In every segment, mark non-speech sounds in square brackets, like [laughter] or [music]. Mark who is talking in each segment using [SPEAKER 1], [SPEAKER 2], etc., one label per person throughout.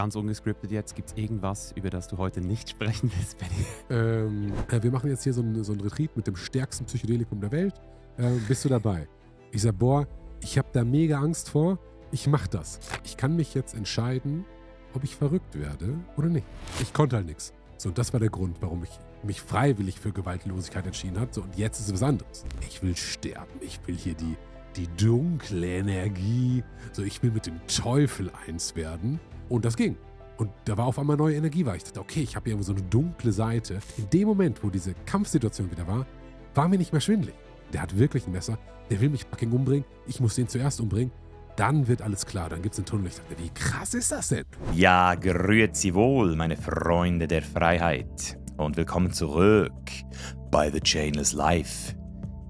[SPEAKER 1] ganz ungescriptet jetzt, gibt es irgendwas, über das du heute nicht [laughs] sprechen willst, Benny?
[SPEAKER 2] Ähm, wir machen jetzt hier so einen so Retreat mit dem stärksten Psychedelikum der Welt. Ähm, bist du dabei? Ich sag, boah, ich habe da mega Angst vor. Ich mach das. Ich kann mich jetzt entscheiden, ob ich verrückt werde oder nicht. Ich konnte halt nichts. So, und das war der Grund, warum ich mich freiwillig für Gewaltlosigkeit entschieden habe. So, und jetzt ist es was anderes. Ich will sterben. Ich will hier die, die dunkle Energie. So, ich will mit dem Teufel eins werden. Und das ging. Und da war auf einmal neue Energie, weil ich dachte, okay, ich habe hier so eine dunkle Seite. In dem Moment, wo diese Kampfsituation wieder war, war mir nicht mehr schwindlig. Der hat wirklich ein Messer, der will mich fucking umbringen, ich muss den zuerst umbringen. Dann wird alles klar, dann gibt es einen Tunnel. Ich dachte, wie krass ist das denn?
[SPEAKER 1] Ja, grüezi sie wohl, meine Freunde der Freiheit. Und willkommen zurück bei The Chainless Life,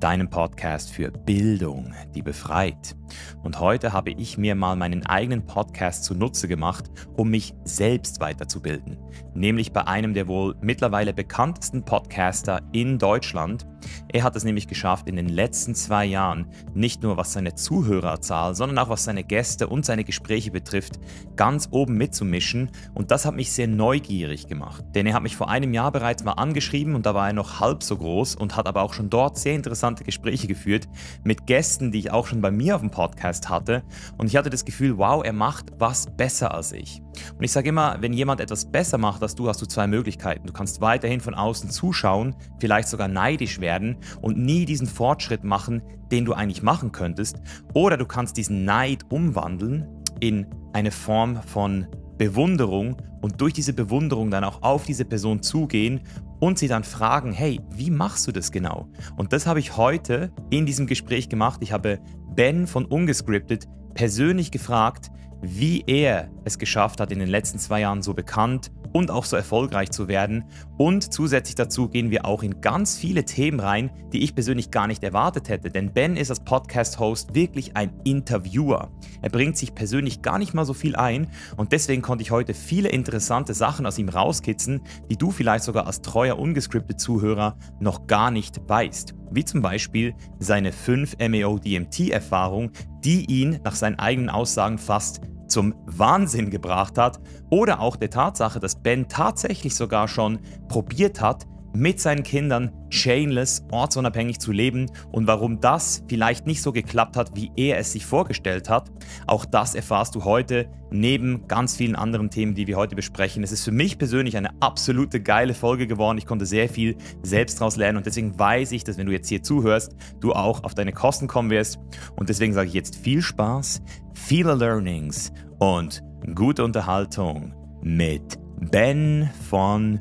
[SPEAKER 1] deinem Podcast für Bildung, die befreit. Und heute habe ich mir mal meinen eigenen Podcast zunutze gemacht, um mich selbst weiterzubilden. Nämlich bei einem der wohl mittlerweile bekanntesten Podcaster in Deutschland. Er hat es nämlich geschafft, in den letzten zwei Jahren, nicht nur was seine Zuhörerzahl, sondern auch was seine Gäste und seine Gespräche betrifft, ganz oben mitzumischen. Und das hat mich sehr neugierig gemacht. Denn er hat mich vor einem Jahr bereits mal angeschrieben und da war er noch halb so groß und hat aber auch schon dort sehr interessante Gespräche geführt mit Gästen, die ich auch schon bei mir auf dem Podcast Podcast hatte. Und ich hatte das Gefühl, wow, er macht was besser als ich. Und ich sage immer, wenn jemand etwas besser macht als du, hast du zwei Möglichkeiten. Du kannst weiterhin von außen zuschauen, vielleicht sogar neidisch werden und nie diesen Fortschritt machen, den du eigentlich machen könntest. Oder du kannst diesen Neid umwandeln in eine Form von Bewunderung und durch diese Bewunderung dann auch auf diese Person zugehen und sie dann fragen, hey, wie machst du das genau? Und das habe ich heute in diesem Gespräch gemacht. Ich habe Ben von Ungescripted persönlich gefragt, wie er es geschafft hat, in den letzten zwei Jahren so bekannt und auch so erfolgreich zu werden. Und zusätzlich dazu gehen wir auch in ganz viele Themen rein, die ich persönlich gar nicht erwartet hätte. Denn Ben ist als Podcast-Host wirklich ein Interviewer. Er bringt sich persönlich gar nicht mal so viel ein und deswegen konnte ich heute viele interessante Sachen aus ihm rauskitzen, die du vielleicht sogar als treuer, ungescriptet Zuhörer noch gar nicht weißt wie zum Beispiel seine 5 MEO-DMT-Erfahrung, die ihn nach seinen eigenen Aussagen fast zum Wahnsinn gebracht hat, oder auch der Tatsache, dass Ben tatsächlich sogar schon probiert hat, mit seinen Kindern chainless, ortsunabhängig zu leben und warum das vielleicht nicht so geklappt hat, wie er es sich vorgestellt hat. Auch das erfahrst du heute neben ganz vielen anderen Themen, die wir heute besprechen. Es ist für mich persönlich eine absolute geile Folge geworden. Ich konnte sehr viel selbst daraus lernen und deswegen weiß ich, dass wenn du jetzt hier zuhörst, du auch auf deine Kosten kommen wirst. Und deswegen sage ich jetzt viel Spaß, viele Learnings und gute Unterhaltung mit Ben von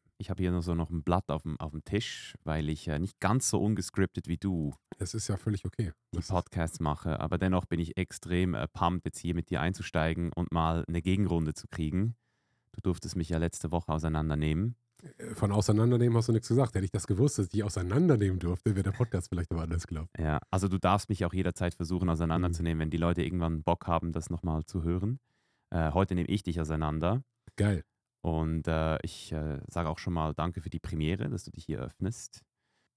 [SPEAKER 1] Ich habe hier nur so noch ein Blatt auf dem, auf dem Tisch, weil ich äh, nicht ganz so ungescriptet wie du
[SPEAKER 2] Es ist ja völlig okay.
[SPEAKER 1] Das die Podcasts mache. Aber dennoch bin ich extrem äh, pumped, jetzt hier mit dir einzusteigen und mal eine Gegenrunde zu kriegen. Du durftest mich ja letzte Woche auseinandernehmen. Äh, von
[SPEAKER 2] auseinandernehmen hast du nichts gesagt. Hätte ich das gewusst, dass ich dich auseinandernehmen durfte, wäre der Podcast vielleicht aber anders gelaufen.
[SPEAKER 1] Ja, also du darfst mich auch jederzeit versuchen auseinanderzunehmen, mhm. wenn die Leute irgendwann Bock haben, das nochmal zu hören. Äh, heute nehme ich dich auseinander. Geil. Und äh, ich äh, sage auch schon mal danke für die Premiere, dass du dich hier öffnest.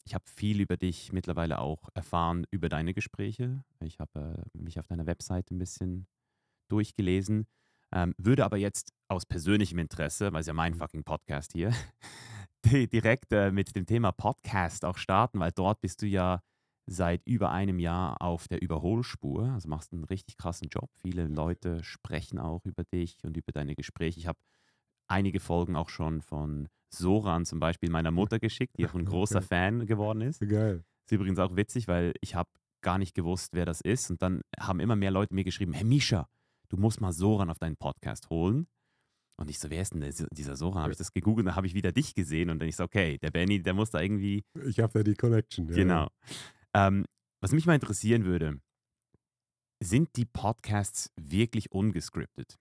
[SPEAKER 1] Ich habe viel über dich mittlerweile auch erfahren über deine Gespräche. Ich habe äh, mich auf deiner Website ein bisschen durchgelesen. Ähm, würde aber jetzt aus persönlichem Interesse, weil es ja mein mhm. fucking Podcast hier, [laughs] direkt äh, mit dem Thema Podcast auch starten, weil dort bist du ja seit über einem Jahr auf der Überholspur. Also machst einen richtig krassen Job. Viele Leute sprechen auch über dich und über deine Gespräche. Ich habe einige Folgen auch schon von Soran zum Beispiel meiner Mutter geschickt, die auch [laughs] ein großer okay. Fan geworden ist. Geil. Ist übrigens auch witzig, weil ich habe gar nicht gewusst, wer das ist. Und dann haben immer mehr Leute mir geschrieben, hey Misha, du musst mal Soran auf deinen Podcast holen. Und ich so, wer ist denn dieser Soran? Habe ich das gegoogelt, und dann habe ich wieder dich gesehen. Und dann ich so, okay, der Benny, der muss da irgendwie...
[SPEAKER 2] Ich habe da die Connection. Ja. Genau.
[SPEAKER 1] Ähm, was mich mal interessieren würde, sind die Podcasts wirklich ungescriptet?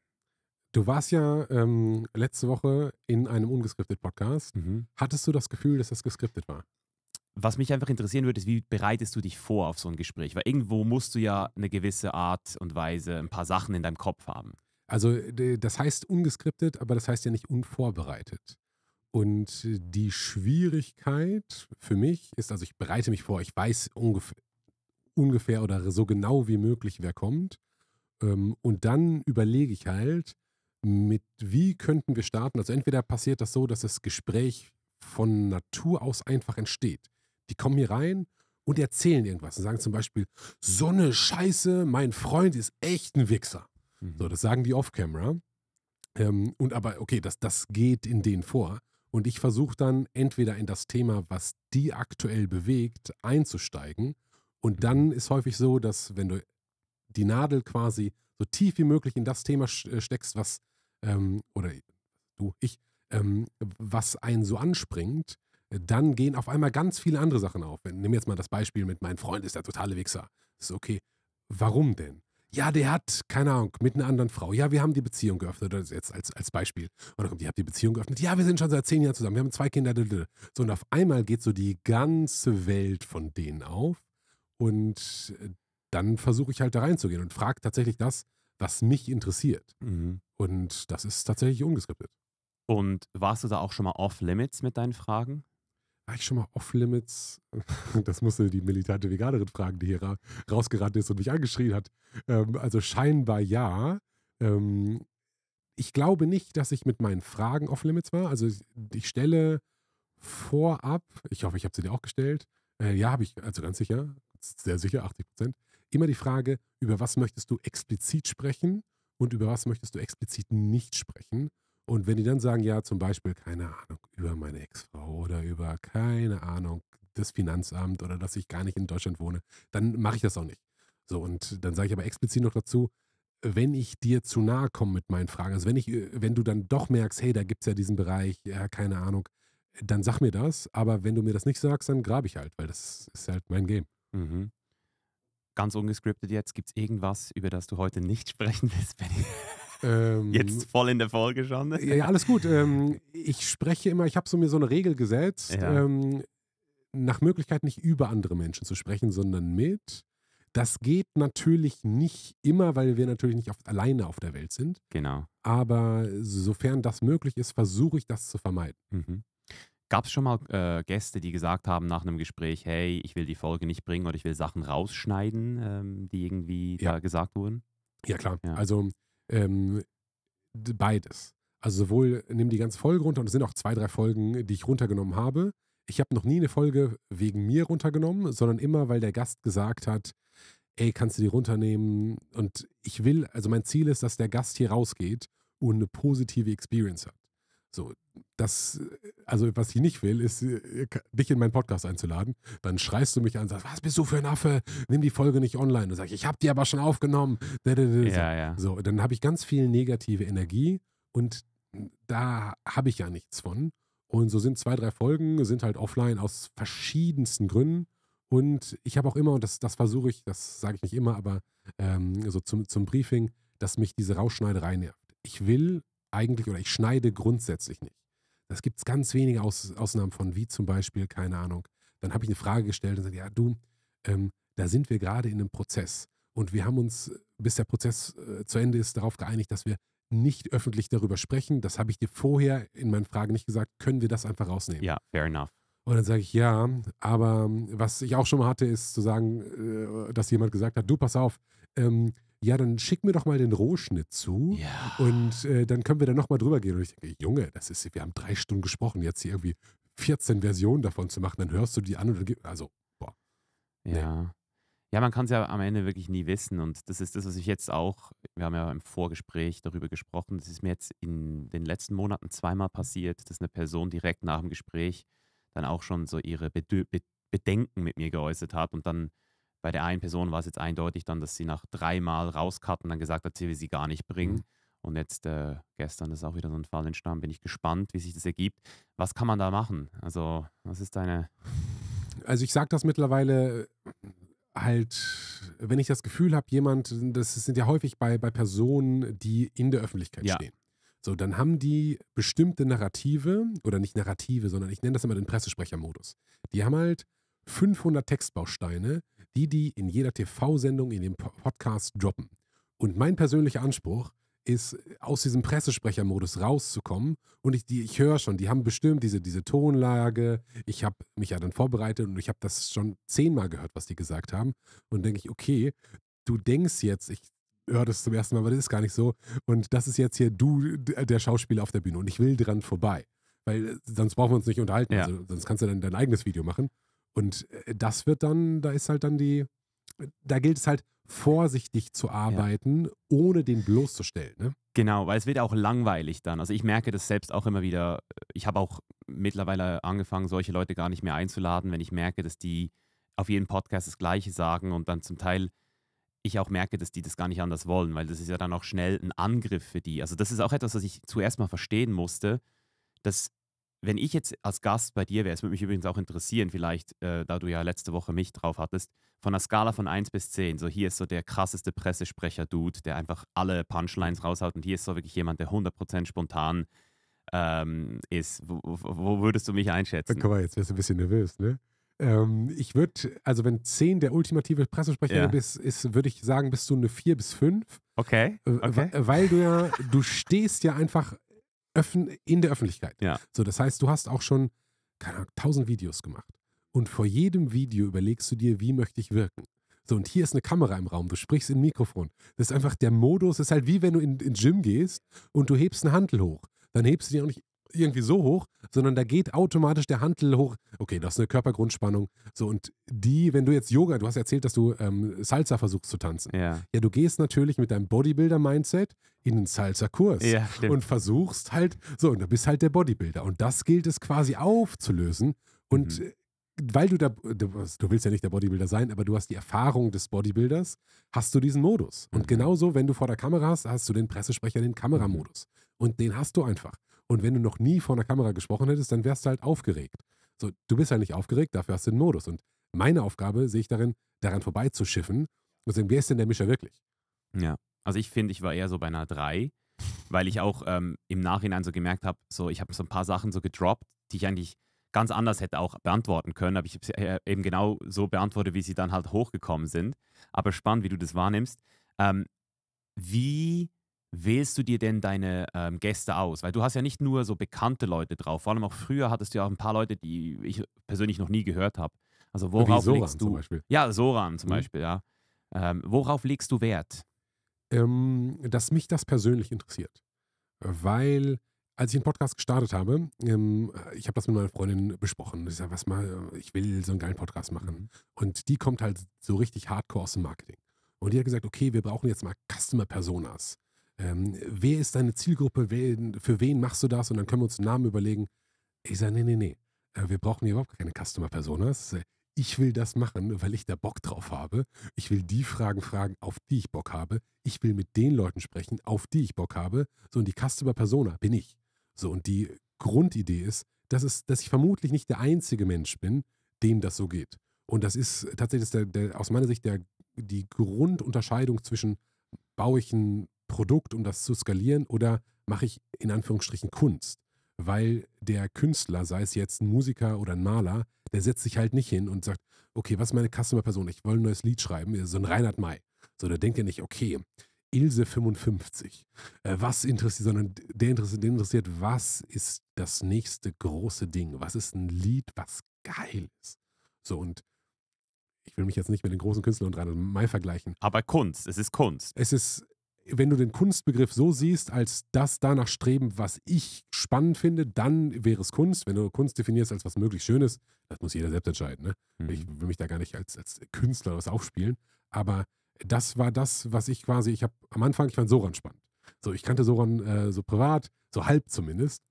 [SPEAKER 2] Du warst ja ähm, letzte Woche in einem ungeskripteten Podcast. Mhm. Hattest du das Gefühl, dass das geskriptet war?
[SPEAKER 1] Was mich einfach interessieren würde, ist, wie bereitest du dich vor auf so ein Gespräch? Weil irgendwo musst du ja eine gewisse Art und Weise ein paar Sachen in deinem Kopf haben.
[SPEAKER 2] Also das heißt ungeskriptet, aber das heißt ja nicht unvorbereitet. Und die Schwierigkeit für mich ist, also ich bereite mich vor, ich weiß ungefähr, ungefähr oder so genau wie möglich, wer kommt. Ähm, und dann überlege ich halt, mit wie könnten wir starten? Also entweder passiert das so, dass das Gespräch von Natur aus einfach entsteht. Die kommen hier rein und erzählen irgendwas und sagen zum Beispiel, so eine Scheiße, mein Freund ist echt ein Wichser. Mhm. So, das sagen die off-camera. Ähm, und aber, okay, das, das geht in denen vor. Und ich versuche dann entweder in das Thema, was die aktuell bewegt, einzusteigen. Und dann mhm. ist häufig so, dass wenn du die Nadel quasi so tief wie möglich in das Thema äh, steckst, was ähm, oder du, ich, ähm, was einen so anspringt, dann gehen auf einmal ganz viele andere Sachen auf. Nimm jetzt mal das Beispiel mit mein Freund ist der totale Wichser. ist okay. Warum denn? Ja, der hat, keine Ahnung, mit einer anderen Frau. Ja, wir haben die Beziehung geöffnet, das jetzt als, als Beispiel. Und dann kommt, ihr habt die Beziehung geöffnet. Ja, wir sind schon seit zehn Jahren zusammen. Wir haben zwei Kinder. So, und auf einmal geht so die ganze Welt von denen auf. Und äh, dann versuche ich halt da reinzugehen und frage tatsächlich das, was mich interessiert. Mhm.
[SPEAKER 1] Und das ist tatsächlich ungeskriptet. Und warst du da auch schon mal off-limits mit deinen Fragen?
[SPEAKER 2] War ich schon mal off-limits? [laughs] Das musste die militante Veganerin fragen, die hier rausgeraten ist und mich angeschrien hat. Ähm, also scheinbar ja. Ähm, ich glaube nicht, dass ich mit meinen Fragen off-limits war. Also ich, stelle vorab, ich hoffe, ich habe sie dir auch gestellt. Äh, ja, habe ich, also ganz sicher, sehr sicher, 80 Prozent. Immer die Frage, über was möchtest du explizit sprechen? und über was möchtest du explizit nicht sprechen. Und wenn die dann sagen, ja, zum Beispiel, keine Ahnung, über meine Ex-Frau oder über, keine Ahnung, das Finanzamt oder dass ich gar nicht in Deutschland wohne, dann mache ich das auch nicht. So, und dann sage ich aber explizit noch dazu, wenn ich dir zu nahe komme mit meinen Fragen, also wenn ich, äh, wenn du dann doch merkst, hey, da gibt es ja diesen Bereich, ja, keine Ahnung, dann sag mir das, aber wenn du mir das nicht sagst, dann grabe ich halt, weil das
[SPEAKER 1] ist halt mein Game. Mhm ganz ungescriptet jetzt, gibt es irgendwas, über das du heute nicht [laughs] sprechen willst, Benny? Ähm, jetzt voll in der Folge schon. Ne? Ja, alles
[SPEAKER 2] gut. Ähm, ich spreche immer, ich habe so mir so eine Regel gesetzt, ja. ähm, nach Möglichkeit nicht über andere Menschen zu sprechen, sondern mit. Das geht natürlich nicht immer, weil wir natürlich nicht oft alleine auf der Welt sind. Genau. Aber sofern das möglich ist, versuche ich das zu vermeiden.
[SPEAKER 1] Mhm. Gab es schon mal äh, Gäste, die gesagt haben nach einem Gespräch, hey, ich will die Folge nicht bringen oder ich will Sachen rausschneiden, ähm, die irgendwie ja. da gesagt wurden? Ja, klar. Ja. Also ähm,
[SPEAKER 2] beides. Also sowohl nimm die ganze Folge runter und es sind auch zwei, drei Folgen, die ich runtergenommen habe. Ich habe noch nie eine Folge wegen mir runtergenommen, sondern immer, weil der Gast gesagt hat, ey, kannst du die runternehmen? Und ich will, also mein Ziel ist, dass der Gast hier rausgeht und eine positive Experience hat. So, das, also was ich nicht will, ist, äh, dich in meinen Podcast einzuladen. Dann schreist du mich an und sagst, was bist du für ein Affe? Nimm die Folge nicht online. Und sag ich, ich habe die aber schon aufgenommen. Ja, ja. So, dann habe ich ganz viel negative Energie und da habe ich ja nichts von. Und so sind zwei, drei Folgen, sind halt offline aus verschiedensten Gründen. Und ich habe auch immer, und das, das versuche ich, das sage ich nicht immer, aber ähm, so zum, zum Briefing, dass mich diese Rauschneiderei nervt. Ich will eigentlich oder ich schneide grundsätzlich nicht. Das gibt es ganz wenige Aus Ausnahmen von, wie zum Beispiel, keine Ahnung. Dann habe ich eine Frage gestellt und gesagt, ja, du, ähm, da sind wir gerade in einem Prozess. Und wir haben uns, bis der Prozess äh, zu Ende ist, darauf geeinigt, dass wir nicht öffentlich darüber sprechen. Das habe ich dir vorher in meinen Fragen nicht gesagt. Können wir das einfach rausnehmen? Ja, fair enough. Und dann sage ich, ja, aber ähm, was ich auch schon mal hatte, ist zu sagen, äh, dass jemand gesagt hat, du, pass auf, ähm, ja, dann schick mir doch mal den Rohschnitt zu ja. und äh, dann können wir da nochmal drüber gehen. Und ich denke, Junge, das ist, wir haben drei Stunden gesprochen, jetzt hier irgendwie 14 Versionen davon zu machen, dann hörst du die an und dann, also, boah. Nee.
[SPEAKER 1] Ja. Ja, man kann es ja am Ende wirklich nie wissen. Und das ist das, was ich jetzt auch, wir haben ja im Vorgespräch darüber gesprochen, das ist mir jetzt in den letzten Monaten zweimal passiert, dass eine Person direkt nach dem Gespräch dann auch schon so ihre Bedö Bedenken mit mir geäußert hat und dann bei der einen Person war es jetzt eindeutig dann, dass sie nach dreimal rauskarten dann gesagt hat, sie will sie gar nicht bringen. Mhm. Und jetzt äh, gestern ist auch wieder so ein Fall entstanden. Bin ich gespannt, wie sich das ergibt. Was kann man da machen? Also, was ist deine. [laughs]
[SPEAKER 2] Also, ich sage das mittlerweile äh, halt, wenn ich das Gefühl habe, jemand, das sind ja häufig bei, bei Personen, die in der Öffentlichkeit ja. stehen. So, dann haben die bestimmte Narrative, oder nicht Narrative, sondern ich nenne das immer den Pressesprechermodus. Die haben halt 500 Textbausteine, die die in jeder TV-Sendung, in dem Podcast droppen. Und mein persönlicher Anspruch ist, aus diesem Pressesprechermodus rauszukommen. Und ich, ich höre schon, die haben bestimmt diese, diese Tonlage. Ich habe mich ja dann vorbereitet und ich habe das schon zehnmal gehört, was die gesagt haben. Und denke ich, okay, du denkst jetzt, ich höre das zum ersten Mal, aber das ist gar nicht so. Und das ist jetzt hier du, der Schauspieler auf der Bühne. Und ich will dran vorbei. Weil äh, sonst brauchen wir uns nicht unterhalten. Ja. Also, sonst kannst du dann dein eigenes Video machen. Und äh, das wird dann, da ist halt dann die, da gilt es halt vorsichtig zu arbeiten, ja. ohne den bloßzustellen. Ne?
[SPEAKER 1] Genau, weil es wird auch langweilig dann. Also ich merke das selbst auch immer wieder. Ich habe auch mittlerweile angefangen, solche Leute gar nicht mehr einzuladen, wenn ich merke, dass die auf jeden Podcast das Gleiche sagen und dann zum Teil ich auch merke, dass die das gar nicht anders wollen, weil das ist ja dann auch schnell ein Angriff für die. Also das ist auch etwas, was ich zuerst mal verstehen musste, dass wenn ich jetzt als Gast bei dir wäre, es würde mich übrigens auch interessieren, vielleicht, äh, da du ja letzte Woche mich drauf hattest, von einer Skala von 1 bis 10, so hier ist so der krasseste Pressesprecher-Dude, der einfach alle Punchlines raushaut und hier ist so wirklich jemand, der 100% spontan ähm, ist. Wo, wo, würdest du mich einschätzen? Guck mal,
[SPEAKER 2] jetzt wirst du ein bisschen nervös, ne? Ähm, ich würde, also wenn 10 der ultimative Pressesprecher ja. bist, ist, würde ich sagen, bist du eine 4 bis 5.
[SPEAKER 1] Okay. Äh, okay.
[SPEAKER 2] Weil du ja, du stehst ja einfach in der Öffentlichkeit. Ja. So, das heißt, du hast auch schon, keine Ahnung, tausend Videos gemacht. Und vor jedem Video überlegst du dir, wie möchte ich wirken. So, und hier ist eine Kamera im Raum, du sprichst in Mikrofon. Das ist einfach der Modus, das ist halt wie wenn du ins in Gym gehst und du hebst eine Handel hoch. Dann hebst du die auch nicht irgendwie so hoch, sondern da geht automatisch der Hantel hoch. Okay, das ist eine Körpergrundspannung. So, und die, wenn du jetzt Yoga, du hast erzählt, dass du ähm, Salsa versuchst zu tanzen. Ja. ja, du gehst natürlich mit deinem Bodybuilder-Mindset in den Salsa-Kurs ja, und versuchst halt, so, und du bist halt der Bodybuilder. Und das gilt es quasi aufzulösen. Und mhm weil du da, du willst ja nicht der Bodybuilder sein, aber du hast die Erfahrung des Bodybuilders, hast du diesen Modus. Und mhm. genauso, wenn du vor der Kamera hast, hast du den Pressesprecher, in den Kameramodus. Mhm. Und den hast du einfach. Und wenn du noch nie vor einer Kamera gesprochen hättest, dann wärst du halt aufgeregt. So, du bist halt nicht aufgeregt, dafür hast du den Modus. Und meine Aufgabe sehe ich darin, daran vorbeizuschiffen und sagen, wer ist denn der Mischer wirklich?
[SPEAKER 1] Ja, also ich finde, ich war eher so bei einer 3, weil ich auch ähm, im Nachhinein so gemerkt habe, so ich habe so ein paar Sachen so gedroppt, die ich eigentlich ganz anders hätte auch beantworten können, aber ich habe eben genau so beantwortet, wie sie dann halt hochgekommen sind. Aber spannend, wie du das wahrnimmst. Ähm, wie wählst du dir denn deine ähm, Gäste aus? Weil du hast ja nicht nur so bekannte Leute drauf, vor allem auch früher hattest du ja auch ein paar Leute, die ich persönlich noch nie gehört habe. Also worauf legst du? Zum Beispiel. Ja, Soran zum mhm. Beispiel, ja. Ähm, worauf legst du Wert?
[SPEAKER 2] Ähm, dass mich das persönlich interessiert.
[SPEAKER 1] Weil,
[SPEAKER 2] als ich einen Podcast gestartet habe, ähm, ich habe das mit meiner Freundin besprochen. Ich sage, was mal, ich will so einen geilen Podcast machen. Mhm. Und die kommt halt so richtig hardcore aus dem Marketing. Und die hat gesagt, okay, wir brauchen jetzt mal Customer Personas ähm, wer ist deine Zielgruppe, wer, für wen machst du das und dann können wir uns einen Namen überlegen. Ich sage, nee, nee, nee, äh, wir brauchen hier überhaupt keine Customer Personas. Ne? Ich will das machen, weil ich da Bock drauf habe. Ich will die Fragen fragen, auf die ich Bock habe. Ich will mit den Leuten sprechen, auf die ich Bock habe. So, und die Customer Persona bin ich. So, und die Grundidee ist, dass, es, dass ich vermutlich nicht der einzige Mensch bin, dem das so geht. Und das ist tatsächlich der, der, aus meiner Sicht der, die Grundunterscheidung zwischen, baue ich ein Produkt, um das zu skalieren, oder mache ich in Anführungsstrichen Kunst? Weil der Künstler, sei es jetzt ein Musiker oder ein Maler, der setzt sich halt nicht hin und sagt, okay, was ist meine Customer-Person? Ich will ein neues Lied schreiben, äh, so ein Reinhard May. So, da denkt er nicht, okay, Ilse 55. Äh, was interessiert, sondern der interessiert, den interessiert, was ist das nächste große Ding? Was ist ein Lied, was geil ist? So, und ich will mich jetzt nicht mit den großen Künstlern und Reinhard
[SPEAKER 1] May vergleichen. Aber Kunst, es ist Kunst.
[SPEAKER 2] Es ist, wenn du den Kunstbegriff so siehst, als das danach streben, was ich spannend finde, dann wäre es Kunst. Wenn du Kunst definierst als was möglichst Schönes, das muss jeder selbst entscheiden. Ne? Mhm. Ich will mich da gar nicht als, als Künstler was aufspielen. Aber das war das, was ich quasi, ich habe am Anfang, ich fand Soran spannend. So, ich kannte Soran äh, so privat, so halb zumindest.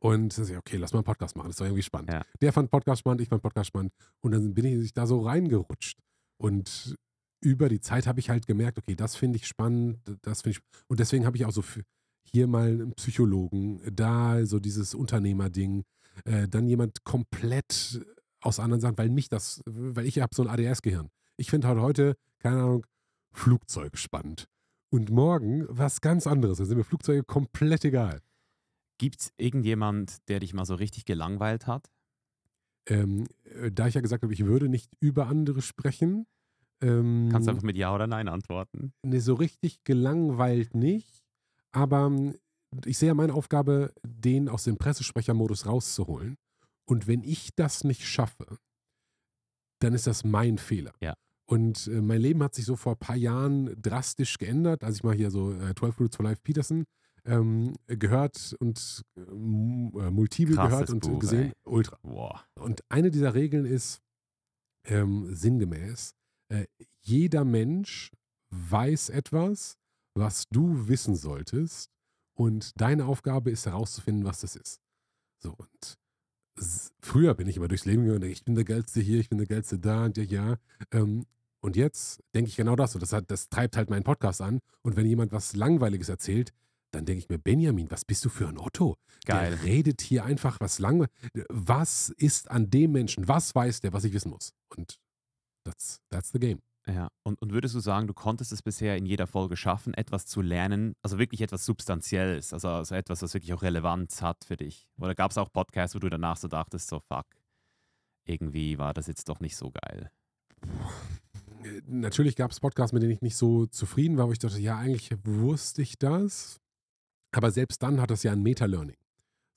[SPEAKER 2] Und dann ich, okay, lass mal einen Podcast machen, das war irgendwie spannend. Ja. Der fand Podcast spannend, ich fand Podcast spannend. Und dann bin ich da so reingerutscht. Und über die Zeit habe ich halt gemerkt, okay, das finde ich spannend, das finde ich. Und deswegen habe ich auch so hier mal einen Psychologen, äh, da so dieses Unternehmerding, äh, dann jemand komplett aus anderen Sachen, weil mich das, weil ich habe so ein ADS-Gehirn. Ich finde halt heute, keine Ahnung, Flugzeug spannend. Und morgen was ganz anderes. Da sind mir Flugzeuge
[SPEAKER 1] komplett egal. Gibt es irgendjemand, der dich mal so richtig gelangweilt hat?
[SPEAKER 2] Ähm, äh, da ich ja gesagt habe, ich würde nicht über andere sprechen, ähm,
[SPEAKER 1] Kannst einfach mit Ja oder Nein antworten.
[SPEAKER 2] Nee, so richtig gelangweilt nicht. Aber ähm, ich sehe ja meine Aufgabe, den aus dem Pressesprechermodus rauszuholen. Und wenn ich das nicht schaffe, dann ist das mein Fehler. Ja. Und äh, mein Leben hat sich so vor ein paar Jahren drastisch geändert, als ich mal hier so äh, 12 Rules for Life Peterson ähm, gehört und äh, äh, multiple Krasses gehört und Buch, gesehen. Ey. Ultra. Wow. Und eine dieser Regeln ist ähm, sinngemäß, äh, jeder Mensch weiß etwas, was du wissen solltest und deine Aufgabe ist herauszufinden, was das ist. So und früher bin ich immer durchs Leben gegangen, ich bin der Geilste hier, ich bin der Geilste da und ja, ja. Ähm, und jetzt denke ich genau das und das, hat, das treibt halt meinen Podcast an und wenn jemand was Langweiliges erzählt, dann denke ich mir, Benjamin, was bist du für ein Otto? Geil. Der redet hier einfach was Langweiliges. Was ist an dem Menschen? Was weiß der, was ich wissen muss? Und that's, that's the game.
[SPEAKER 1] Ja, und, und würdest du sagen, du konntest es bisher in jeder Folge schaffen, etwas zu lernen, also wirklich etwas Substanzielles, also, also etwas, was wirklich auch Relevanz hat für dich? Oder gab es auch Podcasts, wo du danach so dachtest, so fuck, irgendwie war das jetzt doch nicht so geil?
[SPEAKER 2] Natürlich gab es Podcasts, mit denen ich nicht so zufrieden war, wo ich dachte, ja, eigentlich wusste ich das. Aber selbst dann hat das ja ein Meta-Learning.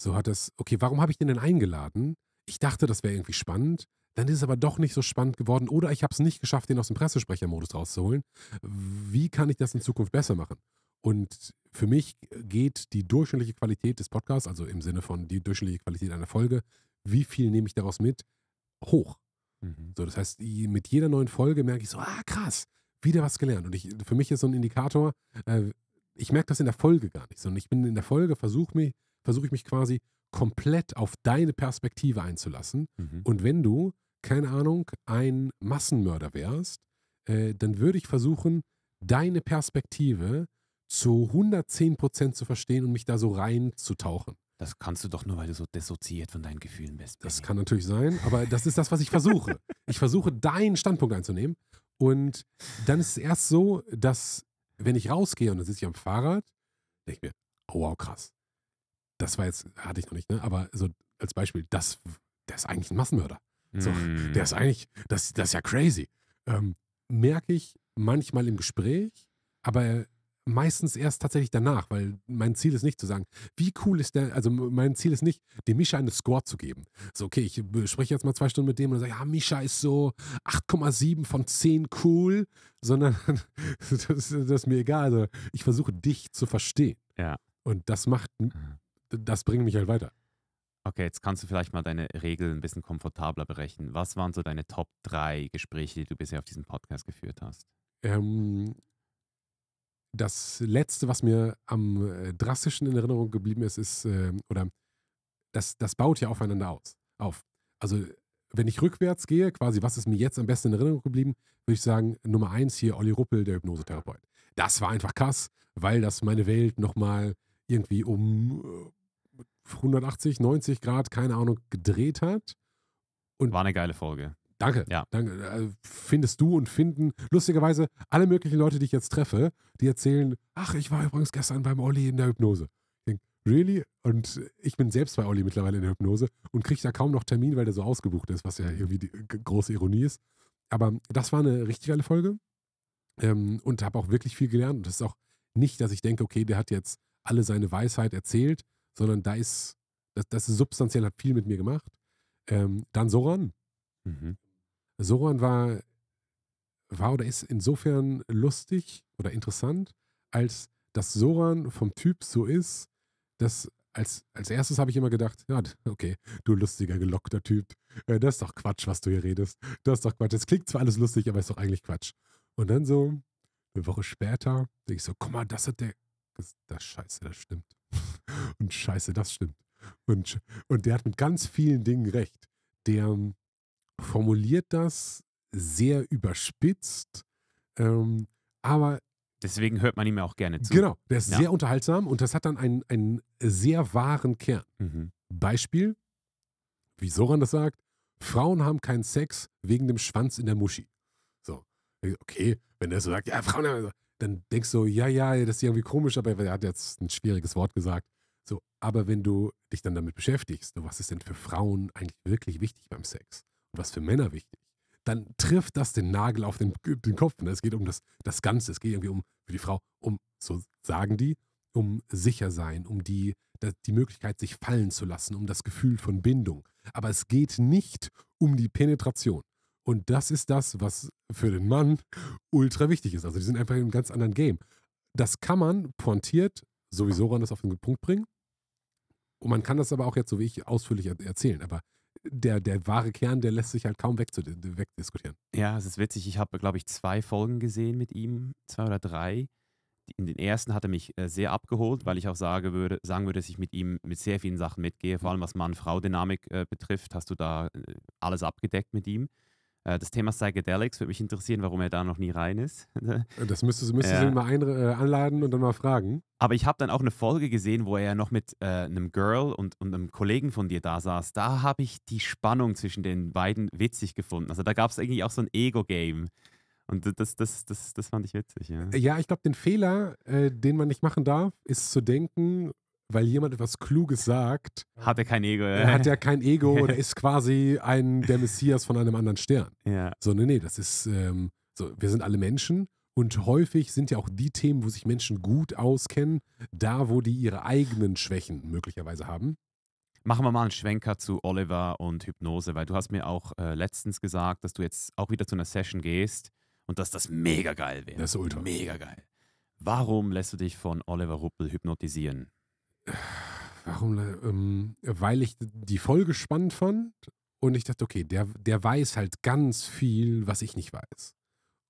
[SPEAKER 2] So hat das, okay, warum habe ich den denn eingeladen? Ich dachte, das wäre irgendwie spannend dann ist es aber doch nicht so spannend geworden oder ich habe es nicht geschafft, den aus dem Pressesprechermodus rauszuholen. Wie kann ich das in Zukunft besser machen? Und für mich geht die durchschnittliche Qualität des Podcasts, also im Sinne von die durchschnittliche Qualität einer Folge, wie viel nehme ich daraus mit, hoch. Mhm. So, das heißt, mit jeder neuen Folge merke ich so, ah krass, wieder was gelernt. Und ich, für mich ist so ein Indikator, äh, ich merke das in der Folge gar nicht, sondern ich bin in der Folge, versuche versuch ich mich quasi komplett auf deine Perspektive einzulassen. Mhm. Und wenn du keine Ahnung, ein Massenmörder wärst, äh, dann würde ich versuchen, deine Perspektive zu 110 Prozent zu verstehen und mich da so reinzutauchen.
[SPEAKER 1] Das kannst du doch nur, weil du so dissoziiert von deinen Gefühlen bist. Das kann
[SPEAKER 2] natürlich sein, aber das ist das, was ich versuche. ich versuche, deinen Standpunkt einzunehmen. Und dann ist es erst so, dass, wenn ich rausgehe und dann sitze ich am Fahrrad, denke ich mir, oh, wow, krass. Das war jetzt, hatte ich noch nicht, ne? aber so als Beispiel, das, der ist eigentlich ein Massenmörder.
[SPEAKER 1] So, mm. Der ist
[SPEAKER 2] eigentlich, das, das ist ja crazy. Ähm, merke ich manchmal im Gespräch, aber meistens erst tatsächlich danach, weil mein Ziel ist nicht zu sagen, wie cool ist der, also mein Ziel ist nicht, dem Misha eine Score zu geben. So, okay, ich äh, spreche jetzt mal zwei Stunden mit dem und sage, ja, Misha ist so 8,7 von 10 cool, sondern [laughs] das, das, ist mir egal. Also ich versuche dich zu verstehen. Ja. Und das macht, mhm. das bringt mich halt weiter.
[SPEAKER 1] Okay, jetzt kannst du vielleicht mal deine Regeln ein bisschen komfortabler berechnen. Was waren so deine Top 3 Gespräche, die du bisher auf diesem Podcast geführt hast?
[SPEAKER 2] Ähm, das letzte, was mir am äh, drastischen in Erinnerung geblieben ist, ist, äh, oder das, das baut ja aufeinander aus, auf. Also, wenn ich rückwärts gehe, quasi, was ist mir jetzt am besten in Erinnerung geblieben, würde ich sagen, Nummer 1 hier, Olli Ruppel, der Hypnosetherapeut. Das war einfach krass, weil das meine Welt nochmal irgendwie um äh, 180, 90 Grad, keine Ahnung, gedreht hat.
[SPEAKER 1] Und War eine geile Folge.
[SPEAKER 2] Danke. Ja. Danke. Äh, findest du und finden. Lustigerweise, alle möglichen Leute, die ich jetzt treffe, die erzählen, ach, ich war übrigens gestern beim Olli in der Hypnose. Ich denke, really? Und ich bin selbst bei Olli mittlerweile in der Hypnose und kriege da kaum noch Termin, weil der so ausgebucht ist, was ja irgendwie die große Ironie ist. Aber das war eine richtig geile Folge. Ähm, und habe auch wirklich viel gelernt. Und das ist auch nicht, dass ich denke, okay, der hat jetzt alle seine Weisheit erzählt, sondern da ist, das, das ist substanziell, hat viel mit mir gemacht. Ähm, dann Soran. Mhm. Soran war, war oder ist insofern lustig oder interessant, als dass Soran vom Typ so ist, dass als, als erstes habe ich immer gedacht, ja, okay, du lustiger, gelockter Typ, äh, das ist doch Quatsch, was du hier redest. Das ist doch Quatsch. Es klingt zwar alles lustig, aber ist doch eigentlich Quatsch. Und dann so, eine Woche später, denke ich so, guck mal, das hat der. Das, das scheiße, das stimmt. Und scheiße, das stimmt. Und, und der hat mit ganz vielen Dingen recht. Der formuliert das sehr überspitzt, ähm, aber.
[SPEAKER 1] Deswegen hört man ihm ja auch gerne zu. Genau, der ist ja. sehr
[SPEAKER 2] unterhaltsam und das hat dann einen, einen sehr wahren Kern. Mhm. Beispiel, wie Soran das sagt, Frauen haben keinen Sex wegen dem Schwanz in der Muschi. So, okay, wenn der so sagt, ja, Frauen haben, also, dann denkst du, ja, ja, das ist irgendwie komisch, aber er hat jetzt ein schwieriges Wort gesagt. So, aber wenn du dich dann damit beschäftigst, ne, was ist denn für Frauen eigentlich wirklich wichtig beim Sex und was für Männer wichtig, dann trifft das den Nagel auf den, den Kopf. Ne? Es geht um das, das Ganze. Es geht irgendwie um für die Frau, um, so sagen die, um sicher sein, um die, die Möglichkeit, sich fallen zu lassen, um das Gefühl von Bindung. Aber es geht nicht um die Penetration. Und das ist das, was für den Mann ultra wichtig ist. Also die sind einfach in einem ganz anderen Game. Das kann man pointiert sowieso das auf den Punkt bringen. Und man kann das aber auch jetzt so wie ich ausführlich erzählen. Aber der, der wahre Kern, der lässt sich halt kaum wegdiskutieren.
[SPEAKER 1] Ja, es ist witzig. Ich habe, glaube ich, zwei Folgen gesehen mit ihm, zwei oder drei. In den ersten hat er mich äh, sehr abgeholt, weil ich auch sage würde, sagen würde, dass ich mit ihm mit sehr vielen Sachen mitgehe. Vor allem was Mann-Frau-Dynamik äh, betrifft, hast du da äh, alles abgedeckt mit ihm. Äh, das Thema Psychedelics würde mich interessieren, warum er da noch nie rein ist. [laughs] Äh, das müsstest, müsstest du ihn
[SPEAKER 2] mal ein, äh, anladen und dann mal fragen.
[SPEAKER 1] Aber ich habe dann auch eine Folge gesehen, wo er ja noch mit äh, einem Girl und, und, einem Kollegen von dir da saß. Da habe ich die Spannung zwischen den beiden witzig gefunden. Also da gab es eigentlich auch so ein Ego-Game. Und das, das, das, das fand ich witzig, ja.
[SPEAKER 2] Ja, ich glaube, den Fehler, äh, den man nicht machen darf, ist zu denken, weil jemand etwas Kluges sagt.
[SPEAKER 1] Hat er kein Ego. Äh, äh. Er hat ja kein Ego oder [laughs] ist quasi
[SPEAKER 2] ein der Messias von einem anderen Stern. Ja. So, nee, nee, das ist, ähm, so, wir sind alle Menschen und häufig sind ja auch die Themen, wo sich Menschen gut auskennen, da, wo die ihre eigenen Schwächen möglicherweise haben.
[SPEAKER 1] Machen wir mal einen Schwenker zu Oliver und Hypnose, weil du hast mir auch äh, letztens gesagt, dass du jetzt auch wieder zu einer Session gehst und dass das mega geil wäre. Das ist ultra. Mega geil. Warum lässt du dich von Oliver Ruppel hypnotisieren?
[SPEAKER 2] Warum? Ähm, weil ich die Folge spannend fand und ich dachte, okay, der, der weiß halt ganz viel, was ich nicht weiß.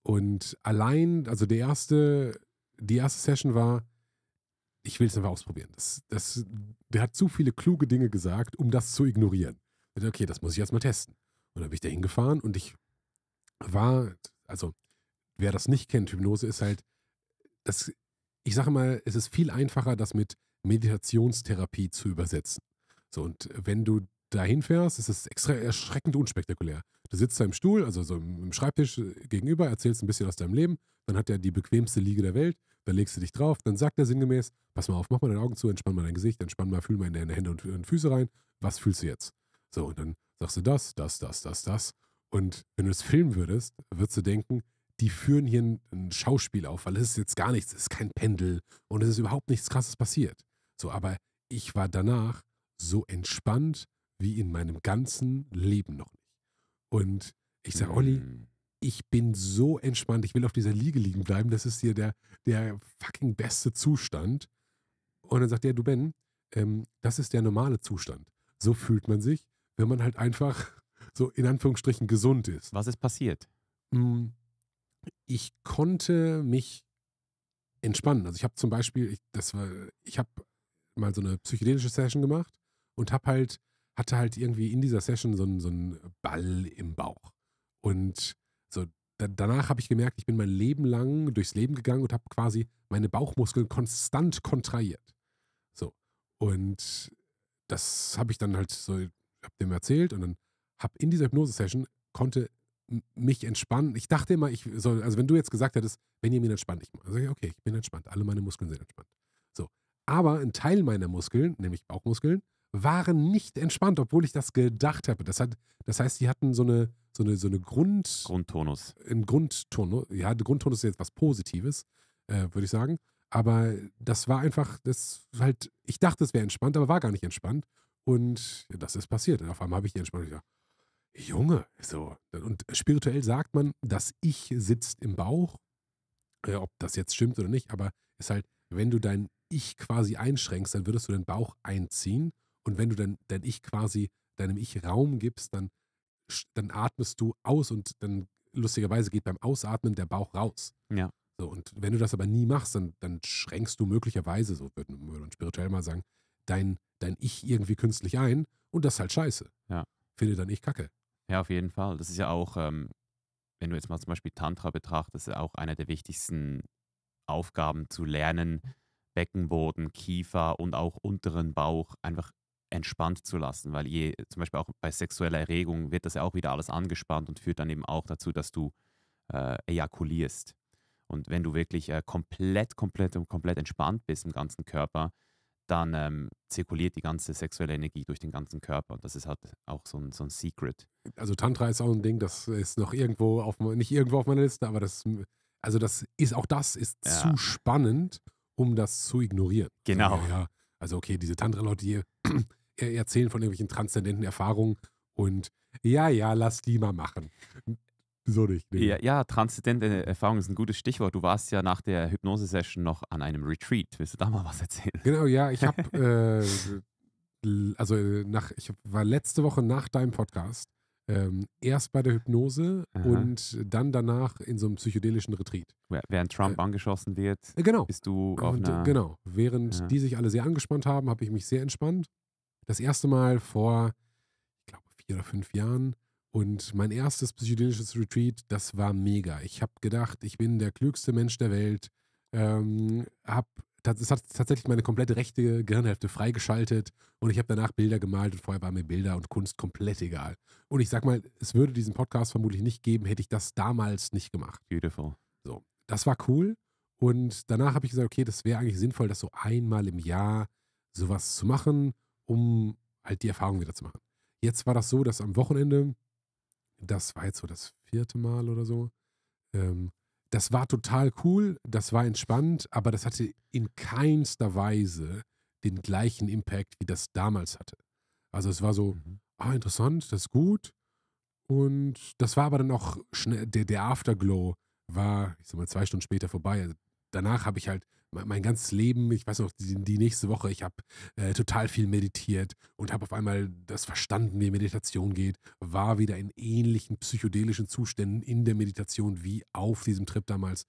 [SPEAKER 2] Und allein, also die erste, die erste Session war, ich will es einfach ausprobieren. Das, das, der hat zu viele kluge Dinge gesagt, um das zu ignorieren. Dachte, okay, das muss ich erstmal testen. Und dann bin ich da hingefahren und ich war, also wer das nicht kennt, Hypnose ist halt, das, ich sage mal, es ist viel einfacher, das mit Meditationstherapie zu übersetzen. So, und wenn du dahin fährst, ist es extra erschreckend unspektakulär. Du sitzt da im Stuhl, also so im Schreibtisch äh, gegenüber, erzählst ein bisschen aus deinem Leben, dann hat er die bequemste Liege der Welt, dann legst du dich drauf, dann sagt er sinngemäß, pass mal auf, mach mal deine Augen zu, entspann mal dein Gesicht, entspann mal, fühl mal in deine Hände und Füße rein, was fühlst du jetzt? So, und dann sagst du das, das, das, das, das. Und wenn du es filmen würdest, würdest du denken, die führen hier ein, Schauspiel auf, weil es ist jetzt gar nichts, es ist kein Pendel und es ist überhaupt nichts Krasses passiert. So, aber ich war danach so entspannt wie in meinem ganzen Leben noch nicht. Und ich sage, Olli, mm. ich bin so entspannt, ich will auf dieser Liege liegen bleiben, das ist hier der, der fucking beste Zustand. Und dann sagt er, du Ben, ähm, das ist der normale Zustand. So fühlt man sich, wenn man halt einfach [laughs] so in Anführungsstrichen gesund ist.
[SPEAKER 1] Was ist passiert?
[SPEAKER 2] Mm, ich konnte mich entspannen. Also ich habe zum Beispiel, ich, das war, ich habe mal so eine psychedelische Session gemacht und hab halt, hatte halt irgendwie in dieser Session so einen, so einen Ball im Bauch. Und so da, danach habe ich gemerkt, ich bin mein Leben lang durchs Leben gegangen und habe quasi meine Bauchmuskeln konstant kontrahiert. So. Und das habe ich dann halt so, habe dem erzählt und dann habe in dieser Hypnose-Session konnte mich entspannen. Ich dachte immer, ich soll, also wenn du jetzt gesagt hättest, wenn ihr mich entspannt, ich, mache, sage ich, okay, ich bin entspannt, alle meine Muskeln sind entspannt. Aber ein Teil meiner Muskeln, nämlich Bauchmuskeln, waren nicht entspannt, obwohl ich das gedacht habe. Das, hat, das heißt, die hatten so eine, so eine, so eine Grund... Grundtonus. Ein Grundtonus. Ja, Grundtonus ist jetzt was Positives, äh, würde ich sagen. Aber das war einfach, das halt, ich dachte, es wäre entspannt, aber war gar nicht entspannt. Und das ist passiert. Und auf einmal habe ich die Entspannung gesagt, Junge, so. Und spirituell sagt man, das Ich sitzt im Bauch. Äh, ob das jetzt stimmt oder nicht, aber ist halt, wenn du dein ich quasi einschränkst, dann würdest du den Bauch einziehen. Und wenn du dann dein Ich quasi, deinem Ich Raum gibst, dann, dann atmest du aus und dann lustigerweise geht beim Ausatmen der Bauch raus. Ja. So, und wenn du das aber nie machst, dann, dann schränkst du möglicherweise, so würde man spirituell mal sagen, dein, dein Ich irgendwie künstlich ein und das ist halt scheiße. Ja. Finde dein ich
[SPEAKER 1] kacke. Ja, auf jeden Fall. Das ist ja auch, ähm, wenn du jetzt mal zum Beispiel Tantra betrachtest, auch eine der wichtigsten Aufgaben zu lernen, Beckenboden, Kiefer und auch unteren Bauch einfach entspannt zu lassen, weil je, zum Beispiel auch bei sexueller Erregung wird das ja auch wieder alles angespannt und führt dann eben auch dazu, dass du äh, ejakulierst. Und wenn du wirklich äh, komplett, komplett und komplett entspannt bist im ganzen Körper, dann ähm, zirkuliert die ganze sexuelle Energie durch den ganzen Körper. Und das ist halt auch so ein, so ein Secret.
[SPEAKER 2] Also Tantra ist auch ein Ding, das ist noch irgendwo auf, nicht irgendwo auf meiner Liste, aber das, also das ist, auch das ist ja. zu spannend um das zu ignorieren. Genau. Also, ja, also okay, diese Tantra-Leute, die [clears throat] erzählen von irgendwelchen transzendenten Erfahrungen und ja, ja, lass die mal machen. So nicht. Ne? Ja,
[SPEAKER 1] ja, transzendente Erfahrungen ist ein gutes Stichwort. Du warst ja nach der Hypnose-Session noch an einem Retreat. Willst du da mal was erzählen?
[SPEAKER 2] Genau, ja, ich habe, [laughs] äh, also äh, nach, ich war letzte Woche nach deinem Podcast ähm, erst bei der Hypnose Aha. und dann danach in so einem psychedelischen Retreat.
[SPEAKER 1] Während Trump äh, angeschossen wird, äh, genau. bist du auf und, einer... Genau. Während ja. die sich
[SPEAKER 2] alle sehr angespannt haben, habe ich mich sehr entspannt. Das erste Mal vor, ich glaube, vier oder fünf Jahren. Und mein erstes psychedelisches Retreat, das war mega. Ich habe gedacht, ich bin der klügste Mensch der Welt. Ähm, habe es hat tatsächlich meine komplette rechte Gehirnhälfte freigeschaltet und ich habe danach Bilder gemalt und vorher waren mir Bilder und Kunst komplett egal. Und ich sag mal, es würde diesen Podcast vermutlich nicht geben, hätte ich das damals nicht gemacht.
[SPEAKER 1] Beautiful. So,
[SPEAKER 2] das war cool und danach habe ich gesagt, okay, das wäre eigentlich sinnvoll, das so einmal im Jahr sowas zu machen, um halt die Erfahrung wieder zu machen. Jetzt war das so, dass am Wochenende, das war jetzt so das vierte Mal oder so, ähm, das war total cool, das war entspannt, aber das hatte in keinster Weise den gleichen Impact, wie das damals hatte. Also es war so, mhm. ah, interessant, das ist gut. Und das war aber dann auch schnell, der, der Afterglow war, ich sag mal, zwei Stunden später vorbei. Also danach habe ich halt mein, mein ganzes Leben, ich weiß noch, die, die nächste Woche, ich habe äh, total viel meditiert und habe auf einmal das verstanden, wie Meditation geht, war wieder in ähnlichen psychedelischen Zuständen in der Meditation wie auf diesem Trip damals.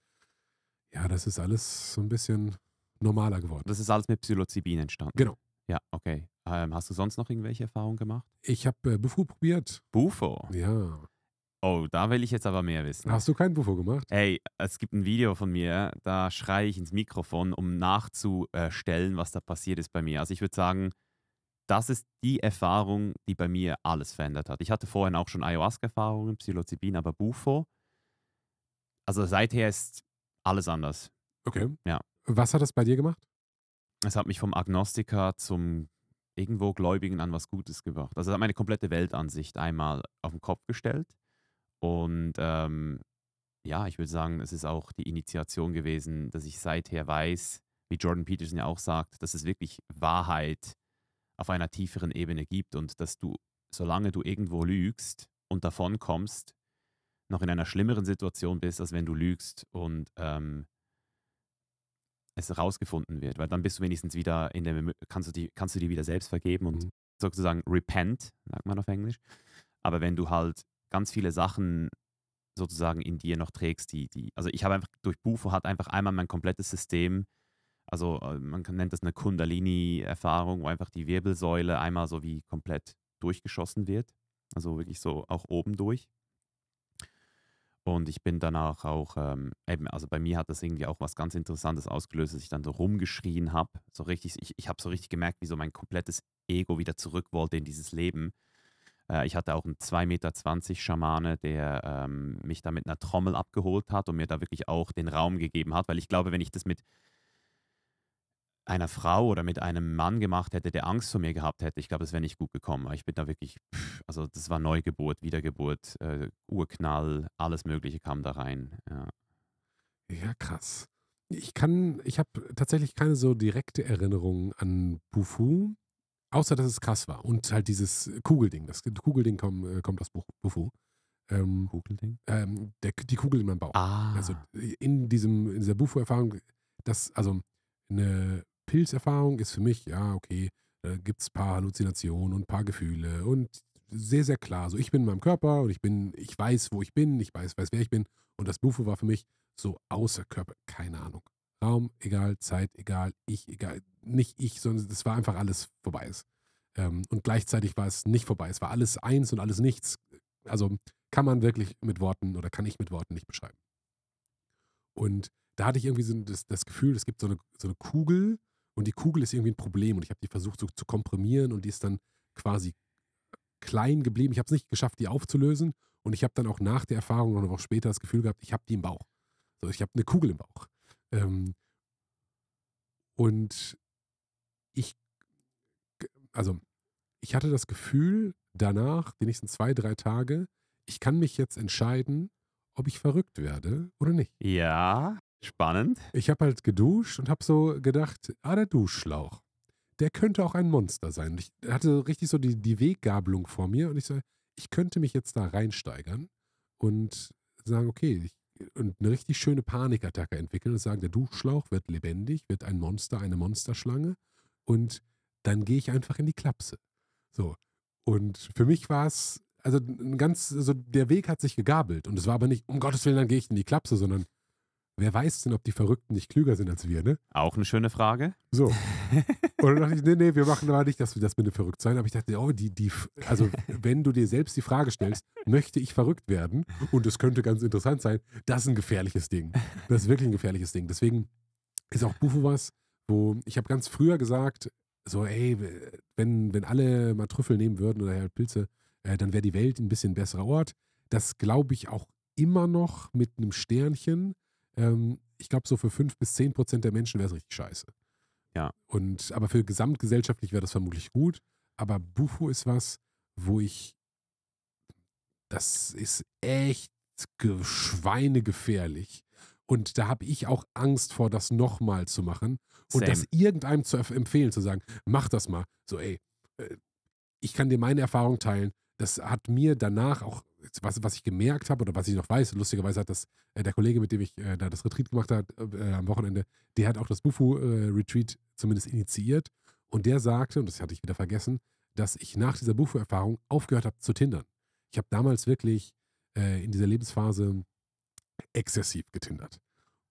[SPEAKER 2] Ja, das ist alles so ein bisschen normaler geworden. Das
[SPEAKER 1] ist alles mit Psilocybin entstanden. Genau. Ja, okay. Ähm, hast du sonst noch irgendwelche Erfahrungen gemacht?
[SPEAKER 2] Ich habe äh, Bufo probiert. Bufo? Ja.
[SPEAKER 1] Oh, da will ich jetzt aber mehr wissen. Hast du
[SPEAKER 2] keinen Buffo gemacht?
[SPEAKER 1] Ey, es gibt ein Video von mir, da schreie ich ins Mikrofon, um nachzustellen, was da passiert ist bei mir. Also ich würde sagen, das ist die Erfahrung, die bei mir alles verändert hat. Ich hatte vorhin auch schon Ayahuasca-Erfahrungen, Psilocybin, aber Buffo. Also seither ist alles anders. Okay. Ja.
[SPEAKER 2] Was hat das bei dir gemacht?
[SPEAKER 1] Es hat mich vom Agnostiker zum irgendwo Gläubigen an was Gutes gebracht. Also es hat meine komplette Weltansicht einmal auf den Kopf gestellt und ähm, ja, ich würde sagen, es ist auch die Initiation gewesen, dass ich seither weiß, wie Jordan Peterson ja auch sagt, dass es wirklich Wahrheit auf einer tieferen Ebene gibt und dass du, solange du irgendwo lügst und davon kommst, noch in einer schlimmeren Situation bist, als wenn du lügst und ähm, es rausgefunden wird, weil dann bist du wenigstens wieder in der, kannst du die, kannst du die wieder selbst vergeben und mhm. sozusagen repent, sagt man auf Englisch. Aber wenn du halt ganz viele Sachen sozusagen in dir noch trägst, die, die, also ich habe einfach durch Bufo hat einfach einmal mein komplettes System, also äh, man nennt das eine Kundalini-Erfahrung, wo einfach die Wirbelsäule einmal so wie komplett durchgeschossen wird, also wirklich so auch oben durch. Und ich bin danach auch, ähm, eben, also bei mir hat das irgendwie auch was ganz Interessantes ausgelöst, dass ich dann so rumgeschrien habe. So richtig, ich, ich habe so richtig gemerkt, wie so mein komplettes Ego wieder zurück wollte in dieses Leben. Äh, ich hatte auch einen 2,20 Meter Schamane, der ähm, mich da mit einer Trommel abgeholt hat und mir da wirklich auch den Raum gegeben hat, weil ich glaube, wenn ich das mit einer Frau oder mit einem Mann gemacht hätte, der Angst vor mir gehabt hätte, ich glaube, das wäre nicht gut gekommen. ich bin da wirklich, pff, also das war Neugeburt, Wiedergeburt, äh, Urknall, alles Mögliche kam da rein. Ja,
[SPEAKER 2] ja krass. Ich kann, ich habe tatsächlich keine so direkte Erinnerung an Bufu. Außer, dass es krass war. Und halt dieses Kugelding. Das Kugelding kommt, äh, kommt aus Buffo. Ähm, Kugelding? Ähm, der, die Kugel in meinem Bauch. Ah. Also äh, in, diesem, in dieser Buffo-Erfahrung, also eine Pilzerfahrung ist für mich, ja, okay, da gibt es ein paar Halluzinationen und ein paar Gefühle und sehr, sehr klar. So, ich bin in meinem Körper und ich bin, ich weiß, wo ich bin, ich weiß, weiß, wer ich bin. Und das Buffo war für mich so außer Körper, keine Ahnung. Raum, egal, Zeit, egal, ich, egal, nicht ich, sondern es war einfach alles vorbei Ähm, und gleichzeitig war es nicht vorbei. Es war alles eins und alles nichts. Also kann man wirklich mit Worten oder kann ich mit Worten nicht beschreiben. Und da hatte ich irgendwie so das, das Gefühl, es gibt so eine, so eine Kugel und die Kugel ist irgendwie ein Problem und ich habe die versucht so zu komprimieren und die ist dann quasi klein geblieben. Ich habe es nicht geschafft, die aufzulösen und ich habe dann auch nach der Erfahrung oder eine Woche später das Gefühl gehabt, ich habe die im Bauch. So, ich habe eine Kugel im Bauch. Ähm, und ich, also ich hatte das Gefühl danach, die nächsten zwei, drei Tage, ich kann mich jetzt entscheiden, ob ich verrückt werde oder nicht.
[SPEAKER 1] Ja,
[SPEAKER 2] spannend. Ich habe halt geduscht und habe so gedacht, ah, der Duschschlauch, der könnte auch ein Monster sein. ich hatte richtig so die, die Weggabelung vor mir und ich so, ich könnte mich jetzt da reinsteigern und sagen, okay, ich, und eine richtig schöne Panikattacke entwickeln und sagen, der Duschschlauch wird lebendig, wird ein Monster, eine Monsterschlange und dann gehe ich einfach in die Klapse. So. Und für mich war es, also ein ganz, also der Weg hat sich gegabelt. Und es war aber nicht, um Gottes Willen, dann gehe ich in die Klapse, sondern wer weiß denn, ob die Verrückten nicht klüger sind als wir, ne?
[SPEAKER 1] Auch eine schöne Frage.
[SPEAKER 2] So. Und [laughs] dann dachte ich, nee, nee, wir machen aber nicht, dass wir das mit dem verrückt sein. Aber ich dachte, oh, die, die, also wenn du dir selbst die Frage stellst, möchte ich verrückt werden? Und es könnte ganz interessant sein, das ist ein gefährliches Ding. Das ist wirklich ein gefährliches Ding. Deswegen ist auch Bufo was, wo ich habe ganz früher gesagt, so, ey, wenn, wenn alle mal Trüffel nehmen würden oder halt Pilze, äh, dann wäre die Welt ein bisschen besserer Ort. Das glaube ich auch immer noch mit einem Sternchen. Ähm, ich glaube, so für 5 bis 10 Prozent der Menschen wäre es richtig scheiße. Ja. Und, aber für gesamtgesellschaftlich wäre das vermutlich gut. Aber Bufo ist was, wo ich, das ist echt schweinegefährlich. Und da habe ich auch Angst vor, das nochmal zu machen und Same. das irgendeinem zu empfehlen, zu sagen, mach das mal. So, ey, äh, ich kann dir meine Erfahrung teilen. Das hat mir danach auch, was, was ich gemerkt habe oder was ich noch weiß, lustigerweise hat das äh, der Kollege, mit dem ich äh, da das Retreat gemacht habe äh, am Wochenende, der hat auch das Bufu-Retreat zumindest initiiert. Und der sagte, und das hatte ich wieder vergessen, dass ich nach dieser Bufu-Erfahrung aufgehört habe zu tindern. Ich habe damals wirklich in dieser Lebensphase exzessiv getindert.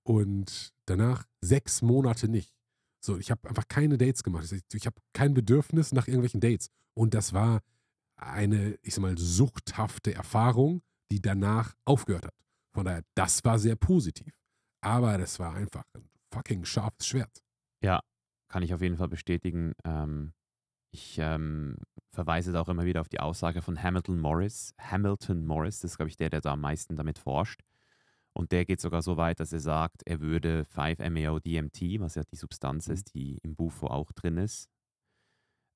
[SPEAKER 2] Und danach sechs Monate nicht. So, ich habe einfach keine Dates gemacht. Ich habe kein Bedürfnis nach irgendwelchen Dates. Und das war eine, ich sag mal, suchthafte Erfahrung, die danach aufgehört hat. Von daher, das war sehr positiv. Aber das war einfach ein fucking scharfes Schwert.
[SPEAKER 1] Ja, kann ich auf jeden Fall bestätigen. Ähm, ich ähm, verweise da auch immer wieder auf die Aussage von Hamilton Morris. Hamilton Morris, das ist, glaube ich, der, der da am meisten damit forscht. Und der geht sogar so weit, dass er sagt, er würde 5-MeO-DMT, was ja die Substanz mhm. ist, die im Bufo auch drin ist,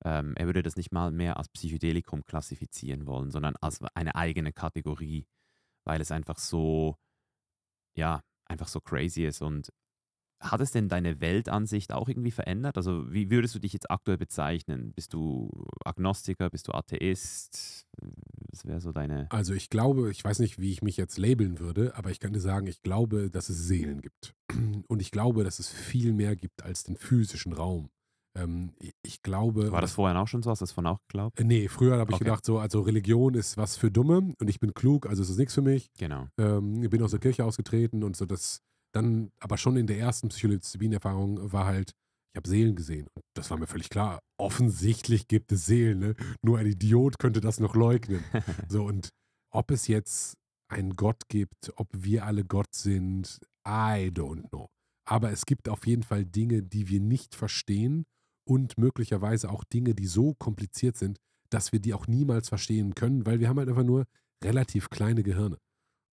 [SPEAKER 1] ähm, er würde das nicht mal mehr als Psychedelikum klassifizieren wollen, sondern als eine eigene Kategorie, weil es einfach so, ja, einfach so crazy ist. Und hat es denn deine Weltansicht auch irgendwie verändert? Also wie würdest du dich jetzt aktuell bezeichnen? Bist du Agnostiker? Bist du Atheist? Das wäre so deine...
[SPEAKER 2] Also ich glaube, ich weiß nicht, wie ich mich jetzt labeln würde, aber ich könnte sagen, ich glaube, dass es Seelen gibt. [clears throat] Und ich glaube, dass es viel mehr gibt als den physischen Raum. Ähm, ich glaube. War das
[SPEAKER 1] vorher auch schon so? Hast du das vorhin auch
[SPEAKER 2] geglaubt? Äh, nee, früher habe ich okay. gedacht, so, also Religion ist was für Dumme und ich bin klug, also es ist nichts für mich. Genau. Ähm, ich bin aus der Kirche ausgetreten und so, das, dann aber schon in der ersten Psilocybin-Erfahrung war halt, ich habe Seelen gesehen. das war mir völlig klar. Offensichtlich gibt es Seelen. Ne? Nur ein Idiot könnte das noch leugnen. [laughs] so, und ob es jetzt einen Gott gibt, ob wir alle Gott sind, I don't know. Aber es gibt auf jeden Fall Dinge, die wir nicht verstehen und möglicherweise auch Dinge, die so kompliziert sind, dass wir die auch niemals verstehen können, weil wir haben halt einfach nur relativ kleine Gehirne.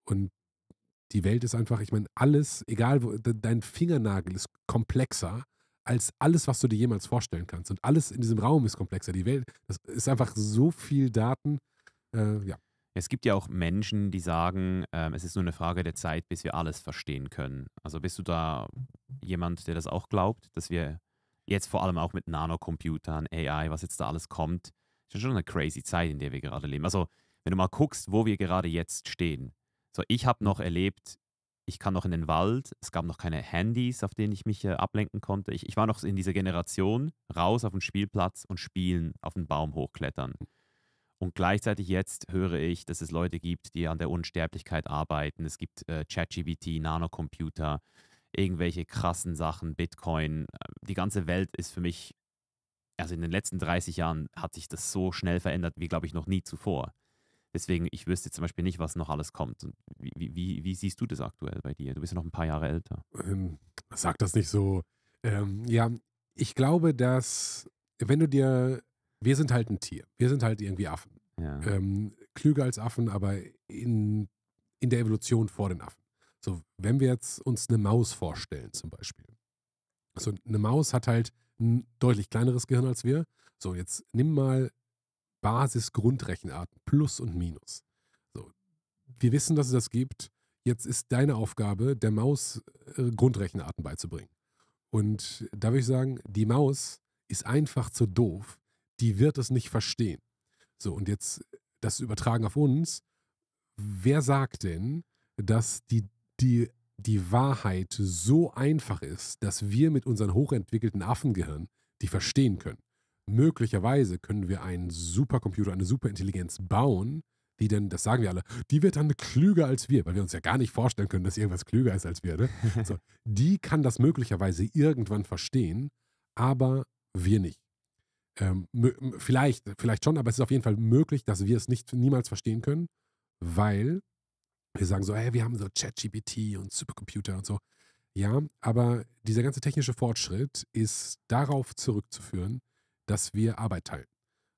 [SPEAKER 2] Und die Welt ist einfach, ich meine, alles, egal, wo, dein Fingernagel ist komplexer als alles, was du dir jemals vorstellen kannst. Und alles in diesem Raum ist komplexer. Die Welt, das ist einfach so viel Daten. Äh, ja.
[SPEAKER 1] Es gibt ja auch Menschen, die sagen, ähm, es ist nur eine Frage der Zeit, bis wir alles verstehen können. Also bist du da jemand, der das auch glaubt, dass wir jetzt vor allem auch mit Nanocomputern, AI, was jetzt da alles kommt, ist schon eine crazy Zeit, in der wir gerade leben. Also wenn du mal guckst, wo wir gerade jetzt stehen, so, ich habe noch erlebt, ich kam noch in den Wald, es gab noch keine Handys, auf denen ich mich äh, ablenken konnte. Ich, ich, war noch in dieser Generation, raus auf den Spielplatz und spielen, auf den Baum hochklettern. Und gleichzeitig jetzt höre ich, dass es Leute gibt, die an der Unsterblichkeit arbeiten. Es gibt äh, ChatGBT, Nanocomputer, irgendwelche krassen Sachen, Bitcoin. Die ganze Welt ist für mich, also in den letzten 30 Jahren hat sich das so schnell verändert wie, glaube ich, noch nie zuvor. Deswegen, ich wüsste zum Beispiel nicht, was noch alles kommt. Wie, wie, wie, siehst du das aktuell bei dir? Du bist ja noch ein paar Jahre älter. Ähm, sag das nicht
[SPEAKER 2] so. Ähm, ja, ich glaube, dass, wenn du dir, wir sind halt ein Tier, wir sind halt irgendwie Affen. Ja. Ähm, klüger als Affen, aber in, in der Evolution vor den Affen. So, wenn wir jetzt uns eine Maus vorstellen, zum Beispiel. So, eine Maus hat halt ein deutlich kleineres Gehirn als wir. So, jetzt nimm mal Basisgrundrechenarten, Plus und Minus. So. Wir wissen, dass es das gibt. Jetzt ist deine Aufgabe, der Maus äh, Grundrechenarten beizubringen. Und da würde ich sagen, die Maus ist einfach zu doof. Die wird es nicht verstehen. So, und jetzt das übertragen auf uns. Wer sagt denn, dass die, die, die Wahrheit so einfach ist, dass wir mit unserem hochentwickelten Affengehirn die verstehen können? möglicherweise können wir einen Supercomputer, eine Superintelligenz bauen, die denn, das sagen wir alle, die wird dann klüger als wir, weil wir uns ja gar nicht vorstellen können, dass irgendwas klüger ist als wir. Ne? [laughs] So, die kann das möglicherweise irgendwann verstehen, aber wir nicht. Ähm, vielleicht, vielleicht schon, aber es ist auf jeden Fall möglich, dass wir es nicht niemals verstehen können, weil wir sagen so, hey, wir haben so ChatGPT und Supercomputer und so. Ja, aber dieser ganze technische Fortschritt ist darauf zurückzuführen, dass wir Arbeit teilen.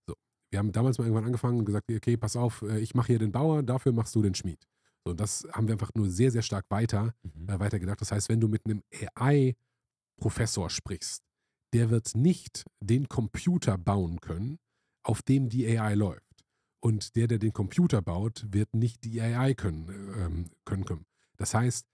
[SPEAKER 2] So, wir haben damals mal irgendwann angefangen und gesagt, okay, pass auf, äh, ich mache hier den Bauer, dafür machst du den Schmied. So, und das haben wir einfach nur sehr, sehr stark weiter, mhm. äh, weitergedacht. Das heißt, wenn du mit einem AI-Professor sprichst, der wird nicht den Computer bauen können, auf dem die AI läuft. Und der, der den Computer baut, wird nicht die AI können, ähm, können, können. Das heißt,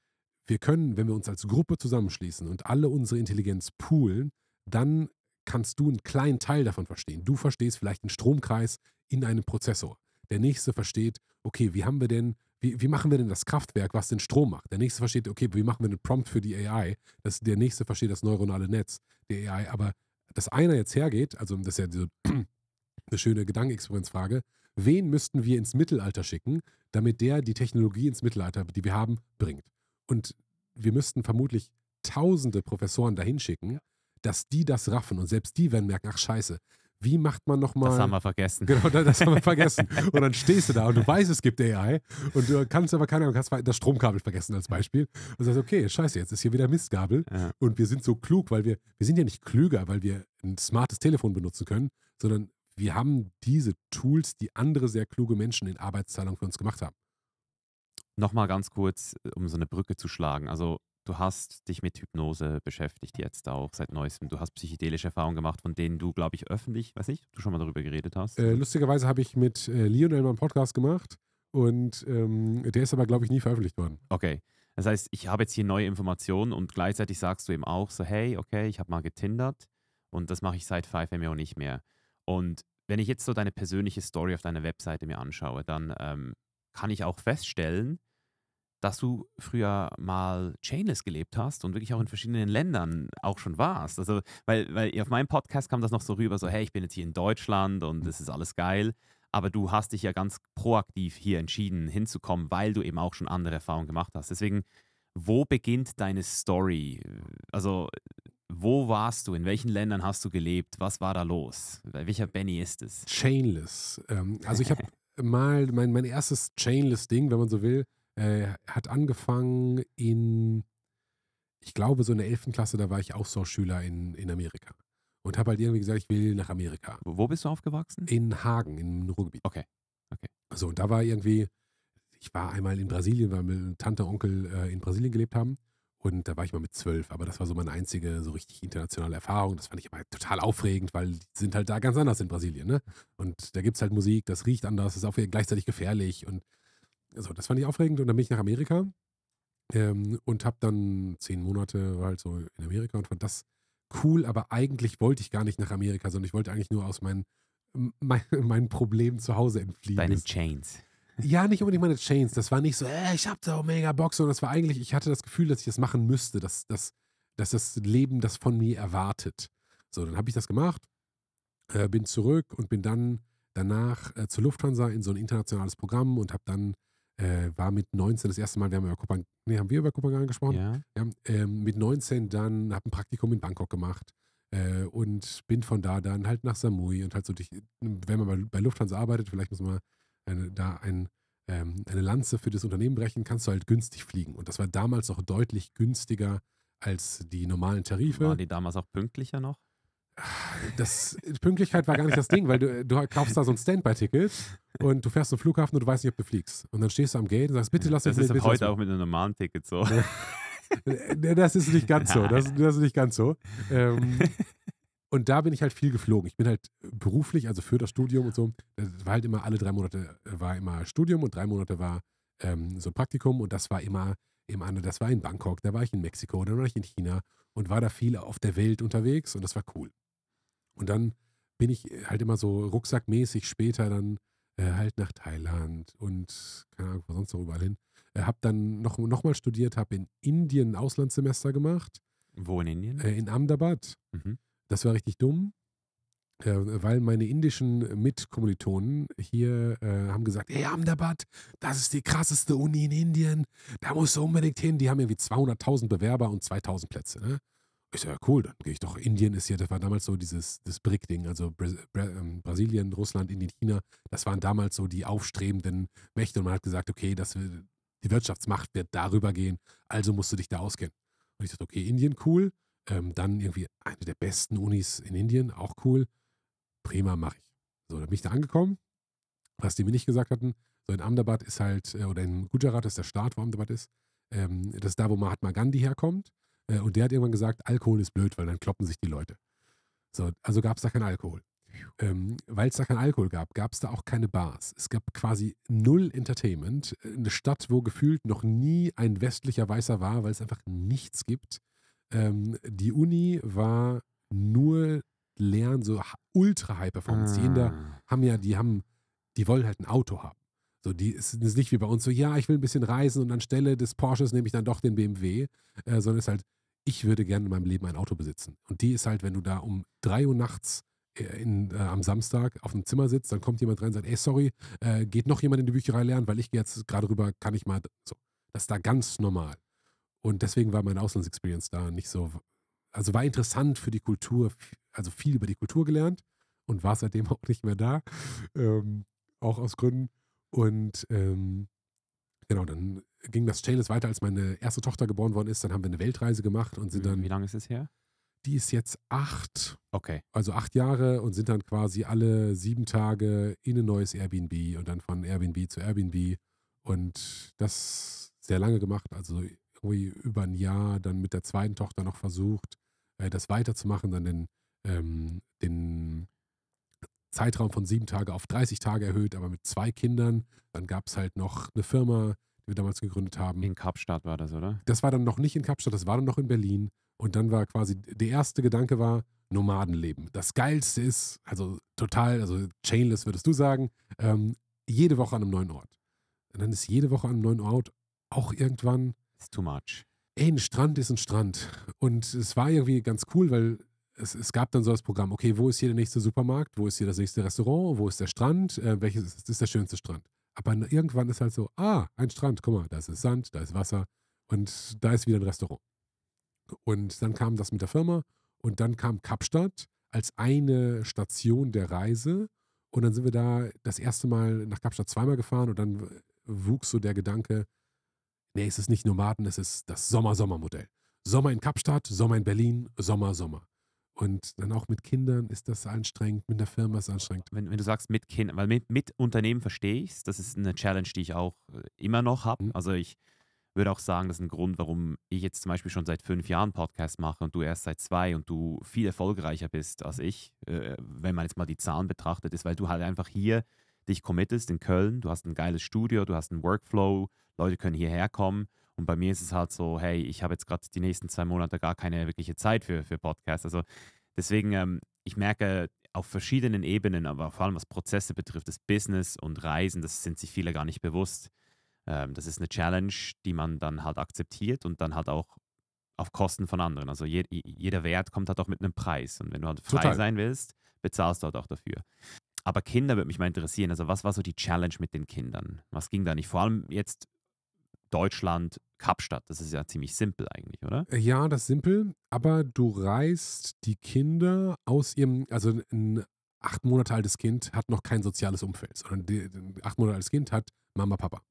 [SPEAKER 2] wir können, wenn wir uns als Gruppe zusammenschließen und alle unsere Intelligenz poolen, dann kannst du einen kleinen Teil davon verstehen. Du verstehst vielleicht einen Stromkreis in einem Prozessor. Der nächste versteht, okay, wie haben wir denn, wie, wie machen wir denn das Kraftwerk, was den Strom macht? Der nächste versteht, okay, wie machen wir den Prompt für die AI? Das, der nächste versteht das neuronale Netz der AI. Aber dass einer jetzt hergeht, also das ist ja diese, [clears throat] eine schöne Gedankenexperimentsfrage, wen müssten wir ins Mittelalter schicken, damit der die Technologie ins Mittelalter, die wir haben, bringt? Und wir müssten vermutlich tausende Professoren dahin schicken, dass die das raffen und selbst die werden merken, ach scheiße, wie macht man nochmal. Genau, das haben wir vergessen. Genau, das, [laughs] haben wir vergessen. Und dann stehst du da und du weißt, es gibt AI und du kannst aber keine Ahnung, hast das Stromkabel vergessen als Beispiel. Und sagst, okay, scheiße, jetzt ist hier wieder Mistgabel ja. und wir sind so klug, weil wir, wir sind ja nicht klüger, weil wir ein smartes Telefon benutzen können, sondern wir haben diese Tools, die andere sehr kluge Menschen in Arbeitszahlung für uns gemacht haben.
[SPEAKER 1] Nochmal ganz kurz, um so eine Brücke zu schlagen. Also du hast dich mit Hypnose beschäftigt jetzt auch seit neuestem. Du hast psychedelische Erfahrungen gemacht, von denen du, glaube ich, öffentlich, weiß nicht, du schon mal darüber geredet hast. Äh, lustigerweise habe
[SPEAKER 2] ich mit äh, Lionel mal einen Podcast gemacht und ähm, der ist aber, glaube ich, nie veröffentlicht worden.
[SPEAKER 1] Okay. Das heißt, ich habe jetzt hier neue Informationen und gleichzeitig sagst du eben auch so, hey, okay, ich habe mal getindert und das mache ich seit 5MO e nicht mehr. Und wenn ich jetzt so deine persönliche Story auf deiner Webseite mir anschaue, dann ähm, kann ich auch feststellen, dass du früher mal Chainless gelebt hast und wirklich auch in verschiedenen Ländern auch schon warst. Also, weil, weil auf meinem Podcast kam das noch so rüber, so, hey, ich bin jetzt hier in Deutschland und es ist alles geil. Aber du hast dich ja ganz proaktiv hier entschieden, hinzukommen, weil du eben auch schon andere Erfahrungen gemacht hast. Deswegen, wo beginnt deine Story? Also, wo warst du? In welchen Ländern hast du gelebt? Was war da los? Welcher Benny ist es?
[SPEAKER 2] Chainless. Ähm, also, ich habe [laughs] mal mein, mein erstes Chainless-Ding, wenn man so will, äh, hat angefangen in, ich glaube, so in der 11. Klasse, da war ich auch Austauschschüler in, in Amerika. Und habe halt irgendwie gesagt, ich will nach Amerika. Wo bist du aufgewachsen? In Hagen, im Ruhrgebiet. Okay. okay. So, und da war irgendwie, ich war einmal in Brasilien, weil meine Tante und Onkel äh, in Brasilien gelebt haben. Und da war ich mal mit zwölf, aber das war so meine einzige so richtig internationale Erfahrung. Das fand ich aber total aufregend, weil die sind halt da ganz anders in Brasilien. Ne? Und da gibt es halt Musik, das riecht anders, ist auch gleichzeitig gefährlich. Und also das fand ich aufregend und dann bin ich nach Amerika ähm, und habe dann zehn Monate halt so in Amerika und fand das cool, aber eigentlich wollte ich gar nicht nach Amerika, sondern ich wollte eigentlich nur aus meinen mein, [laughs] mein Problem zu Hause entfliehen. Deine Chains. Ja, nicht unbedingt meine Chains. Das war nicht so, äh, ich hab da mega Bock, sondern das war eigentlich, ich hatte das Gefühl, dass ich das machen müsste, dass, dass, dass das Leben das von mir erwartet. So, dann habe ich das gemacht, äh, bin zurück und bin dann danach äh, zur Lufthansa in so ein internationales Programm und habe dann äh, war mit 19 das erste Mal, wir haben über Kopenhagen, nee, haben wir über Kopenhagen gesprochen? Ja. ja ähm, mit 19 dann, habe ein Praktikum in Bangkok gemacht äh, und bin von da dann halt nach Samui und halt so durch, wenn man bei, bei Lufthansa arbeitet, vielleicht muss man eine, da ein, ähm, eine Lanze für das Unternehmen brechen, kannst du halt günstig fliegen. Und das war damals noch deutlich günstiger als die normalen Tarife. Waren die damals auch pünktlicher noch? das, Pünktlichkeit war gar nicht das Ding, weil du, du kaufst da so ein Standby-Ticket und du fährst zum Flughafen und du weißt nicht, ob du fliegst. Und dann stehst du am Gate und sagst, bitte lass uns Das ist bitte, heute auch
[SPEAKER 1] mit einem normalen Ticket so.
[SPEAKER 2] das ist nicht ganz so. Das, das ist nicht ganz so. Ähm, und da bin ich halt viel geflogen. Ich bin halt beruflich, also für das Studium und so, das war halt immer alle drei Monate war immer Studium und drei Monate war ähm, so ein Praktikum und das war immer im anderen, das war in Bangkok, da war ich in Mexiko, dann war ich in China und war da viel auf der Welt unterwegs und das war cool. Und dann bin ich äh, halt immer so rucksackmäßig später dann äh, halt nach Thailand und keine Ahnung, wo sonst noch überall hin. Äh, hab dann noch, noch mal studiert, habe in Indien ein Auslandssemester gemacht.
[SPEAKER 1] Wo in Indien? Äh,
[SPEAKER 2] in Ahmedabad. Mhm. Das war richtig dumm, äh, weil meine indischen Mitkommilitonen hier äh, haben gesagt, hey Ahmedabad, das ist die krasseste Uni in Indien, da musst du unbedingt hin. Die haben irgendwie 200.000 Bewerber und 2.000 Plätze. Ne? Ist ja cool, dann gehe ich doch. Indien ist ja, das war damals so dieses das BRIC-Ding, also Bra Bra ähm, Brasilien, Russland, Indien, China. Das waren damals so die aufstrebenden Mächte und man hat gesagt, okay, das, die Wirtschaftsmacht wird darüber gehen, also musst du dich da auskennen. Und ich dachte, okay, Indien cool, ähm, dann irgendwie eine der besten Unis in Indien, auch cool. Prima, mache ich. So, dann bin ich da angekommen. Was die mir nicht gesagt hatten, so in Ahmedabad ist halt, äh, oder in Gujarat ist der Staat, wo Ahmedabad ist, ähm, das ist da, wo Mahatma Gandhi herkommt. Äh, und der hat irgendwann gesagt, Alkohol ist blöd, weil dann kloppen sich die Leute. So, also gab es da keinen Alkohol. Ähm, weil es da keinen Alkohol gab, gab es da auch keine Bars. Es gab quasi null Entertainment. Äh, eine Stadt, wo gefühlt noch nie ein westlicher Weißer war, weil es einfach nichts gibt. Ähm, die Uni war nur Lernen, so ultra High Performance. Ah. Die Inder haben ja, die haben, die wollen halt ein Auto haben. So, die ist, ist nicht wie bei uns so, ja, ich will ein bisschen reisen und anstelle des Porsches nehme ich dann doch den BMW, äh, sondern ist halt, ich würde gerne in meinem Leben ein Auto besitzen. Und die ist halt, wenn du da um drei Uhr nachts äh, in, äh, am Samstag auf dem Zimmer sitzt, dann kommt jemand rein und sagt, ey, sorry, äh, geht noch jemand in die Bücherei lernen, weil ich jetzt gerade rüber, kann ich mal, so. Das ist da ganz normal. Und deswegen war meine Auslandsexperience da nicht so, also war interessant für die Kultur, also viel über die Kultur gelernt und war seitdem [laughs] auch nicht mehr da, ähm, auch aus Gründen. Und ähm, Genau, dann ging das Chainless weiter, als meine erste Tochter geboren worden ist. Dann haben wir eine Weltreise gemacht und sind hm, dann. Wie lange ist es her? Die ist jetzt acht. Okay. Also acht Jahre und sind dann quasi alle sieben Tage in ein neues Airbnb und dann von Airbnb zu Airbnb. Und das sehr lange gemacht, also irgendwie über ein Jahr, dann mit der zweiten Tochter noch versucht, äh, das weiterzumachen, dann den, ähm, den Zeitraum von sieben Tage auf 30 Tage erhöht, aber mit zwei Kindern. Dann gab es halt noch eine Firma, die wir damals gegründet haben.
[SPEAKER 1] In Kapstadt war das, oder?
[SPEAKER 2] Das war dann noch nicht in Kapstadt, das war dann noch in Berlin. Und dann war quasi, der erste Gedanke war, Nomadenleben. Das Geilste ist, also total, also chainless würdest du sagen, ähm, jede Woche an einem neuen Ort. Und dann ist jede Woche an einem neuen Ort auch irgendwann. It's too much. Ey, ein Strand ist ein Strand. Und es war irgendwie ganz cool, weil es, es, gab dann so das Programm, okay, wo ist hier der nächste Supermarkt, wo ist hier das nächste Restaurant, wo ist der Strand, äh, welches ist, ist der schönste Strand. Aber irgendwann ist halt so, ah, ein Strand, guck mal, da ist Sand, da ist Wasser und da ist wieder ein Restaurant. Und dann kam das mit der Firma und dann kam Kapstadt als eine Station der Reise. Und dann sind wir da das erste Mal nach Kapstadt zweimal gefahren und dann wuchs so der Gedanke, nee, es ist nicht Nomaden, es ist das Sommer-Sommer-Modell. Sommer in Kapstadt, Sommer in Berlin, Sommer, Sommer. Und dann auch mit Kindern ist das anstrengend, mit der Firma ist anstrengend.
[SPEAKER 1] Wenn, wenn du sagst mit Kindern, weil mit, mit Unternehmen verstehe ich es, das ist eine Challenge, die ich auch äh, immer noch habe. Mhm. Also ich würde auch sagen, das ist ein Grund, warum ich jetzt zum Beispiel schon seit fünf Jahren Podcast mache und du erst seit zwei und du viel erfolgreicher bist als ich, äh, wenn man jetzt mal die Zahlen betrachtet, ist, weil du halt einfach hier dich committest in Köln, du hast ein geiles Studio, du hast einen Workflow, Leute können hierher kommen und bei mir ist es halt so, hey, ich habe jetzt gerade die nächsten zwei Monate gar keine wirkliche Zeit für, für Podcasts. Also deswegen, ähm, ich merke auf verschiedenen Ebenen, aber vor allem was Prozesse betrifft, das Business und Reisen, das sind sich viele gar nicht bewusst. Ähm, das ist eine Challenge, die man dann halt akzeptiert und dann halt auch auf Kosten von anderen. Also je, jeder Wert kommt halt auch mit einem Preis. Und wenn du halt frei Total. sein willst, bezahlst du halt auch dafür. Aber Kinder würde mich mal interessieren. Also, was war so die Challenge mit den Kindern? Was ging da nicht? Vor allem jetzt Deutschland, Kapstadt. Das ist ja ziemlich simpel eigentlich, oder? Äh,
[SPEAKER 2] ja, das ist simpel, aber du reißt die Kinder aus ihrem, also ein acht Monate altes Kind hat noch kein soziales Umfeld, sondern ein acht Monate altes Kind hat Mama, Papa.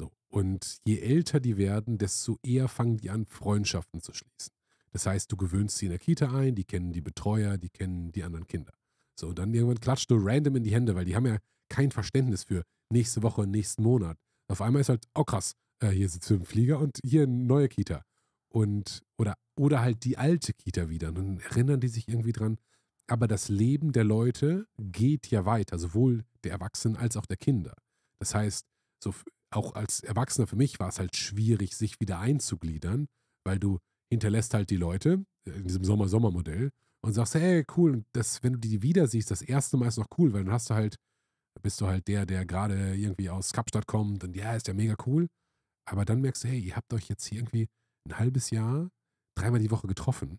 [SPEAKER 2] So. Und je älter die werden, desto eher fangen die an, Freundschaften zu schließen. Das heißt, du gewöhnst sie in der Kita ein, die kennen die Betreuer, die kennen die anderen Kinder. So, und dann irgendwann klatscht du random in die Hände, weil die haben ja kein Verständnis für nächste Woche, nächsten Monat. Auf einmal ist halt, oh krass, äh, hier sitzt für den Flieger und hier eine neue Kita. Und, oder, oder halt die alte Kita wieder. Und dann erinnern die sich irgendwie dran. Aber das Leben der Leute geht ja weiter, sowohl der Erwachsenen als auch der Kinder. Das heißt, so auch als Erwachsener für mich war es halt schwierig, sich wieder einzugliedern, weil du hinterlässt halt die Leute äh, in diesem Sommer-Sommer-Modell und sagst, hey, cool, das, wenn du die wieder siehst, das erste Mal ist noch cool, weil dann hast du halt, bist du halt der, der gerade irgendwie aus Kapstadt kommt und ja, ist ja mega cool. Aber dann merkst du, hey, ihr habt euch jetzt hier irgendwie ein halbes Jahr, dreimal die Woche getroffen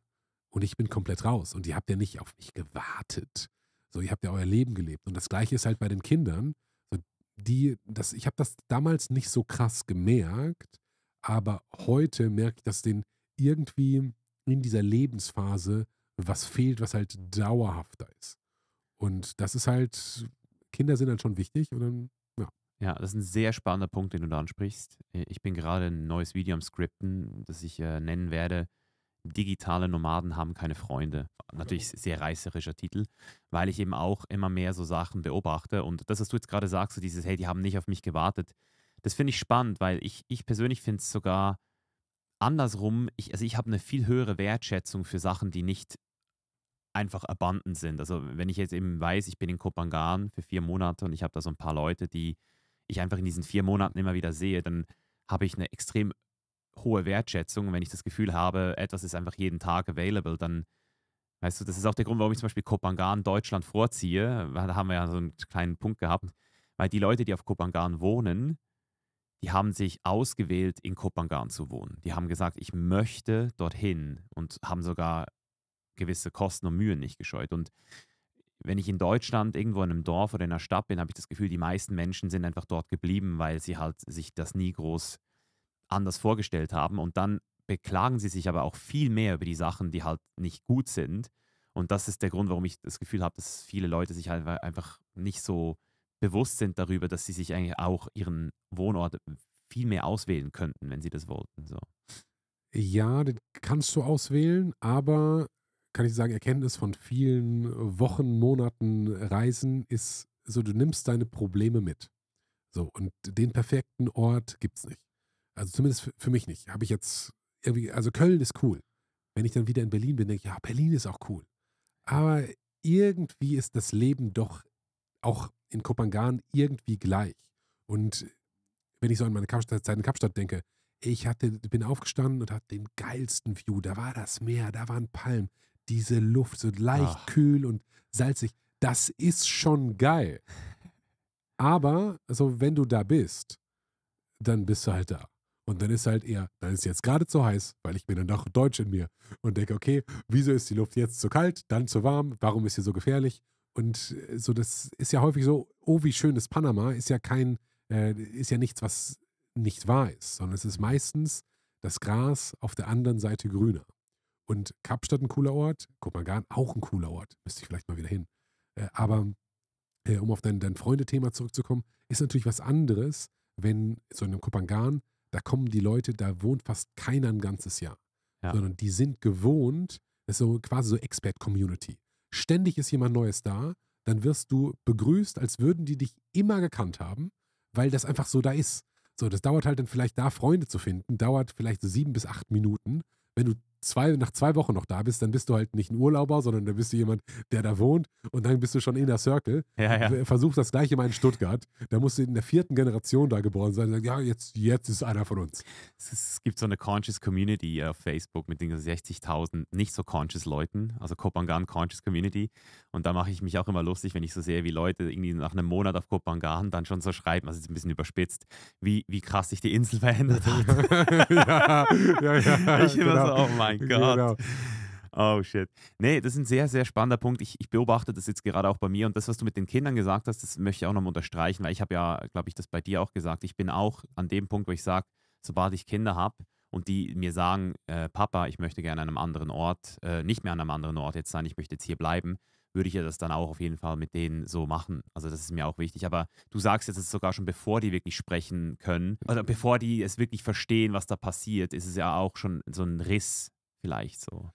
[SPEAKER 2] und ich bin komplett raus und ihr habt ja nicht auf mich gewartet. So, ihr habt ja euer Leben gelebt. Und das Gleiche ist halt bei den Kindern. So, die, das, ich habe das damals nicht so krass gemerkt, aber heute merke ich, dass denen irgendwie in dieser Lebensphase was fehlt, was halt dauerhafter ist. Und das ist halt, Kinder sind dann halt schon wichtig und dann
[SPEAKER 1] ja, das ist ein sehr spannender Punkt, den du da ansprichst. Äh, ich bin gerade ein neues Video am Skripten, das ich äh, nennen werde. Digitale Nomaden haben keine Freunde. Natürlich sehr reißerischer Titel, weil ich eben auch immer mehr so Sachen beobachte. Und das, was du jetzt gerade sagst, so dieses, hey, die haben nicht auf mich gewartet, das finde ich spannend, weil ich, ich persönlich finde es sogar andersrum. Ich, also ich habe eine viel höhere Wertschätzung für Sachen, die nicht einfach abundant sind. Also wenn ich jetzt eben weiß, ich bin in Kopangan für vier Monate und ich habe da so ein paar Leute, die ich einfach in diesen vier Monaten immer wieder sehe, dann habe ich eine extrem hohe Wertschätzung. Und wenn ich das Gefühl habe, etwas ist einfach jeden Tag available, dann weißt du, das ist auch der Grund, warum ich zum Beispiel Kopangan Deutschland vorziehe. Da haben wir ja so einen kleinen Punkt gehabt, weil die Leute, die auf Kopangan wohnen, die haben sich ausgewählt, in Kopangan zu wohnen. Die haben gesagt, ich möchte dorthin und haben sogar gewisse Kosten und Mühen nicht gescheut. Und wenn ich in Deutschland irgendwo in einem Dorf oder in einer Stadt bin, habe ich das Gefühl, die meisten Menschen sind einfach dort geblieben, weil sie halt sich das nie groß anders vorgestellt haben. Und dann beklagen sie sich aber auch viel mehr über die Sachen, die halt nicht gut sind. Und das ist der Grund, warum ich das Gefühl habe, dass viele Leute sich halt einfach nicht so bewusst sind darüber, dass sie sich eigentlich auch ihren Wohnort viel mehr auswählen könnten, wenn sie das wollten. So.
[SPEAKER 2] Ja, den kannst du auswählen, aber kann ich sagen, Erkenntnis von vielen Wochen, Monaten Reisen ist so, du nimmst deine Probleme mit. So, und den perfekten Ort gibt es nicht. Also zumindest für, mich nicht. Habe ich jetzt irgendwie, also Köln ist cool. Wenn ich dann wieder in Berlin bin, denke ich, ja, Berlin ist auch cool. Aber irgendwie ist das Leben doch auch in Kopenhagen irgendwie gleich. Und wenn ich so an meine Kapstadt, Zeit in Kapstadt denke, ich hatte, bin aufgestanden und hatte den geilsten View. Da war das Meer, da waren Palmen, diese Luft, so leicht Ach. kühl und salzig. Das ist schon geil. Aber, also wenn du da bist, dann bist du halt da. Und dann ist halt eher, dann ist jetzt gerade zu heiß, weil ich bin dann doch deutsch in mir und denke, okay, wieso ist die Luft jetzt zu kalt, dann zu warm, warum ist sie so gefährlich? Und äh, so, das ist ja häufig so, oh, wie schön ist Panama, ist ja kein, äh, ist ja nichts, was nicht wahr ist, sondern es ist meistens das Gras auf der anderen Seite grüner. Und Kapstadt ein cooler Ort, Kopenhagen auch ein cooler Ort. Müsste ich vielleicht mal wieder hin. Äh, aber äh, um auf dein, dein freunde zurückzukommen, ist natürlich was anderes, wenn so in einem Kopangan, da kommen die Leute, da wohnt fast keiner ein ganzes Jahr. Ja. Sondern die sind gewohnt, das ist so quasi so Expert-Community. Ständig ist jemand Neues da, dann wirst du begrüßt, als würden die dich immer gekannt haben, weil das einfach so da ist. So, das dauert halt dann vielleicht da Freunde zu finden, dauert vielleicht so sieben bis acht Minuten. Wenn du zwei, nach zwei Wochen noch da bist, dann bist du halt nicht ein Urlauber, sondern dann bist du jemand, der da wohnt und dann bist du schon in der Circle. Ja, ja. Versuch das gleiche mal in Stuttgart. Da musst du in der vierten Generation da geboren sein und sagen, ja,
[SPEAKER 1] jetzt, jetzt ist einer von uns. Es gibt so eine Conscious Community auf Facebook mit den 60.000 nicht so conscious Leuten, also Kopangan Conscious Community. Und da mache ich mich auch immer lustig, wenn ich so sehe, wie Leute irgendwie nach einem Monat auf Kopangan dann schon so schreiben, also jetzt ein bisschen überspitzt, wie, wie krass sich die Insel verändert hat. [laughs] ja, ja, ja, [laughs] ich immer genau. so, oh mein mein Gott. Genau. Oh shit. Nee, das ist ein sehr, sehr spannender Punkt. Ich, ich, beobachte das jetzt gerade auch bei mir und das, was du mit den Kindern gesagt hast, das möchte ich auch nochmal unterstreichen, weil ich habe ja, glaube ich, das bei dir auch gesagt. Ich bin auch an dem Punkt, wo ich sage, sobald ich Kinder habe und die mir sagen, äh, Papa, ich möchte gerne an einem anderen Ort, äh, nicht mehr an einem anderen Ort jetzt sein, ich möchte jetzt hier bleiben, würde ich ja das dann auch auf jeden Fall mit denen so machen. Also das ist mir auch wichtig. Aber du sagst jetzt, sogar schon bevor die wirklich sprechen können, oder bevor die es wirklich verstehen, was da passiert, ist es ja auch schon so ein Riss vielleicht so.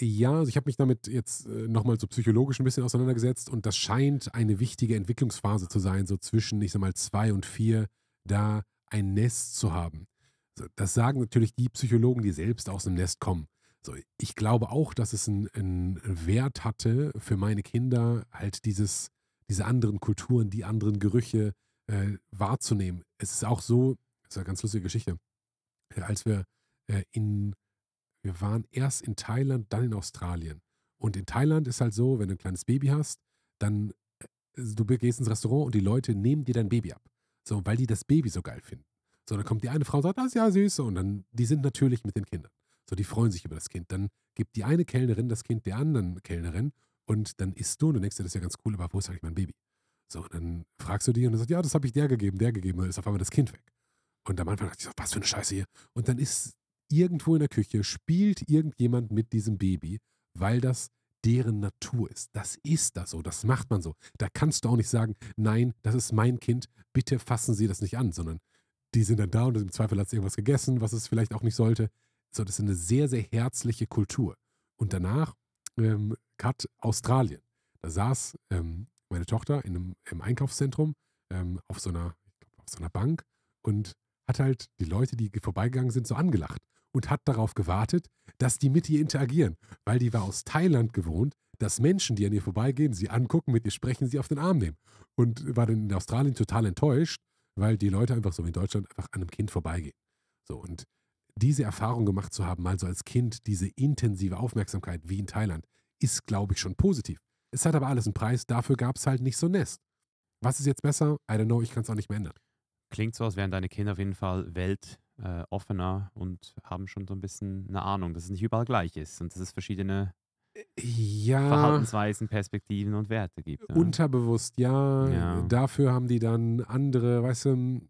[SPEAKER 2] Ja, also ich habe mich damit jetzt äh, nochmal so psychologisch ein bisschen auseinandergesetzt und das scheint eine wichtige Entwicklungsphase zu sein, so zwischen, ich sag mal, zwei und vier, da ein Nest zu haben. Das sagen natürlich die Psychologen, die selbst aus dem Nest kommen. So, ich glaube auch, dass es einen, Wert hatte für meine Kinder, halt dieses, diese anderen Kulturen, die anderen Gerüche äh, wahrzunehmen. Es ist auch so, das ist eine ganz lustige Geschichte, als wir äh, in wir waren erst in Thailand, dann in Australien. Und in Thailand ist halt so, wenn du ein kleines Baby hast, dann äh, du gehst ins Restaurant und die Leute nehmen dir dein Baby ab. So, weil die das Baby so geil finden. So, dann kommt die eine Frau und sagt, das ah, ist ja süß. Und dann, die sind natürlich mit den Kindern. So, die freuen sich über das Kind. Dann gibt die eine Kellnerin das Kind der anderen Kellnerin und dann isst du und dann denkst du, das ist ja ganz cool, aber wo ist eigentlich mein Baby? So, und dann fragst du die und dann sagt, ja, das habe ich der gegeben, der gegeben, und dann ist auf einmal das Kind weg. Und am Anfang dachte ich so, was für eine Scheiße hier. Und dann ist irgendwo in der Küche spielt irgendjemand mit diesem Baby, weil das deren Natur ist. Das ist das so, das macht man so. Da kannst du auch nicht sagen, nein, das ist mein Kind, bitte fassen Sie das nicht an, sondern die sind dann da und im Zweifel hat es irgendwas gegessen, was es vielleicht auch nicht sollte. So, das ist eine sehr, sehr herzliche Kultur. Und danach, ähm, Cut Australien. Da saß ähm, meine Tochter in einem, im Einkaufszentrum ähm, auf, so einer, auf so einer Bank und hat halt die Leute, die vorbeigegangen sind, so angelacht und hat darauf gewartet, dass die mit ihr interagieren, weil die war aus Thailand gewohnt, dass Menschen, die an ihr vorbeigehen, sie angucken, mit ihr sprechen, sie auf den Arm nehmen. Und war dann in Australien total enttäuscht, weil die Leute einfach so wie in Deutschland einfach an einem Kind vorbeigehen. So, und diese Erfahrung gemacht zu haben, mal so als Kind, diese intensive Aufmerksamkeit wie in Thailand, ist, glaube ich, schon positiv. Es hat aber alles einen Preis, dafür gab es halt nicht so ein Nest. Was ist jetzt besser? I don't know, ich kann es auch nicht mehr ändern.
[SPEAKER 1] Klingt so, als wären deine Kinder auf jeden Fall Welt äh, offener und haben schon so ein bisschen eine Ahnung, dass es nicht überall gleich ist und dass es verschiedene äh, ja, Verhaltensweisen, Perspektiven und Werte gibt. Ne?
[SPEAKER 2] Unterbewusst, ja. ja. Dafür haben die dann andere, weißt du,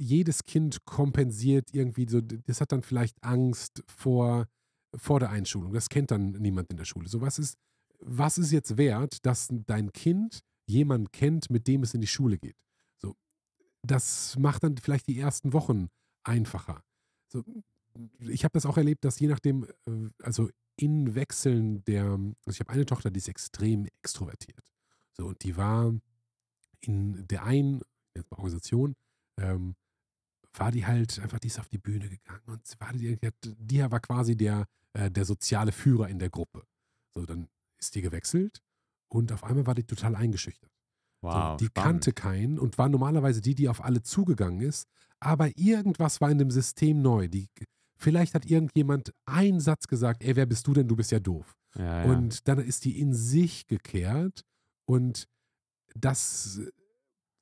[SPEAKER 2] jedes Kind kompensiert irgendwie so, das hat dann vielleicht Angst vor, vor der Einschulung. Das kennt dann niemand in der Schule. So, was ist, was ist jetzt wert, dass dein Kind jemanden kennt, mit dem es in die Schule geht? So, das macht dann vielleicht die ersten Wochen einfacher. So, ich habe das auch erlebt, dass je nachdem, äh, also in Wechseln der, also ich habe eine Tochter, die ist extrem extrovertiert. So, und die war in der einen Organisation, ähm, war die halt einfach, die ist auf die Bühne gegangen und war die, die war quasi der, äh, der soziale Führer in der Gruppe. So, dann ist die gewechselt und auf einmal war die total eingeschüchtert. Wow, so, die spannend. kannte keinen und war normalerweise die, die auf alle zugegangen ist, aber irgendwas war in dem System neu. Die, vielleicht hat irgendjemand einen Satz gesagt, ey, wer bist du denn? Du bist ja doof. Ja, ja. Und dann ist die in sich gekehrt und das,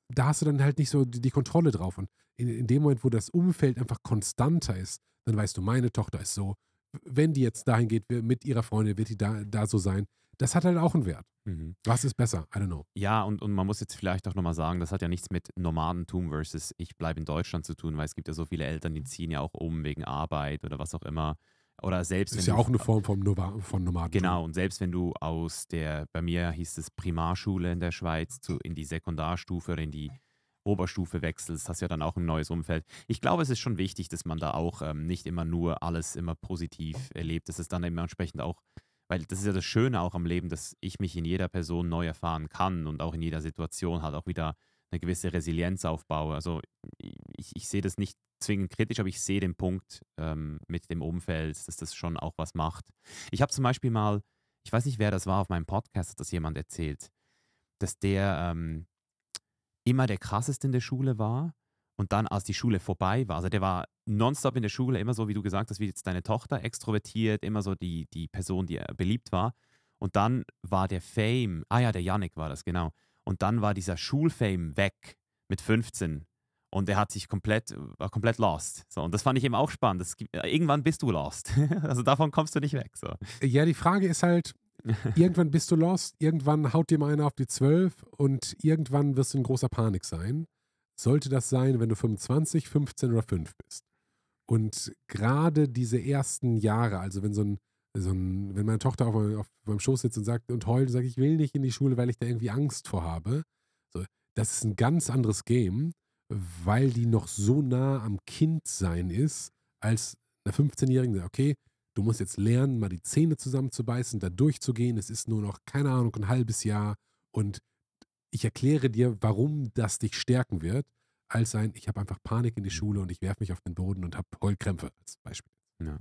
[SPEAKER 2] da hast du dann halt nicht so die, die Kontrolle drauf. Und in, in, dem Moment, wo das Umfeld einfach konstanter ist, dann weißt du, meine Tochter ist so, wenn die jetzt dahin geht mit ihrer Freundin, wird die da, da so sein. Das hat halt auch einen Wert. Mhm. Was ist besser? I don't know.
[SPEAKER 1] Ja, und, und man muss jetzt vielleicht auch nochmal sagen, das hat ja nichts mit Nomadentum versus ich bleibe in Deutschland zu tun, weil es gibt ja so viele Eltern, die ziehen ja auch um wegen Arbeit oder was auch immer. Oder selbst. Ist ja auch eine äh,
[SPEAKER 2] Form von, Nova, von Nomadentum.
[SPEAKER 1] Genau, und selbst wenn du aus der, bei mir hieß es Primarschule in der Schweiz, zu, in die Sekundarstufe oder in die Oberstufe wechselst, hast ja dann auch ein neues Umfeld. Ich glaube, es ist schon wichtig, dass man da auch ähm, nicht immer nur alles immer positiv erlebt, Das ist dann eben entsprechend auch, weil das ist ja das Schöne auch am Leben, dass ich mich in jeder Person neu erfahren kann und auch in jeder Situation halt auch wieder eine gewisse Resilienz aufbaue. Also ich, ich sehe das nicht zwingend kritisch, aber ich sehe den Punkt ähm, mit dem Umfeld, dass das schon auch was macht. Ich habe zum Beispiel mal, ich weiß nicht, wer das war, auf meinem Podcast hat das jemand erzählt, dass der ähm, immer der krasseste in der Schule war und dann, als die Schule vorbei war, also der war nonstop in der Schule, immer so, wie du gesagt hast, wie jetzt deine Tochter, extrovertiert, immer so die, die Person, die äh, beliebt war. Und dann war der Fame, ah ja, der Yannick war das, genau. Und dann war dieser Schulfame weg mit 15. Und er hat sich komplett, war äh, komplett lost. So, und das fand ich eben auch spannend. Das, äh, irgendwann bist du lost. [laughs] also davon kommst du nicht weg. So. Ja, die
[SPEAKER 2] Frage ist halt, irgendwann bist du lost, irgendwann haut dir mal einer auf die 12 und irgendwann wirst du in großer Panik sein. Sollte das sein, wenn du 25, 15 oder 5 bist. Und gerade diese ersten Jahre, also wenn so ein, so ein wenn meine Tochter auf, auf meinem Schoß sitzt und sagt und heult und sagt, ich will nicht in die Schule, weil ich da irgendwie Angst vor habe, so, das ist ein ganz anderes Game, weil die noch so nah am Kindsein ist, als eine 15-Jährige, okay, Du musst jetzt lernen, mal die Zähne zusammenzubeißen, da durchzugehen. Es ist nur noch, keine Ahnung, ein halbes Jahr. Und ich erkläre dir, warum das dich stärken wird, als ein, ich habe einfach Panik in die mhm. Schule und ich werfe mich auf den Boden und habe Heulkrämpfe als Beispiel.
[SPEAKER 1] Ja.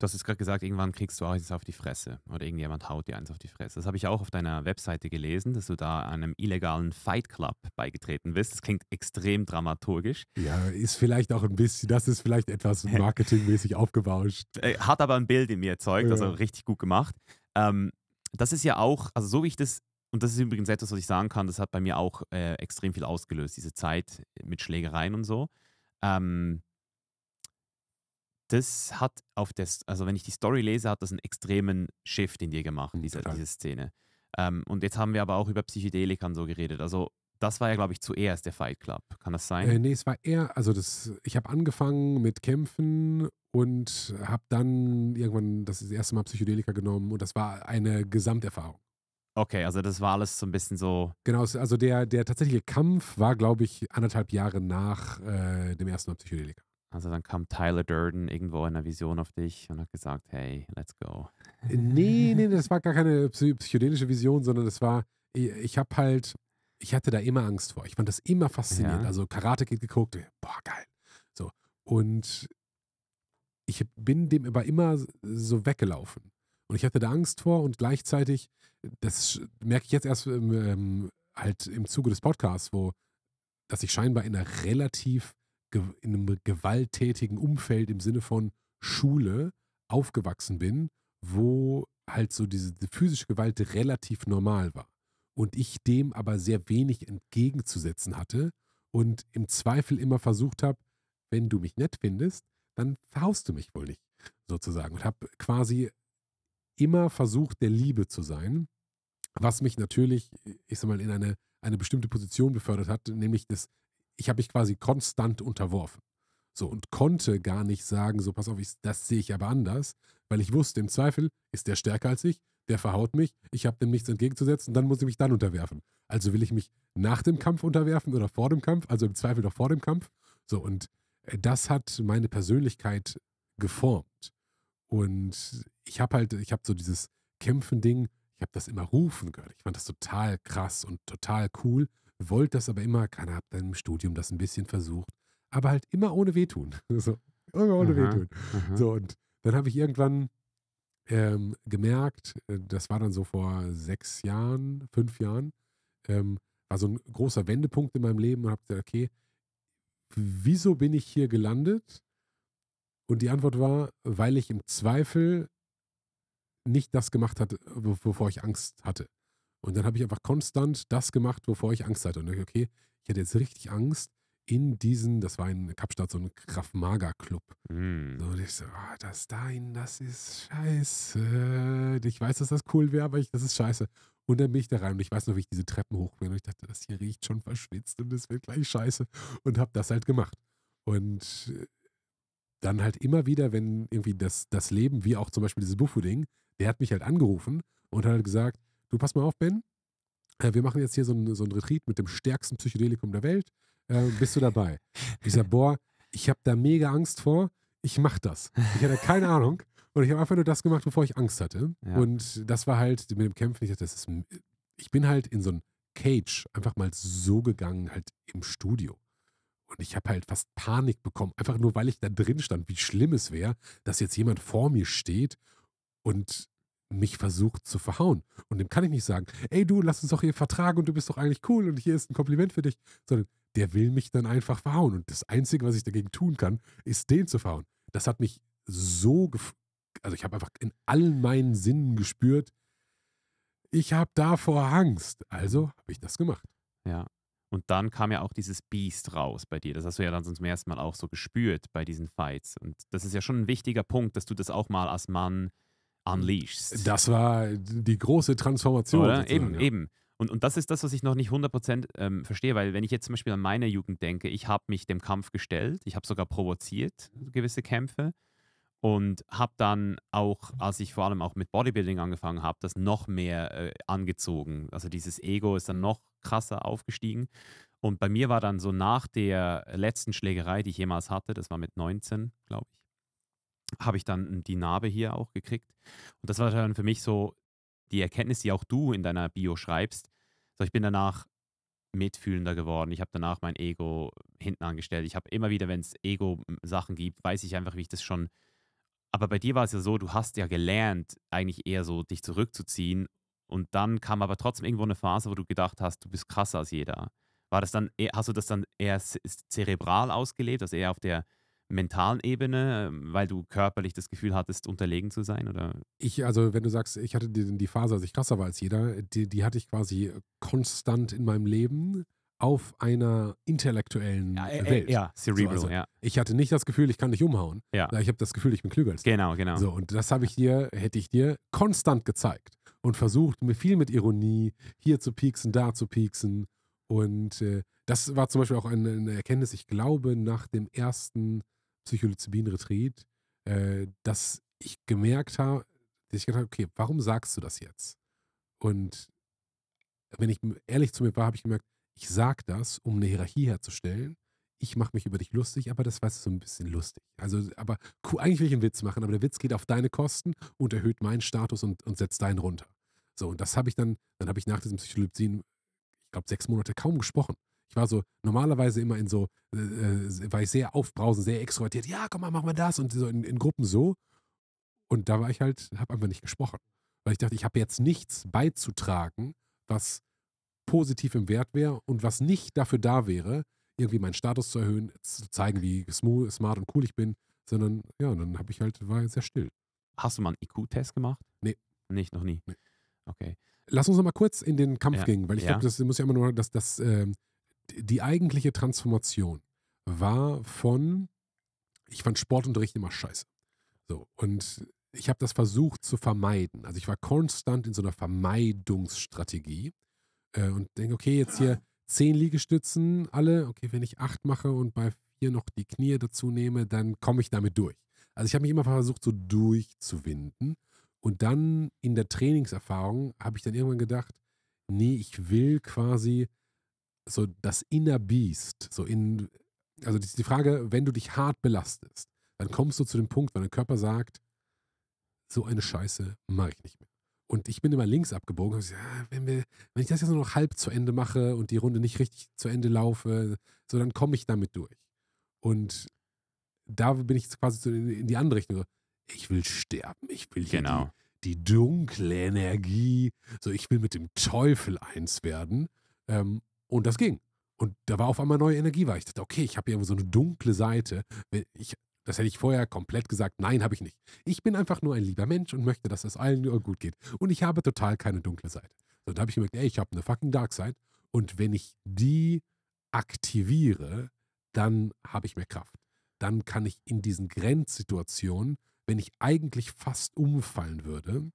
[SPEAKER 1] Du hast es gerade gesagt, irgendwann kriegst du auch eins auf die Fresse oder irgendjemand haut dir eins auf die Fresse. Das habe ich auch auf deiner Webseite gelesen, dass du da einem illegalen Fight Club beigetreten bist. Das klingt extrem dramaturgisch. Ja,
[SPEAKER 2] ist vielleicht auch ein bisschen, das ist vielleicht etwas [laughs] marketingmäßig aufgebauscht.
[SPEAKER 1] Äh, hat aber ein Bild in mir erzeugt, also ja. richtig gut gemacht. Ähm, das ist ja auch, also so wie ich das und das ist übrigens etwas, was ich sagen kann, das hat bei mir auch äh, extrem viel ausgelöst, diese Zeit mit Schlägereien und so. Ähm, das hat auf das, also wenn ich die Story lese, hat das einen extremen Shift in dir gemacht, mhm, diese, diese Szene. Ähm, und jetzt haben wir aber auch über Psychedelika und so geredet. Also das war ja, glaube ich, zuerst der Fight Club. Kann das sein? Äh, nee,
[SPEAKER 2] es war eher, also das, ich habe angefangen mit Kämpfen und habe dann irgendwann das, das erste Mal Psychedelika genommen und das war eine Gesamterfahrung.
[SPEAKER 1] Okay, also das war alles so ein bisschen so.
[SPEAKER 2] Genau, also der, der tatsächliche Kampf war, glaube ich, anderthalb Jahre nach
[SPEAKER 1] äh, dem ersten Mal Psychedelika. Also dann kam Tyler Durden irgendwo in einer Vision auf dich und hat gesagt, hey, let's go.
[SPEAKER 2] Äh, nee, nee, das war gar keine psychedelische Vision, sondern das war, ich habe halt, ich hatte da immer Angst vor. Ich fand das immer faszinierend. Ja. Also Karate geht geguckt, äh, boah, geil. So. Und ich bin dem aber immer so weggelaufen. Und ich hatte da Angst vor und gleichzeitig, das merke ich jetzt erst im, ähm, halt im Zuge des Podcasts, wo, dass ich scheinbar in einer relativ in einem gewalttätigen Umfeld im Sinne von Schule aufgewachsen bin, wo halt so diese die physische Gewalt relativ normal war und ich dem aber sehr wenig entgegenzusetzen hatte und im Zweifel immer versucht habe, wenn du mich nett findest, dann verhaust du mich wohl nicht, sozusagen. Und habe quasi immer versucht, der Liebe zu sein, was mich natürlich, ich sag mal, in eine, eine bestimmte Position befördert hat, nämlich das ich habe mich quasi konstant unterworfen. So, und konnte gar nicht sagen, so pass auf, ich, das sehe ich aber anders, weil ich wusste, im Zweifel ist der stärker als ich, der verhaut mich, ich habe dem nichts entgegenzusetzen, dann muss ich mich dann unterwerfen. Also will ich mich nach dem Kampf unterwerfen oder vor dem Kampf, also im Zweifel doch vor dem Kampf. So, und äh, das hat meine Persönlichkeit geformt. Und ich habe halt, ich habe so dieses Kämpfen-Ding, ich habe das immer rufen gehört. Ich fand das total krass und total cool wollte das aber immer, keiner hat dann im Studium das ein bisschen versucht, aber halt immer ohne wehtun. [laughs] So, immer ohne aha, wehtun. Aha. So, und dann habe ich irgendwann ähm, gemerkt, äh, das war dann so vor sechs Jahren, fünf Jahren, ähm, war so ein großer Wendepunkt in meinem Leben und habe gesagt, okay, wieso bin ich hier gelandet? Und die Antwort war, weil ich im Zweifel nicht das gemacht hatte, wovor ich Angst hatte. Und dann habe ich einfach konstant das gemacht, wovor ich Angst hatte. Und dachte, okay, ich hatte jetzt richtig Angst in diesen, das war in Kapstadt so ein Kraftmager-Club. Mm. und ich so, oh, das dahin, das ist scheiße. Ich weiß, dass das cool wäre, aber ich, das ist scheiße. Und dann bin ich da rein und ich weiß noch, wie ich diese Treppen hoch bin. Und ich dachte, das hier riecht schon verschwitzt und das wird gleich scheiße. Und habe das halt gemacht. Und äh, dann halt immer wieder, wenn irgendwie das, das Leben, wie auch zum Beispiel dieses Buffo-Ding, der hat mich halt angerufen und hat halt gesagt, du pass mal auf, Ben, äh, wir machen jetzt hier so ein, so ein Retreat mit dem stärksten Psychedelikum der Welt. Äh, bist du dabei? [laughs] Ich sage, boah, ich habe da mega Angst vor. Ich mache das. Ich hatte keine Ahnung. Und ich habe einfach nur das gemacht, bevor ich Angst hatte. Ja. Und das war halt mit dem Kämpfen. Ich dachte, das ist, ich bin halt in so ein Cage einfach mal so gegangen, halt im Studio. Und ich habe halt fast Panik bekommen, einfach nur weil ich da drin stand, wie schlimm es wäre, dass jetzt jemand vor mir steht und mich versucht zu verhauen. Und dem kann ich nicht sagen, ey du, lass uns doch hier vertragen und du bist doch eigentlich cool und hier ist ein Kompliment für dich, sondern der will mich dann einfach verhauen. Und das Einzige, was ich dagegen tun kann, ist den zu verhauen. Das hat mich so, also ich habe einfach in allen meinen Sinnen gespürt, ich habe davor Angst. Also habe ich das gemacht.
[SPEAKER 1] Ja. Und dann kam ja auch dieses Biest raus bei dir. Das hast du ja dann zum ersten Mal auch so gespürt bei diesen Fights. Und das ist ja schon ein wichtiger Punkt, dass du das auch mal als Mann unleashed. Das war
[SPEAKER 2] die große Transformation. Oder? Eben, ja.
[SPEAKER 1] eben. Und, und das ist das, was ich noch nicht 100% ähm, verstehe, weil wenn ich jetzt zum Beispiel an meine Jugend denke, ich habe mich dem Kampf gestellt, ich habe sogar provoziert gewisse Kämpfe und habe dann auch, als ich vor allem auch mit Bodybuilding angefangen habe, das noch mehr äh, angezogen. Also dieses Ego ist dann noch krasser aufgestiegen. Und bei mir war dann so nach der letzten Schlägerei, die ich jemals hatte, das war mit 19, glaube ich, habe ich dann hm, die Narbe hier auch gekriegt. Und das war dann für mich so die Erkenntnis, die auch du in deiner Bio schreibst. So, ich bin danach mitfühlender geworden. Ich habe danach mein Ego hinten angestellt. Ich habe immer wieder, wenn es Ego-Sachen hm, gibt, weiß ich einfach, wie ich das schon. Aber bei dir war es ja so, du hast ja gelernt, eigentlich eher so dich zurückzuziehen. Und dann kam aber trotzdem irgendwo eine Phase, wo du gedacht hast, du bist krasser als jeder. War das dann, e-, hast du das dann eher zerebral ausgelebt, also eher auf der mentalen Ebene, ähm, weil du körperlich das Gefühl hattest, unterlegen zu sein? Oder?
[SPEAKER 2] Ich, also wenn du sagst, ich hatte die, die Phase, als ich krasser war als jeder, die, die hatte ich quasi äh, konstant in meinem Leben auf einer intellektuellen ja, äh, äh Welt. Äh, ja, cerebral, so, also, ja. Ich hatte nicht das Gefühl, ich kann dich umhauen. Ja. Ich habe das Gefühl, ich bin klüger als du. Genau, genau. So, und das habe ich dir, hätte ich dir konstant gezeigt und versucht, mir viel mit Ironie hier zu pieksen, da zu pieksen. Und äh, das war zum Beispiel auch eine, eine Erkenntnis, ich glaube, nach dem ersten Psycholizibin-Retreat, äh, dass ich gemerkt habe, dass ich gedacht habe, okay, warum sagst du das jetzt? Und wenn ich ehrlich zu mir war, habe ich gemerkt, ich sage das, um eine Hierarchie herzustellen. Ich mache mich über dich lustig, aber das war so ein bisschen lustig. Also, aber eigentlich will ich einen Witz machen, aber der Witz geht auf deine Kosten und erhöht meinen Status und, und setzt deinen runter. So, und das habe ich dann, dann habe ich nach diesem Psycholypsin, ich glaube, sechs Monate kaum gesprochen ich war so normalerweise immer in so, äh, äh, war ich sehr aufbrausend, sehr extrovertiert. Ja, komm mal, machen wir das und so in, in Gruppen so. Und da war ich halt, habe einfach nicht gesprochen, weil ich dachte, ich habe jetzt nichts beizutragen, was positiv im Wert wäre und was nicht dafür da wäre, irgendwie meinen Status zu erhöhen, zu zeigen, wie smooth, smart und cool ich bin, sondern ja, dann habe ich halt, war sehr still.
[SPEAKER 1] Hast du mal einen IQ-Test gemacht? Nee. Nicht, noch nie. Nee. Okay.
[SPEAKER 2] Lass uns noch mal kurz in den Kampf ja. gehen, weil ich ja. glaube, das muss ja immer nur, dass das, äh, die eigentliche Transformation war von, ich fand Sportunterricht immer scheiße. So, und ich habe das versucht zu vermeiden. Also ich war konstant in so einer Vermeidungsstrategie äh, und denke, okay, jetzt hier zehn Liegestützen, alle, okay, wenn ich acht mache und bei vier noch die Knie dazu nehme, dann komme ich damit durch. Also ich habe mich immer versucht, so durchzuwinden. Und dann in der Trainingserfahrung habe ich dann irgendwann gedacht, nee, ich will quasi so das Inner Beast, so in, also die, Frage, wenn du dich hart belastest, dann kommst du zu dem Punkt, wenn dein Körper sagt, so eine Scheiße mache ich nicht mehr. Und ich bin immer links abgebogen und ja, wenn, wir, wenn ich das jetzt nur noch halb zu Ende mache und die Runde nicht richtig zu Ende laufe, so dann komme ich damit durch. Und da bin ich quasi in die andere Richtung. Ich will sterben, ich will genau. die, die dunkle Energie, so ich will mit dem Teufel eins werden. Ähm, und das ging. Und da war auf einmal neue Energie, weil ich dachte, okay, ich habe hier so eine dunkle Seite. Ich, das hätte ich vorher komplett gesagt, nein, habe ich nicht. Ich bin einfach nur ein lieber Mensch und möchte, dass es allen gut geht. Und ich habe total keine dunkle Seite. So, da habe ich gemerkt, ey, ich habe eine fucking Dark Side. Und wenn ich die aktiviere, dann habe ich mehr Kraft. Dann kann ich in diesen Grenzsituationen, wenn ich eigentlich fast umfallen würde,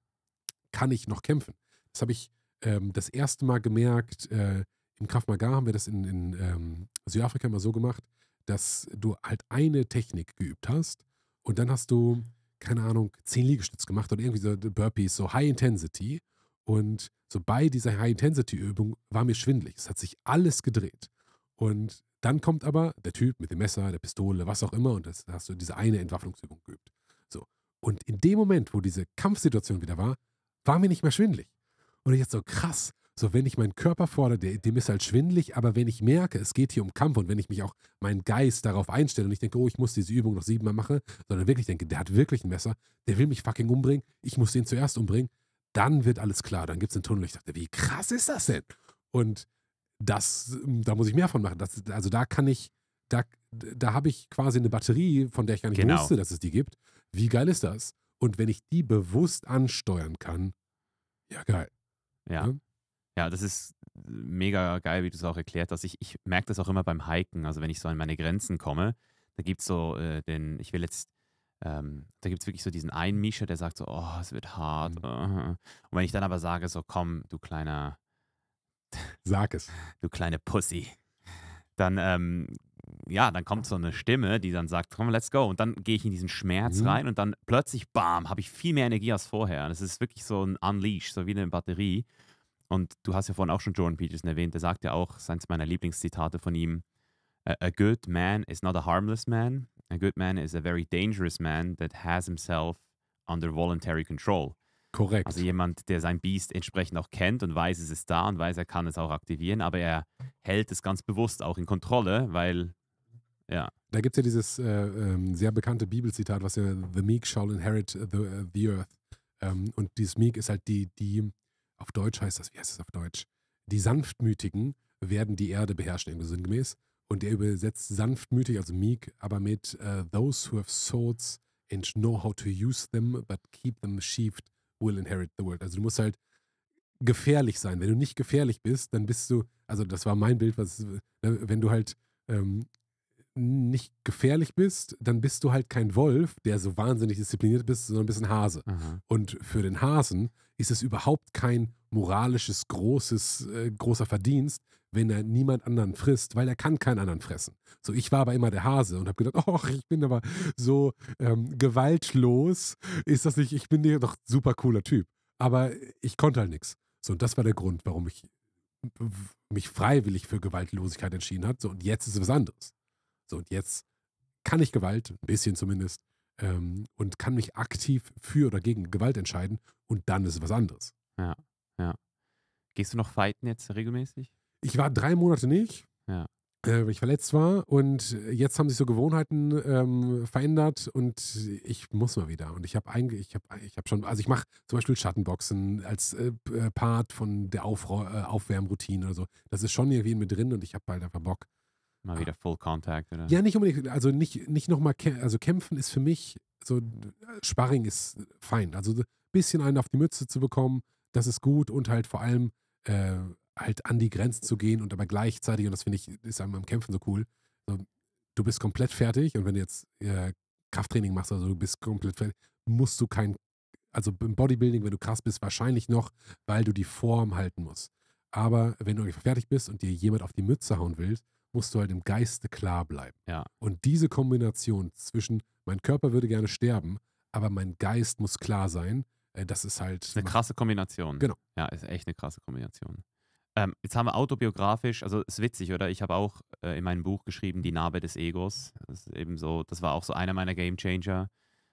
[SPEAKER 2] kann ich noch kämpfen. Das habe ich ähm, das erste Mal gemerkt, äh, im Krav haben wir das in, in ähm, Südafrika immer so gemacht, dass du halt eine Technik geübt hast und dann hast du, keine Ahnung, zehn Liegestütze gemacht oder irgendwie so Burpees, so High Intensity. Und so bei dieser High-Intensity-Übung war mir schwindlig. Es hat sich alles gedreht. Und dann kommt aber der Typ mit dem Messer, der Pistole, was auch immer, und das hast du diese eine Entwaffnungsübung geübt. So. Und in dem Moment, wo diese Kampfsituation wieder war, war mir nicht mehr schwindlig. Und ich dachte so, krass, so, wenn ich meinen Körper fordere, dem ist halt schwindlig, aber wenn ich merke, es geht hier um Kampf und wenn ich mich auch meinen Geist darauf einstelle und ich denke, oh, ich muss diese Übung noch siebenmal machen, sondern wirklich denke, der hat wirklich ein Messer, der will mich fucking umbringen, ich muss den zuerst umbringen, dann wird alles klar, dann gibt es einen Tunnel. Ich dachte, wie krass ist das denn? Und das, hm, da muss ich mehr von machen. Das, also da kann ich, da, da habe ich quasi eine Batterie, von der ich gar nicht genau. wusste, dass es die gibt. Wie geil ist das? Und wenn ich die bewusst ansteuern kann, ja geil.
[SPEAKER 1] Ja. ja? Ne? Ja, das ist mega geil, wie du es auch erklärt hast. Ich, ich merke das auch immer beim Hiken. Also wenn ich so an meine Grenzen komme, da gibt es so äh, den, ich will jetzt, ähm, da gibt es wirklich so diesen einen Mischer, der sagt so, oh, es wird hart. Mhm. Und wenn ich dann aber sage, so komm, du kleiner, sag es, [laughs] du kleine Pussy, dann, ähm, ja, dann kommt so eine Stimme, die dann sagt, komm, let's go. Und dann gehe ich in diesen Schmerz mhm. rein und dann plötzlich, bam, habe ich viel mehr Energie als vorher. Das ist wirklich so ein Unleash, so wie eine Batterie. Und du hast ja vorhin auch schon Jordan Peterson erwähnt, der sagt ja auch, das meiner Lieblingszitate von ihm, A good man is not a harmless man. A good man is a very dangerous man that has himself under voluntary control. Korrekt. Also jemand, der sein Biest entsprechend auch kennt und weiß, es ist da und weiß, er kann es auch aktivieren, aber er hält es ganz bewusst auch in Kontrolle, weil, ja.
[SPEAKER 2] Da gibt es ja dieses äh, ähm, sehr bekannte Bibelzitat, was ja The meek shall inherit the, äh, the earth. Ähm, und dieses meek ist halt die, die auf Deutsch heißt das, wie heißt es auf Deutsch? Die Sanftmütigen werden die Erde beherrschen, irgendwie sinngemäß. Und er übersetzt sanftmütig, also meek, aber mit uh, Those who have swords and know how to use them, but keep them sheathed, will inherit the world. Also du musst halt gefährlich sein. Wenn du nicht gefährlich bist, dann bist du, also das war mein Bild, was, ne, wenn du halt ähm, nicht gefährlich bist, dann bist du halt kein Wolf, der so wahnsinnig diszipliniert bist, sondern bist ein Hase. Aha. Und für den Hasen ist es überhaupt kein moralisches, großes, äh, großer Verdienst, wenn er niemand anderen frisst, weil er kann keinen anderen fressen. So, ich war aber immer der Hase und habe gedacht, [laughs] oh, ich bin aber so ähm, gewaltlos, ist das nicht, ich bin doch super cooler Typ. Aber ich konnte halt nichts. So, und das war der Grund, warum ich mich freiwillig für Gewaltlosigkeit entschieden hat. So, und jetzt ist es was anderes. So, und jetzt kann ich Gewalt, ein bisschen zumindest, ähm, und kann mich aktiv für oder gegen Gewalt entscheiden und dann ist es was anderes.
[SPEAKER 1] Ja, ja. Gehst du noch fighten jetzt regelmäßig?
[SPEAKER 2] Ich war drei Monate nicht. Ja. Äh, weil ich verletzt war und jetzt haben sich so Gewohnheiten ähm, verändert und ich muss mal wieder. Und ich habe eigentlich, ich habe ich hab schon, also ich mache zum Beispiel Schattenboxen als äh, Part von der Aufra äh, Aufwärmroutine oder so. Das ist schon irgendwie mit drin und ich habe halt einfach Bock,
[SPEAKER 1] Mal wieder Full Contact, oder? Ja, nicht unbedingt.
[SPEAKER 2] Also nicht, nicht nochmal, also kämpfen ist für mich, so Sparring ist fein. Also ein bisschen einen auf die Mütze zu bekommen, das ist gut und halt vor allem äh, halt an die Grenzen zu gehen und aber gleichzeitig, und das finde ich, ist einem am Kämpfen so cool, so, du bist komplett fertig und wenn du jetzt äh, Krafttraining machst, also du bist komplett fertig, musst du kein, also im Bodybuilding, wenn du krass bist, wahrscheinlich noch, weil du die Form halten musst. Aber wenn du fertig bist und dir jemand auf die Mütze hauen willst, musst du halt im Geiste klar bleiben. Ja. Und diese Kombination zwischen, mein Körper würde gerne sterben, aber mein Geist muss klar sein, äh, das ist halt.
[SPEAKER 1] Eine krasse Kombination. Genau. Ja, ist echt eine krasse Kombination. Ähm, jetzt haben wir autobiografisch, also ist witzig, oder? Ich habe auch äh, in meinem Buch geschrieben, Die Narbe des Egos. Das ist eben so, das war auch so einer meiner Game Changer.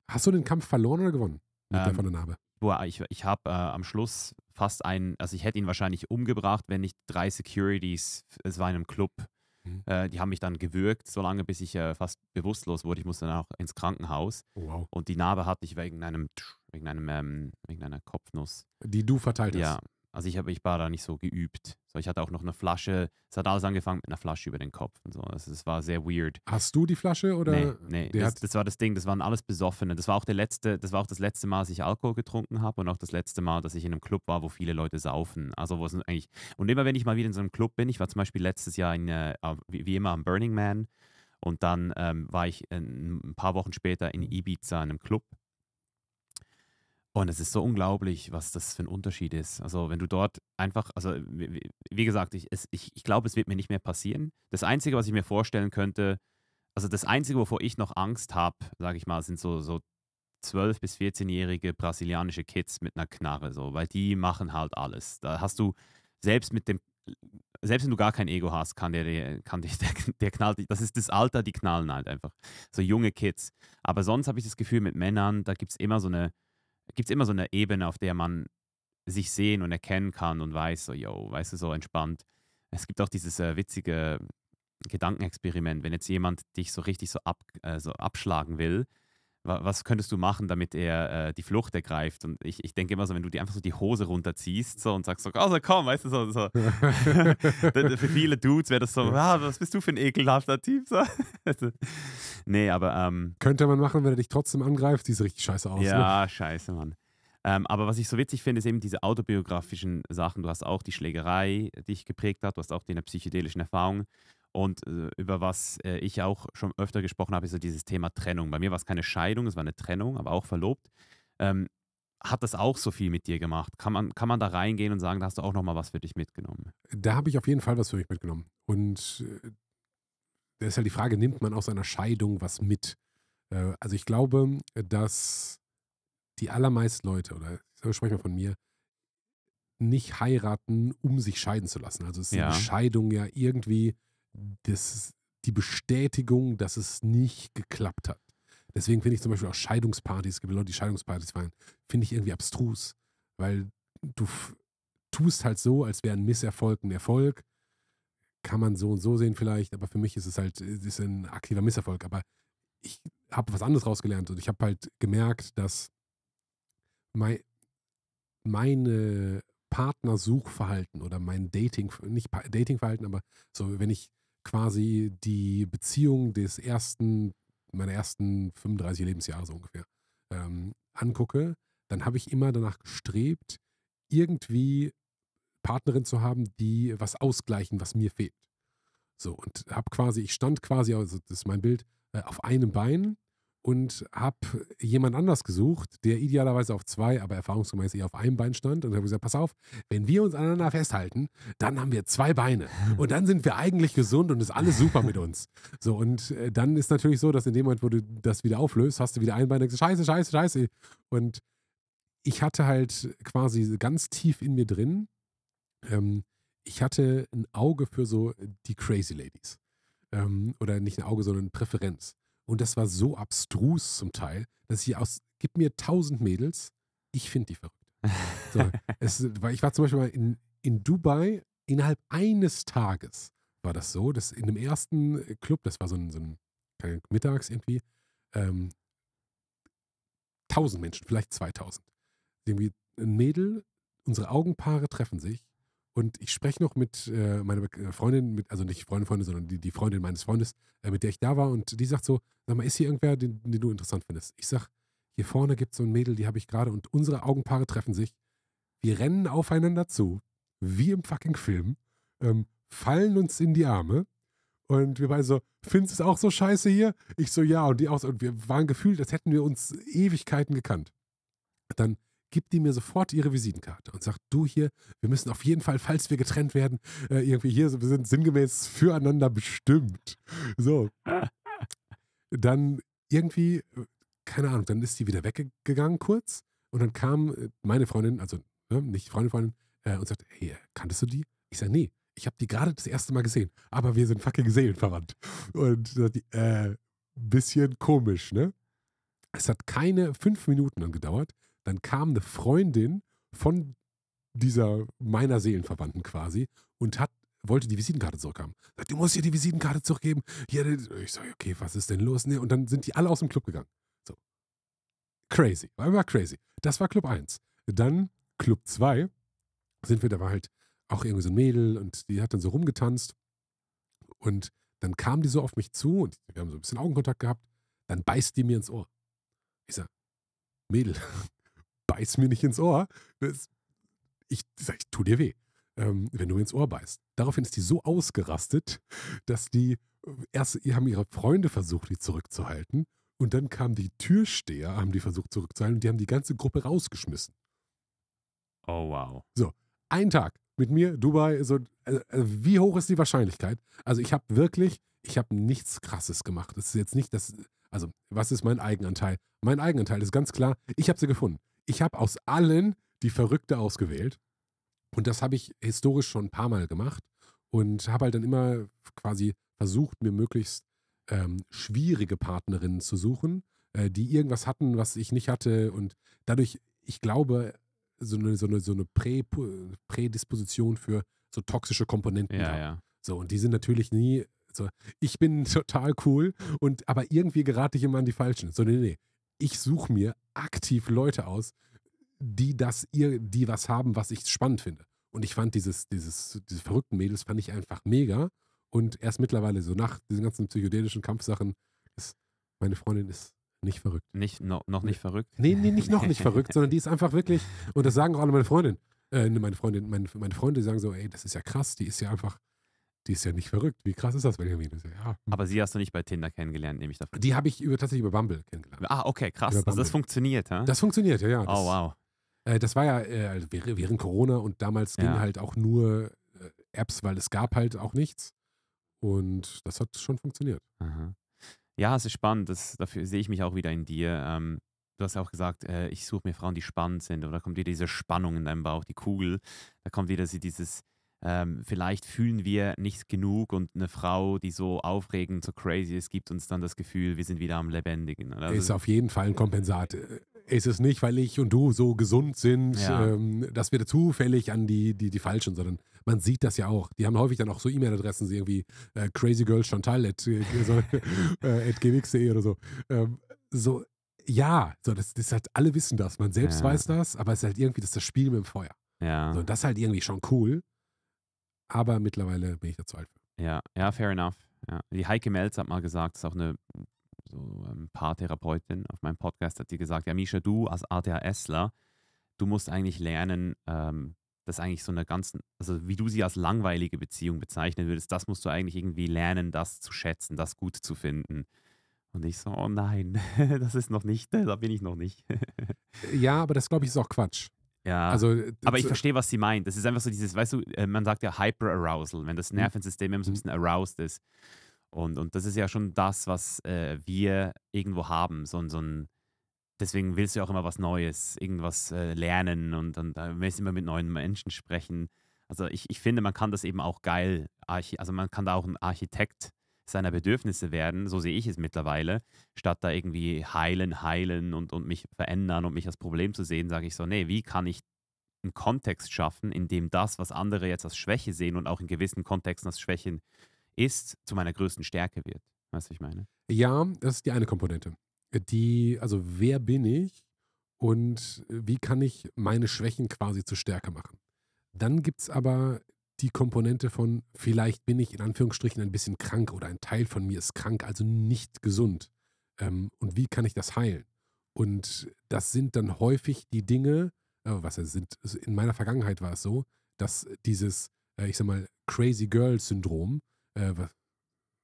[SPEAKER 2] Hast du den Kampf verloren oder gewonnen?
[SPEAKER 1] Mit ähm, der von der Narbe. Boah, ich, ich habe äh, am Schluss fast einen, also ich hätte ihn wahrscheinlich umgebracht, wenn nicht drei Securities, es war in einem Club, Mhm. Äh, die haben mich dann gewürgt, so lange, bis ich äh, fast bewusstlos wurde. Ich musste dann auch ins Krankenhaus. Oh, wow. Und die Narbe hatte ich wegen einem, wegen einem, ähm, wegen einer Kopfnuss. Die du verteilt hast. Ja, also ich, hab, ich war da nicht so geübt. So, ich hatte auch noch eine Flasche. Es hat alles angefangen mit einer Flasche über den Kopf und so. Es, also, es war sehr weird. Hast
[SPEAKER 2] du die Flasche oder? Nee, nee. Das,
[SPEAKER 1] das, war das Ding. Das waren alles Besoffene. Das war auch der letzte, das war auch das letzte Mal, dass ich Alkohol getrunken habe und auch das letzte Mal, dass ich in einem Club war, wo viele Leute saufen. Also wo es eigentlich. Und immer wenn ich mal wieder in so einem Club bin, ich war zum Beispiel letztes Jahr in, äh, ah, wie, wie immer am Burning Man und dann ähm, war ich äh, ein paar Wochen später in Ibiza in einem Club und es ist so unglaublich, was das für ein Unterschied ist. Also, wenn du dort einfach, also wie gesagt, ich, ich, ich glaube, es wird mir nicht mehr passieren. Das Einzige, was ich mir vorstellen könnte, also das Einzige, wovor ich noch Angst habe, sage ich mal, sind so, so 12- bis 14-jährige brasilianische Kids mit einer Knarre, so, weil die machen halt alles. Da hast du selbst mit dem, selbst wenn du gar kein Ego hast, kann der, kann [laughs] der, der knallt dich. Das ist das Alter, die knallen halt einfach. So junge Kids. Aber sonst habe ich das Gefühl, mit Männern, da gibt es immer so eine gibt es immer so eine Ebene, auf der man sich sehen und erkennen kann und weiß, so, yo, weißt du, so entspannt. Es gibt auch dieses äh, witzige Gedankenexperiment, wenn jetzt jemand dich so richtig so, ab, äh, so abschlagen will, was könntest du machen, damit er äh, die Flucht ergreift? Und ich, ich denke immer so, wenn du dir einfach so die Hose runterziehst so, und sagst so, also komm, weißt du, so, so. [laughs] für viele Dudes wäre das so, ah, was bist du für ein ekelhafter Typ? So. Also, nee, aber... Ähm,
[SPEAKER 2] Könnte man machen, wenn er dich trotzdem angreift, sieht richtig scheiße aus. Ja,
[SPEAKER 1] ne? scheiße, Mann. Ähm, aber was ich so witzig finde, ist eben diese autobiografischen Sachen. Du hast auch die Schlägerei, die dich geprägt hat, du hast auch deine psychedelischen Erfahrungen. Und äh, über was äh, ich auch schon öfter gesprochen habe, ist so dieses Thema Trennung. Bei mir war es keine Scheidung, es war eine Trennung, aber auch verlobt. Ähm, hat das auch so viel mit dir gemacht? Kann man, kann man da reingehen und sagen, da hast du auch nochmal was für dich mitgenommen?
[SPEAKER 2] Da habe ich auf jeden Fall was für mich mitgenommen. Und äh, da ist halt die Frage, nimmt man aus einer Scheidung was mit? Äh, also ich glaube, dass die allermeisten Leute, oder ich spreche mal von mir, nicht heiraten, um sich scheiden zu lassen. Also es ist ja. die Scheidung ja irgendwie das, die Bestätigung, dass es nicht geklappt hat. Deswegen finde ich zum Beispiel auch Scheidungspartys, es gibt Leute, die Scheidungspartys feiern, finde ich irgendwie abstrus, weil du tust halt so, als wäre ein Misserfolg ein Erfolg. Kann man so und so sehen vielleicht, aber für mich ist es halt ist ein aktiver Misserfolg. Aber ich habe was anderes rausgelernt und ich habe halt gemerkt, dass mein, meine Partnersuchverhalten oder mein Dating, nicht Datingverhalten, aber so, wenn ich quasi die Beziehung des ersten, meiner ersten 35 Lebensjahre so ungefähr, ähm, angucke, dann habe ich immer danach gestrebt, irgendwie Partnerin zu haben, die was ausgleichen, was mir fehlt. So, und habe quasi, ich stand quasi, also das ist mein Bild, äh, auf einem Bein und habe jemand anders gesucht, der idealerweise auf zwei, aber erfahrungsgemäß eher auf einem Bein stand. Und habe gesagt, pass auf, wenn wir uns aneinander festhalten, dann haben wir zwei Beine. Und dann sind wir eigentlich gesund und ist alles super mit uns. So, und äh, dann ist natürlich so, dass in dem Moment, wo du das wieder auflöst, hast du wieder ein Bein und denkst, scheiße, scheiße, scheiße. Und ich hatte halt quasi ganz tief in mir drin, ähm, ich hatte ein Auge für so die Crazy Ladies. Ähm, oder nicht ein Auge, sondern eine Präferenz. Und das war so abstrus zum Teil, dass ich aus, gib mir tausend Mädels, ich finde die verrückt. So, [laughs] es, ich war zum Beispiel in, in Dubai innerhalb eines Tages war das so, dass in dem ersten Club, das war so ein, so ein mittags irgendwie, ähm, 1000 Menschen, vielleicht 2000. Irgendwie ein Mädel, unsere Augenpaare treffen sich, und ich spreche noch mit äh, meiner äh, Freundin, mit, also nicht Freundin, Freundin, sondern die, die Freundin meines Freundes, äh, mit der ich da war. Und die sagt so, sag mal, ist hier irgendwer, den, den du interessant findest? Ich sag, hier vorne gibt es so ein Mädel, die habe ich gerade. Und unsere Augenpaare treffen sich. Wir rennen aufeinander zu, wie im fucking Film, ähm, fallen uns in die Arme. Und wir waren so, findest du es auch so scheiße hier? Ich so, ja. Und die auch so. Und wir waren gefühlt, als hätten wir uns Ewigkeiten gekannt. Dann gibt die mir sofort ihre Visitenkarte und sagt, du hier, wir müssen auf jeden Fall, falls wir getrennt werden, äh, irgendwie hier, wir sind sinngemäß füreinander bestimmt. So. [laughs] Dann irgendwie, äh, keine Ahnung, dann ist die wieder weggegangen kurz und dann kam äh, meine Freundin, also ne, nicht Freundin, Freundin, äh, und sagt, hey, kanntest du die? Ich sage, nee, ich habe die gerade das erste Mal gesehen, aber wir sind fucking seelenverwandt. Und äh, bisschen komisch, ne? Es hat keine fünf Minuten dann gedauert, dann kam eine Freundin von dieser meiner Seelenverwandten quasi und hat wollte die Visitenkarte zurückhaben. Sagt, du musst hier die Visitenkarte zurückgeben. Hier, ich sage, okay, was ist denn los? Ne, und dann sind die alle aus dem Club gegangen. So. Crazy. War, war crazy. Das war Club 1. Dann Club 2 sind wir, da war halt auch irgendwie so ein Mädel und die hat dann so rumgetanzt. Und dann kam die so auf mich zu und wir haben so ein bisschen Augenkontakt gehabt. Dann beißt die mir ins Ohr. Ich sage, Mädel, beiß mir nicht ins Ohr. Das, ich sag, ich tu dir weh, ähm, wenn du mir ins Ohr beißt. Daraufhin ist die so ausgerastet, dass die äh, erst haben ihre Freunde versucht, die zurückzuhalten. Und dann kamen die Türsteher, haben die versucht zurückzuhalten und die haben die ganze Gruppe rausgeschmissen. Oh, wow. So, ein Tag mit mir, Dubai, so, also, wie hoch ist die Wahrscheinlichkeit? Also ich habe wirklich, ich habe nichts Krasses gemacht. Das ist jetzt nicht das, also was ist mein Eigenanteil? Mein Eigenanteil ist ganz klar, ich habe sie gefunden. Ich habe aus allen die Verrückte ausgewählt. Und das habe ich historisch schon ein paar Mal gemacht und habe halt dann immer quasi versucht, mir möglichst ähm, schwierige Partnerinnen zu suchen, äh, die irgendwas hatten, was ich nicht hatte. Und dadurch, ich glaube, so eine, so eine, so eine Prä Prädisposition für so toxische Komponenten. Ja, ja. So, und die sind natürlich nie so, ich bin [laughs] total cool und aber irgendwie gerate ich immer an die Falschen. So, nee, nee, ich suche mir aktiv Leute aus, die das ihr, die was haben, was ich spannend finde. Und ich fand dieses, dieses, diese verrückten Mädels fand ich einfach mega. Und erst mittlerweile, so nach diesen ganzen psychedelischen Kampfsachen, ist, meine Freundin ist nicht
[SPEAKER 1] verrückt. Nicht, no, noch nicht verrückt? Nee, nee, nicht noch nicht verrückt, [laughs] sondern
[SPEAKER 2] die ist einfach wirklich, und das sagen auch alle meine Freundinnen, äh, meine Freundin, meine, meine Freunde sagen so, ey, das ist ja krass, die ist ja einfach,
[SPEAKER 1] die ist ja nicht verrückt. Wie krass ist das, Benjamin? Das ist ja, ja. Hm. Aber sie hast du nicht bei Tinder kennengelernt, nehme ich davon.
[SPEAKER 2] Die habe ich über, tatsächlich über Bumble kennengelernt. Ah, okay, krass. Also das
[SPEAKER 1] funktioniert, ja? Das funktioniert, ja, ja. Das, oh, wow. Äh, das
[SPEAKER 2] war ja äh, also während Corona und damals ja. ging halt auch nur äh, Apps, weil es gab halt auch nichts. Und das hat schon funktioniert.
[SPEAKER 1] Aha. Ja, es ist spannend. Das, dafür sehe ich mich auch wieder in dir. Ähm, du hast ja auch gesagt, äh, ich suche mir Frauen, die spannend sind. da kommt wieder diese Spannung in deinem Bauch, die Kugel. Da kommt wieder dieses ähm, vielleicht fühlen wir nicht genug und eine Frau, die so aufregend, so crazy ist, gibt uns dann das Gefühl, wir sind wieder am Lebendigen. Also ist auf
[SPEAKER 2] jeden Fall ein Kompensat. Ist es nicht, weil ich und du so gesund sind, ja. ähm, dass wir zufällig an die, die, die Falschen, sondern man sieht das ja auch. Die haben häufig dann auch so E-Mail-Adressen, irgendwie äh, crazygirlchantal at, äh, [laughs] äh at gwx.de oder so. Ähm, so, ja, so, das, das halt, alle wissen das. Man selbst ja. weiß das, aber es ist halt irgendwie das, das Spiel mit dem Feuer. Ja. So, das ist halt irgendwie schon cool aber mittlerweile bin ich dazu alt
[SPEAKER 1] Ja, ja, fair enough. Ja. Die Heike Melz hat mal gesagt, das ist auch eine so ein ähm, Paartherapeutin auf meinem Podcast, hat die gesagt, ja Misha, du als ADHSler, du musst eigentlich lernen, ähm, dass eigentlich so eine ganzen, also wie du sie als langweilige Beziehung bezeichnen würdest, das musst du eigentlich irgendwie lernen, das zu schätzen, das gut zu finden. Und ich so, oh nein, [laughs] das ist noch nicht, da bin ich noch nicht. [laughs] ja, aber das glaube ich ist auch Quatsch. Ja. Also, äh, aber ich äh, verstehe, was sie meint. Das ist einfach so dieses, weißt du, äh, man sagt ja Hyper-Arousal, wenn das mhm. Nervensystem immer so ein mhm. bisschen aroused ist. Und, und das ist ja schon das, was äh, wir irgendwo haben. So, so ein, deswegen willst du auch immer was Neues, irgendwas äh, lernen und, und äh, willst immer mit neuen Menschen sprechen. Also ich, ich finde, man kann das eben auch geil, also man kann da auch ein Architekt seiner Bedürfnisse werden, so sehe ich es mittlerweile, statt da irgendwie heilen, heilen und, und mich verändern und mich als Problem zu sehen, sage ich so, nee, wie kann ich einen Kontext schaffen, in dem das, was andere jetzt als Schwäche sehen und auch in gewissen Kontexten als Schwächen ist, zu meiner größten Stärke wird. Weißt du, was ich meine?
[SPEAKER 2] Ja, das ist die eine Komponente. Die, also wer bin ich und wie kann ich meine Schwächen quasi zu Stärke machen? Dann gibt es aber die Komponente von vielleicht bin ich in Anführungsstrichen ein bisschen krank oder ein Teil von mir ist krank, also nicht gesund. Ähm, und wie kann ich das heilen? Und das sind dann häufig die Dinge, äh, was sind, in meiner Vergangenheit war es so, dass dieses, äh, ich sag mal, Crazy Girl Syndrom, äh, was,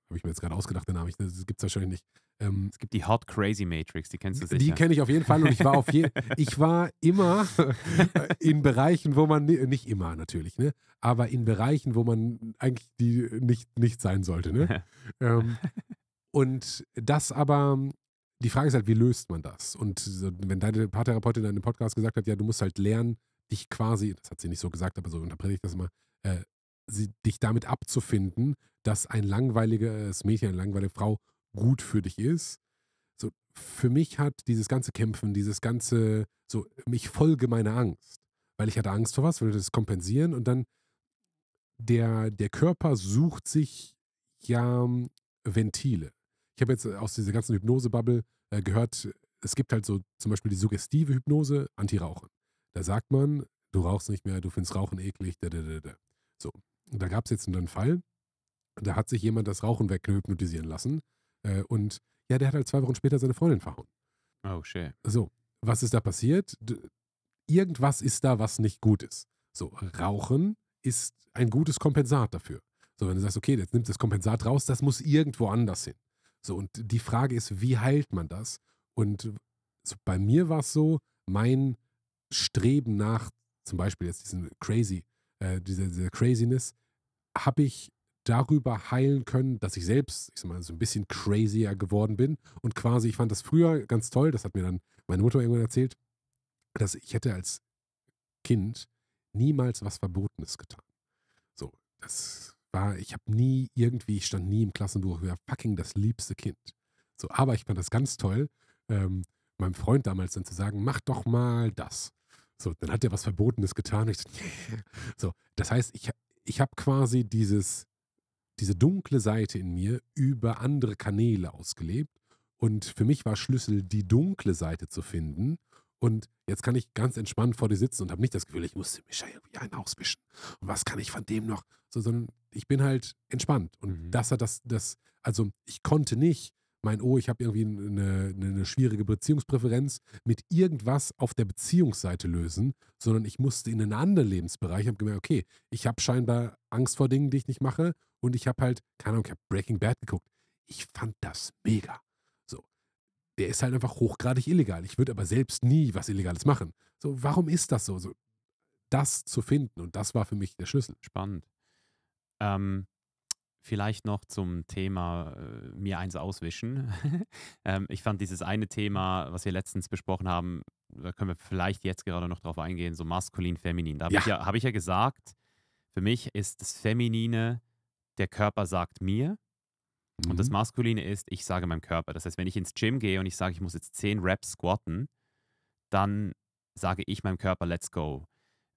[SPEAKER 2] habe ich mir jetzt gerade ausgedacht, den Namen. Das gibt es wahrscheinlich nicht. Ähm, es gibt
[SPEAKER 1] die Hot Crazy Matrix, die kennst du sicher. Die kenne ich auf jeden Fall und ich war auf jeden [laughs] Ich
[SPEAKER 2] war immer äh, in Bereichen, wo man, nicht immer natürlich, ne? aber in Bereichen, wo man eigentlich die nicht, nicht sein sollte. Ne? [laughs] ähm, und das aber, die Frage ist halt, wie löst man das? Und wenn deine Paartherapeutin in einem Podcast gesagt hat, ja, du musst halt lernen, dich quasi, das hat sie nicht so gesagt, aber so unterprete ich das immer, äh, sie, dich damit abzufinden, dass ein langweiliges Mädchen, eine langweilige Frau gut für dich ist. So, für mich hat dieses ganze Kämpfen, dieses ganze, so, ich folge meiner Angst. Weil ich hatte Angst vor was, wollte das kompensieren und dann der, der Körper sucht sich ja hm, Ventile. Ich habe jetzt aus dieser ganzen Hypnose-Bubble äh, gehört, es gibt halt so zum Beispiel die suggestive Hypnose, Anti-Rauchen. Da sagt man, du rauchst nicht mehr, du findest Rauchen eklig, da, da, da, da. So, da gab es jetzt einen Fall, da hat sich jemand das Rauchen weghypnotisieren lassen. Äh, und ja, der hat halt zwei Wochen später seine Freundin verhauen. Oh, shit. So, was ist da passiert? D irgendwas ist da, was nicht gut ist. So, Rauchen ist ein gutes Kompensat dafür. So, wenn du sagst, okay, jetzt nimmt das Kompensat raus, das muss irgendwo anders hin. So, und die Frage ist, wie heilt man das? Und so, bei mir war es so, mein Streben nach, zum Beispiel jetzt diesen crazy äh, diese, diese Craziness, habe ich darüber heilen können, dass ich selbst, ich sag mal, so ein bisschen crazier geworden bin. Und quasi, ich fand das früher ganz toll, das hat mir dann meine Mutter irgendwann erzählt, dass ich hätte als Kind niemals was Verbotenes getan. So, das war, ich habe nie irgendwie, ich stand nie im Klassenbuch, ich war fucking das liebste Kind. So, aber ich fand das ganz toll, ähm, meinem Freund damals dann zu sagen, mach doch mal das. So, dann hat er was Verbotenes getan. Ich, so, das heißt, ich, ich habe quasi dieses, diese dunkle Seite in mir über andere Kanäle ausgelebt. Und für mich war Schlüssel, die dunkle Seite zu finden. Und jetzt kann ich ganz entspannt vor dir sitzen und habe nicht das Gefühl, ich muss mich irgendwie einen auswischen. Und was kann ich von dem noch? So, sondern ich bin halt entspannt. Und mhm. das hat das, das, also ich konnte nicht mein, oh, ich habe irgendwie eine, eine ne schwierige Beziehungspräferenz mit irgendwas auf der Beziehungsseite lösen, sondern ich musste in einen anderen Lebensbereich und habe gemerkt, okay, ich habe scheinbar Angst vor Dingen, die ich nicht mache und ich habe halt, keine Ahnung, ich habe Breaking Bad geguckt. Ich fand das mega. So, der ist halt einfach hochgradig illegal. Ich würde aber selbst nie was Illegales machen. So, warum ist das so? So,
[SPEAKER 1] das zu finden und das war für mich der Schlüssel. Spannend. Ähm, Vielleicht noch zum Thema äh, mir eins auswischen. [laughs] ähm, ich fand dieses eine Thema, was wir letztens besprochen haben, da können wir vielleicht jetzt gerade noch drauf eingehen, so maskulin, feminin. Da habe ja. ich, ja, hab ich ja gesagt, für mich ist das Feminine, der Körper sagt mir. Mhm. Und das mhm. Maskuline ist, ich sage meinem Körper. Das heißt, wenn ich ins Gym gehe und ich sage, ich muss jetzt 10 Reps squatten, dann sage ich meinem Körper, let's go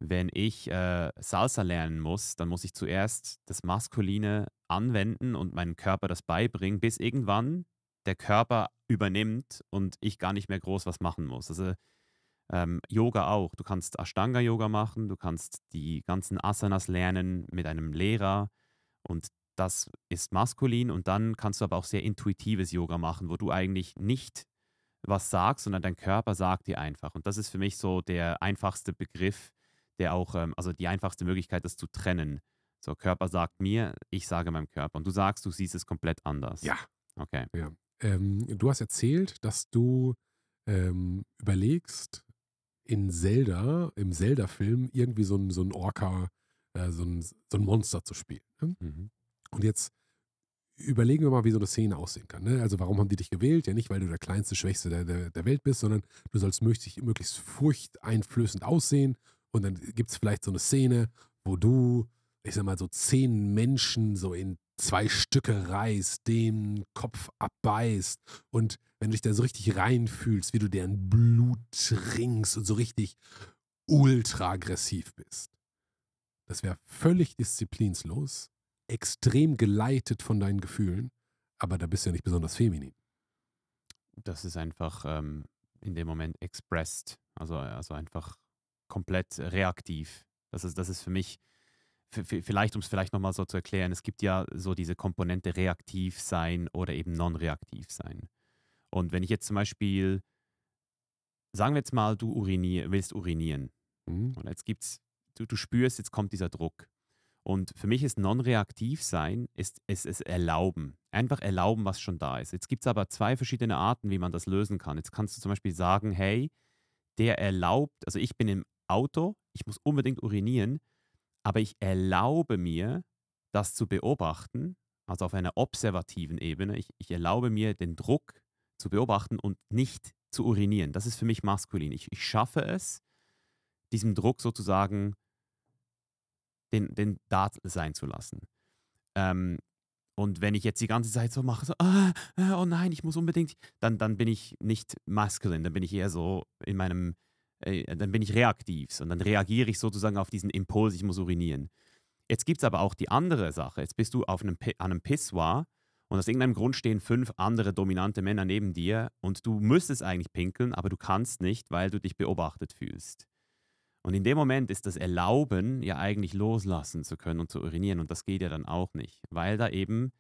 [SPEAKER 1] wenn ich äh, Salsa lernen muss, dann muss ich zuerst das Maskuline anwenden und meinem Körper das beibringen, bis irgendwann der Körper übernimmt und ich gar nicht mehr groß was machen muss. Also ähm, Yoga auch. Du kannst Ashtanga-Yoga machen, du kannst die ganzen Asanas lernen mit einem Lehrer und das ist maskulin und dann kannst du aber auch sehr intuitives Yoga machen, wo du eigentlich nicht was sagst, sondern dein Körper sagt dir einfach. Und das ist für mich so der einfachste Begriff, der auch, ähm, also die einfachste Möglichkeit, das zu trennen. So, Körper sagt mir, ich sage meinem Körper. Und du sagst, du siehst es komplett anders. Ja. Okay. Ja.
[SPEAKER 2] Ähm, du hast erzählt, dass du ähm, überlegst, in Zelda, im Zelda-Film, irgendwie so ein, so ein Orca, äh, so, ein, so ein Monster zu spielen. Ne? Mhm. Und jetzt überlegen wir mal, wie so eine Szene aussehen kann. Ne? Also warum haben die dich gewählt? Ja nicht, weil du der kleinste, schwächste der, der, der Welt bist, sondern du sollst möglichst, möglichst furchteinflößend aussehen und dann gibt es vielleicht so eine Szene, wo du, ich sag mal, so zehn Menschen so in zwei Stücke reißt, den Kopf abbeißt und wenn du dich da so richtig reinfühlst, wie du deren Blut trinkst und so richtig ultra aggressiv bist. Das wäre völlig disziplinslos, extrem geleitet von deinen Gefühlen, aber da bist du ja nicht besonders feminin.
[SPEAKER 1] Das ist einfach ähm, in dem Moment expressed, also, also einfach komplett äh, reaktiv. Das ist, das ist für mich, vielleicht um es vielleicht nochmal so zu erklären, es gibt ja so diese Komponente reaktiv sein oder eben non-reaktiv sein. Und wenn ich jetzt zum Beispiel, sagen wir jetzt mal, du urinier, willst urinieren mhm. und jetzt gibt's, du, du spürst, jetzt kommt dieser Druck. Und für mich ist non-reaktiv sein, ist es ist, ist erlauben. Einfach erlauben, was schon da ist. Jetzt gibt es aber zwei verschiedene Arten, wie man das lösen kann. Jetzt kannst du zum Beispiel sagen, hey, der erlaubt, also ich bin im Auto, ich muss unbedingt urinieren, aber ich erlaube mir, das zu beobachten, also auf einer observativen Ebene. Ich, ich erlaube mir, den Druck zu beobachten und nicht zu urinieren. Das ist für mich maskulin. Ich, ich schaffe es, diesem Druck sozusagen den, den Dart sein zu lassen. Ähm, und wenn ich jetzt die ganze Zeit so mache, so, ah, ah oh nein, ich muss unbedingt, dann, dann bin ich nicht maskulin, dann bin ich eher so in meinem äh, dann bin ich reaktiv und dann reagiere ich sozusagen auf diesen Impuls, ich muss urinieren. Jetzt gibt es aber auch die andere Sache. Jetzt bist du auf einem, an einem Pissoir und aus irgendeinem Grund stehen fünf andere dominante Männer neben dir und du müsstest eigentlich pinkeln, aber du kannst nicht, weil du dich beobachtet fühlst. Und in dem Moment ist das Erlauben ja eigentlich loslassen zu können und zu urinieren und das geht ja dann auch nicht, weil da eben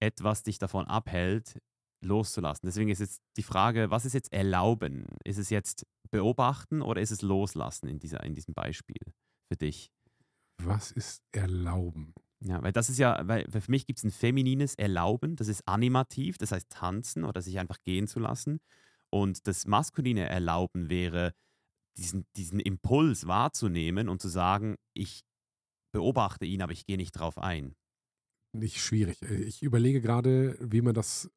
[SPEAKER 1] etwas dich davon abhält, loszulassen. Deswegen ist jetzt die Frage, was ist jetzt Erlauben? Ist es jetzt beobachten oder ist es loslassen in, dieser, in diesem Beispiel für dich?
[SPEAKER 2] Was ist erlauben?
[SPEAKER 1] Ja, weil das ist ja, weil für mich gibt es ein feminines Erlauben, das ist animativ, das heißt tanzen oder sich einfach gehen zu lassen. Und das maskuline Erlauben wäre, diesen, diesen Impuls wahrzunehmen und zu sagen, ich beobachte ihn, aber ich gehe nicht drauf ein.
[SPEAKER 2] Nicht schwierig. Äh, ich überlege gerade, wie man das,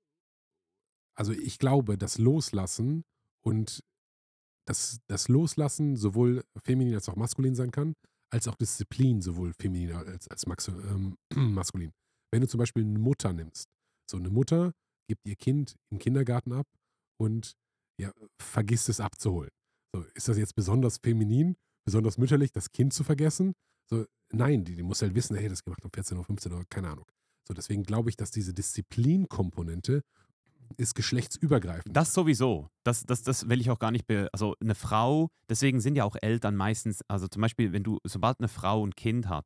[SPEAKER 2] also ich glaube, das Loslassen und dass das Loslassen sowohl feminin als auch maskulin sein kann, als auch Disziplin sowohl feminin als, als Max, ähm, [clears throat] maskulin. Wenn du zum Beispiel eine Mutter nimmst, so eine Mutter gibt ihr Kind im Kindergarten ab und ja, vergisst es abzuholen. So, ist das jetzt besonders feminin, besonders mütterlich, das Kind zu vergessen? So, nein, die, die muss halt wissen, hey, das gemacht um 14 oder 15 Uhr, keine Ahnung. So, deswegen glaube ich, dass diese Disziplinkomponente ist geschlechtsübergreifend.
[SPEAKER 1] Das sowieso. Das, das, das will ich auch gar nicht. also eine Frau, deswegen sind ja auch Eltern meistens, also zum Beispiel, wenn du, sobald eine Frau ein Kind hat,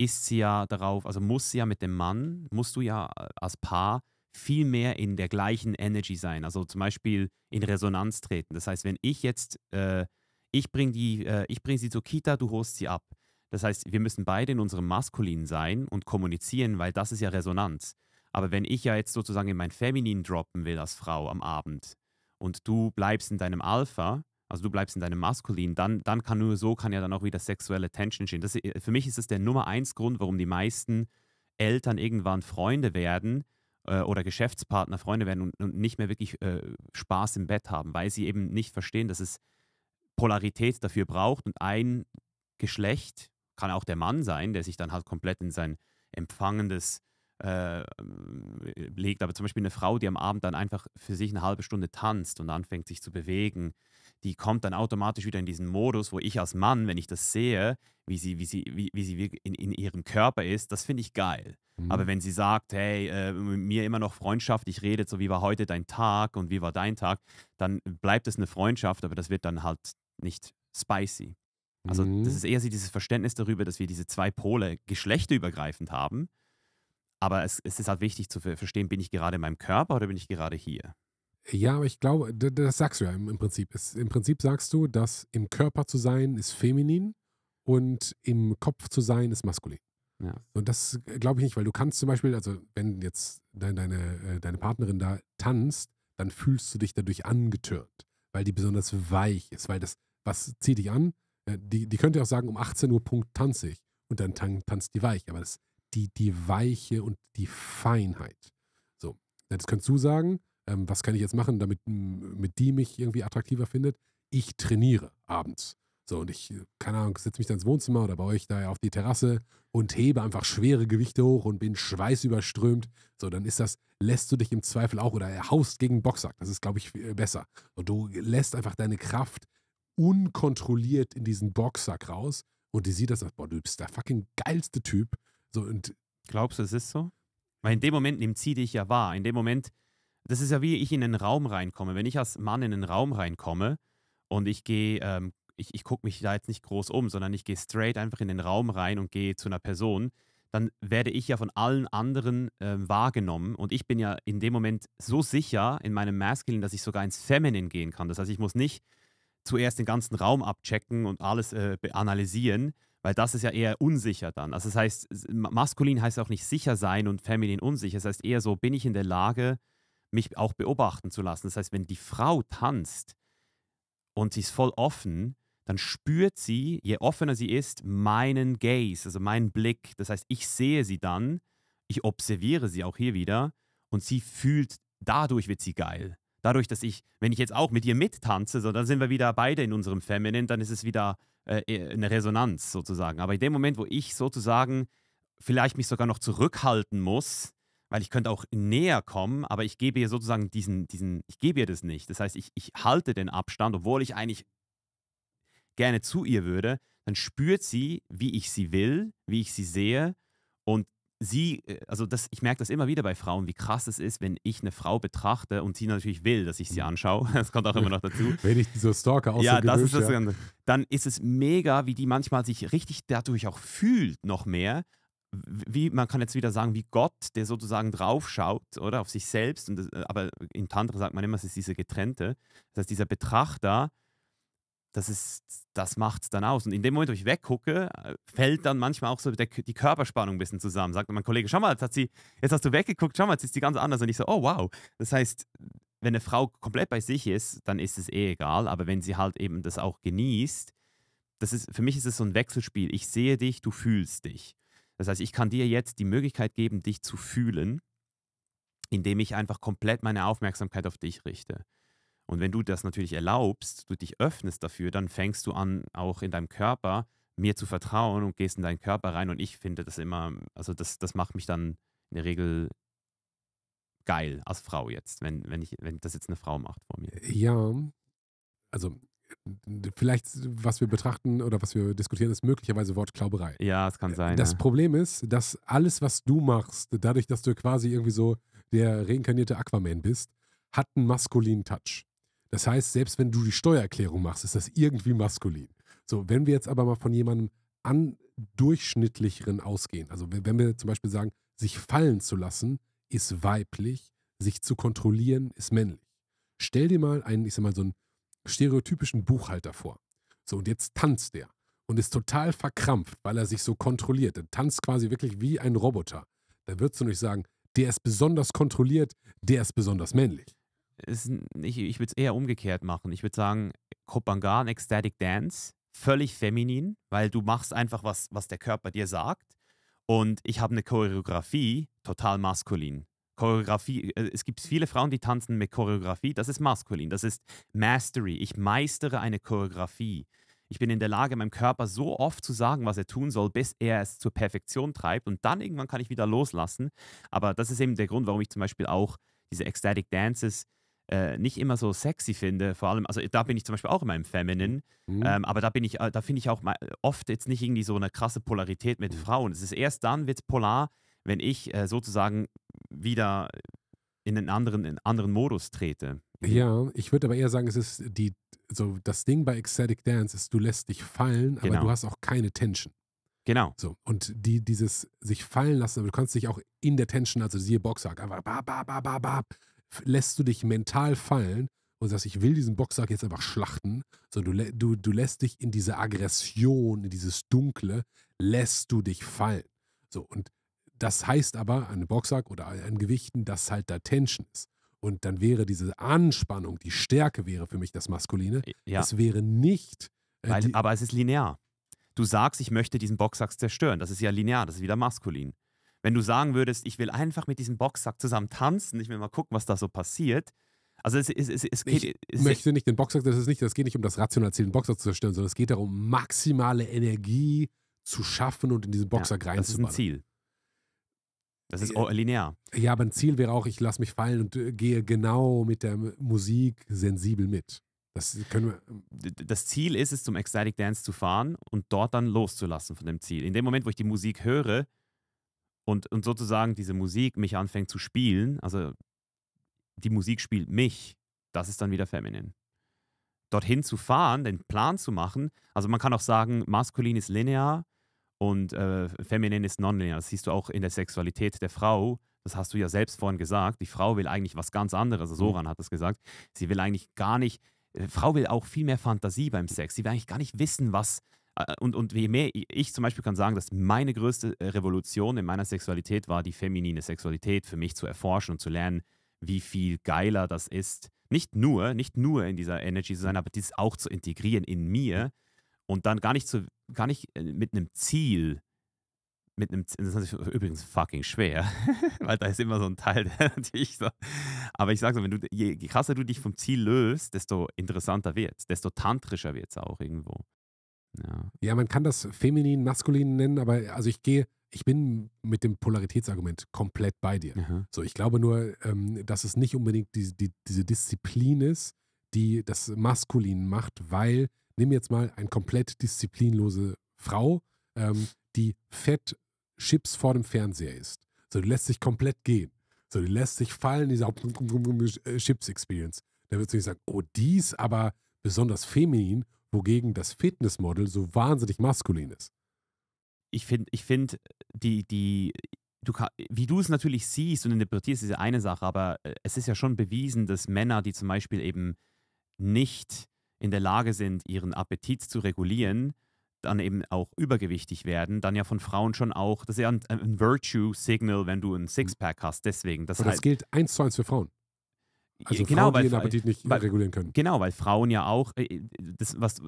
[SPEAKER 1] ist sie ja darauf, also muss sie ja mit dem Mann, musst du ja äh, als Paar viel mehr in der gleichen Energy sein. Also zum Beispiel in Resonanz treten. Das heißt, wenn ich jetzt, äh, ich bringe die, äh, ich bringe sie zur Kita, du holst sie ab. Das heißt, wir müssen beide in unserem Maskulin sein und kommunizieren, weil das ist ja Resonanz. Aber wenn ich ja jetzt sozusagen in mein Feminin droppen will als Frau am Abend und du bleibst in deinem Alpha, also du bleibst in deinem Maskulin, dann, dann kann nur so, kann ja dann auch wieder sexuelle Tension stehen. Das, äh, für mich ist das der Nummer eins Grund, warum die meisten Eltern irgendwann Freunde werden äh, oder Geschäftspartner Freunde werden und, und nicht mehr wirklich äh, Spaß im Bett haben, weil sie eben nicht verstehen, dass es Polarität dafür braucht und ein Geschlecht, kann auch der Mann sein, der sich dann halt komplett in sein empfangendes äh, legt. Aber zum Beispiel eine Frau, die am Abend dann einfach für sich eine halbe Stunde tanzt und anfängt sich zu bewegen, die kommt dann automatisch wieder in diesen Modus, wo ich als Mann, wenn ich das sehe, wie sie, wie sie, wie, wie sie in, in ihrem Körper ist, das finde ich geil. Mhm. Aber wenn sie sagt, hey, äh, mir immer noch Freundschaft, ich rede so, wie war heute dein Tag und wie war dein Tag, dann bleibt es eine Freundschaft, aber das wird dann halt nicht spicy. Also mhm. das ist eher so dieses Verständnis darüber, dass wir diese zwei Pole geschlechterübergreifend haben aber es, es ist halt wichtig zu verstehen, bin ich gerade in meinem Körper oder bin ich gerade hier? Ja, aber ich
[SPEAKER 2] glaube, das sagst du ja im, Prinzip. Es, Im Prinzip sagst du, dass im Körper zu sein ist feminin und im Kopf zu sein ist maskulin. Ja. Und das glaube ich nicht, weil du kannst zum Beispiel, also wenn jetzt dein, deine, äh, deine Partnerin da tanzt, dann fühlst du dich dadurch angetürnt, weil die besonders weich ist, weil das, was zieht dich an? Äh, die, die könnte auch sagen, um 18 Uhr Punkt tanze ich und dann tanzt die weich, aber das die, die Weiche und die Feinheit. So, jetzt könntest du sagen, ähm, was kann ich jetzt machen, damit mit die mich irgendwie attraktiver findet? Ich trainiere abends. So, und ich, keine Ahnung, setze mich dann ins Wohnzimmer oder bei euch da auf die Terrasse und hebe einfach schwere Gewichte hoch und bin schweißüberströmt. So, dann ist das, lässt du dich im Zweifel auch oder haust gegen Boxsack. Das ist, glaube ich, äh, besser. Und du lässt einfach deine Kraft unkontrolliert in diesen Boxsack raus und die sieht das boah, du bist der fucking geilste Typ. So, und
[SPEAKER 1] Glaubst du, es ist so? Weil in dem Moment nimmt sie dich ja wahr. In dem Moment, das ist ja wie ich in einen Raum reinkomme. Wenn ich als Mann in einen Raum reinkomme und ich gehe, ähm, ich, ich gucke mich da jetzt nicht groß um, sondern ich gehe straight einfach in den Raum rein und gehe zu einer Person, dann werde ich ja von allen anderen ähm, wahrgenommen. Und ich bin ja in dem Moment so sicher in meinem Masculine, dass ich sogar ins Feminine gehen kann. Das heißt, ich muss nicht zuerst den ganzen Raum abchecken und alles äh, analysieren, weil das ist ja eher unsicher dann. Also das heißt, maskulin heißt auch nicht sicher sein und feminin unsicher. Das heißt eher so, bin ich in der Lage, mich auch beobachten zu lassen. Das heißt, wenn die Frau tanzt und sie ist voll offen, dann spürt sie, je offener sie ist, meinen Gaze, also meinen Blick. Das heißt, ich sehe sie dann, ich observiere sie auch hier wieder und sie fühlt, dadurch wird sie geil. Dadurch, dass ich, wenn ich jetzt auch mit ihr mittanze, so dann sind wir wieder beide in unserem Feminin, dann ist es wieder äh, eine Resonanz sozusagen. Aber in dem Moment, wo ich sozusagen vielleicht mich sogar noch zurückhalten muss, weil ich könnte auch näher kommen, aber ich gebe ihr sozusagen diesen, diesen, ich gebe ihr das nicht. Das heißt, ich, ich halte den Abstand, obwohl ich eigentlich gerne zu ihr würde, dann spürt sie, wie ich sie will, wie ich sie sehe und sie, äh, also das, ich merke das immer wieder bei Frauen, wie krass es ist, wenn ich eine Frau betrachte und sie natürlich will, dass ich sie mhm. anschaue. [laughs] Das kommt auch immer noch dazu. [laughs] wenn
[SPEAKER 2] ich so Stalker aus ja, das ist das Ganze.
[SPEAKER 1] Dann ist es mega, wie die manchmal sich richtig dadurch auch fühlt, noch mehr. Wie, man kann jetzt wieder sagen, wie Gott, der sozusagen draufschaut, oder auf sich selbst. Das, äh, aber in Tantra sagt man immer, es ist diese getrennte. Das heißt, dieser Betrachter das ist, das macht es dann aus. Und in dem Moment, wo ich weggucke, äh, fällt dann manchmal auch so der, die Körperspannung ein bisschen zusammen. Sagt mein Kollege, schau mal, jetzt, hat sie, jetzt hast du weggeguckt, schau mal, jetzt ist die ganz anders. Und ich so, oh wow. Das heißt, wenn eine Frau komplett bei sich ist, dann ist es eh egal. Aber wenn sie halt eben das auch genießt, das ist, für mich ist es so ein Wechselspiel. Ich sehe dich, du fühlst dich. Das heißt, ich kann dir jetzt die Möglichkeit geben, dich zu fühlen, indem ich einfach komplett meine Aufmerksamkeit auf dich richte. Und wenn du das natürlich erlaubst, du dich öffnest dafür, dann fängst du an, auch in deinem Körper mir zu vertrauen und gehst in deinen Körper rein. Und ich finde das immer, also das, das macht mich dann in der Regel geil als Frau jetzt, wenn, wenn ich, wenn das jetzt eine Frau macht vor mir. Äh, ja, also
[SPEAKER 2] äh, vielleicht, was wir betrachten oder was wir diskutieren, ist möglicherweise Wortklauberei. Ja, es kann äh, sein. Das ja. Problem ist, dass alles, was du machst, dadurch, dass du quasi irgendwie so der reinkarnierte Aquaman bist, hat einen maskulinen Touch. Das heißt, selbst wenn du die Steuererklärung machst, ist das irgendwie maskulin. So, wenn wir jetzt aber mal von jemandem an durchschnittlicheren ausgehen, also wenn wir zum Beispiel sagen, sich fallen zu lassen, ist weiblich, sich zu kontrollieren, ist männlich. Stell dir mal einen, ich sag mal, so einen stereotypischen Buchhalter vor. So, und jetzt tanzt der und ist total verkrampft, weil er sich so kontrolliert. Er tanzt quasi wirklich wie ein Roboter. Da würdest du
[SPEAKER 1] nicht sagen, der ist besonders kontrolliert, der ist besonders männlich ist, ich, ich würde es eher umgekehrt machen. Ich würde sagen, Kopangan Ecstatic Dance, völlig feminin, weil du machst einfach was, was der Körper dir sagt. Und ich habe eine Choreografie, total maskulin. Choreografie, äh, es gibt viele Frauen, die tanzen mit Choreografie, das ist maskulin, das ist Mastery. Ich meistere eine Choreografie. Ich bin in der Lage, meinem Körper so oft zu sagen, was er tun soll, bis er es zur Perfektion treibt und dann irgendwann kann ich wieder loslassen. Aber das ist eben der Grund, warum ich zum Beispiel auch diese Ecstatic Dances äh, nicht immer so sexy finde. Vor allem, also da bin ich zum Beispiel auch immer im Feminine, mhm. ähm, aber da bin ich, äh, da finde ich auch mal, äh, oft jetzt nicht irgendwie so eine krasse Polarität mit mhm. Frauen. Es ist erst dann wird es polar, wenn ich äh, sozusagen wieder in einen anderen, in einen anderen Modus trete.
[SPEAKER 2] Ja, ich würde aber eher sagen, es ist die, so das Ding bei Ecstatic Dance ist, du lässt dich fallen, genau. aber du genau. hast auch keine Tension. Genau. So, und die, dieses sich fallen lassen, aber du kannst dich auch in der Tension, also siehe Boxsack, einfach bab, bab, bab, bab, bab, lässt du dich mental fallen und sagst, ich will diesen Boxsack jetzt einfach schlachten, sondern du, du, du lässt dich in diese Aggression, in dieses Dunkle, lässt du dich fallen. So, und das heißt aber an einem Boxsack oder an Gewichten, dass halt da Tension ist. Und dann wäre diese Anspannung, die Stärke wäre für mich das Maskuline. Äh, ja. Es wäre
[SPEAKER 1] nicht. Äh, Weil, aber es ist linear. Du sagst, ich möchte diesen Boxsack zerstören. Das ist ja linear, das ist wieder maskulin. Wenn du sagen würdest, ich will einfach mit diesem Boxsack zusammen tanzen, ich will mal gucken, was da so passiert. Also es, es, es, es geht. Ich möchte
[SPEAKER 2] nicht den Boxsack, das ist nicht, das geht nicht um das rational Ziel, den Boxsack zu zerstören, sondern es geht darum, maximale Energie zu schaffen und in diesen Boxsack ja, reinzuballern. Das ist ein Ziel.
[SPEAKER 1] Das ist linear.
[SPEAKER 2] Ja, aber ein Ziel wäre auch, ich lasse mich fallen und äh, gehe genau mit der Musik
[SPEAKER 1] sensibel mit. Das können wir. Ähm, das Ziel ist es, zum Ecstatic Dance zu fahren und dort dann loszulassen von dem Ziel. In dem Moment, wo ich die Musik höre, und, und sozusagen diese Musik mich anfängt zu spielen, also die Musik spielt mich, das ist dann wieder feminin. Dorthin zu fahren, den Plan zu machen, also man kann auch sagen, maskulin ist linear und äh, feminin ist nonlinear. Das siehst du auch in der Sexualität der Frau. Das hast du ja selbst vorhin gesagt. Die Frau will eigentlich was ganz anderes. Also mhm. Soran hat das gesagt. Sie will eigentlich gar nicht, äh, Frau will auch viel mehr Fantasie beim Sex. Sie will eigentlich gar nicht wissen, was, äh, und, und je mehr ich zum Beispiel kann sagen, dass meine größte äh, Revolution in meiner Sexualität war, die feminine Sexualität für mich zu erforschen und zu lernen, wie viel geiler das ist, nicht nur, nicht nur in dieser Energy zu sein, aber dies auch zu integrieren in mir und dann gar nicht zu, gar nicht äh, mit einem Ziel, mit einem, das ist übrigens fucking schwer, [laughs] weil da ist immer so ein Teil, [laughs] der natürlich so, aber ich sage so, wenn du, je krasser du dich vom Ziel löst, desto interessanter wird es, desto tantrischer wird es auch irgendwo. Ja.
[SPEAKER 2] ja, man kann das feminin, maskulin nennen, aber also ich gehe, ich bin mit dem Polaritätsargument komplett bei dir. Aha. So, ich glaube nur, ähm, dass es nicht unbedingt die, die, diese Disziplin ist, die das maskulin macht, weil, nimm jetzt mal eine komplett disziplinlose Frau, ähm, die fett Chips vor dem Fernseher isst. So, die lässt sich komplett gehen. So, die lässt sich fallen, diese äh, Chips-Experience. Da würdest du nicht sagen, oh, die ist aber besonders feminin wogegen das Fitnessmodel so wahnsinnig maskulin
[SPEAKER 1] ist. Ich finde, ich find, die, die, du, wie du es natürlich siehst und interpretierst, ist ja eine Sache, aber äh, es ist ja schon bewiesen, dass Männer, die zum Beispiel eben nicht in der Lage sind, ihren Appetit zu regulieren, dann eben auch übergewichtig werden, dann ja von Frauen schon auch, das ist ja ein, ein Virtue-Signal, wenn du ein Sixpack mhm. hast, deswegen. Das, das halt,
[SPEAKER 2] gilt eins zu eins für Frauen. Also genau, Frauen, weil, die ihren Appetit nicht weil, regulieren
[SPEAKER 1] können. Genau, weil Frauen ja auch, äh, das, was,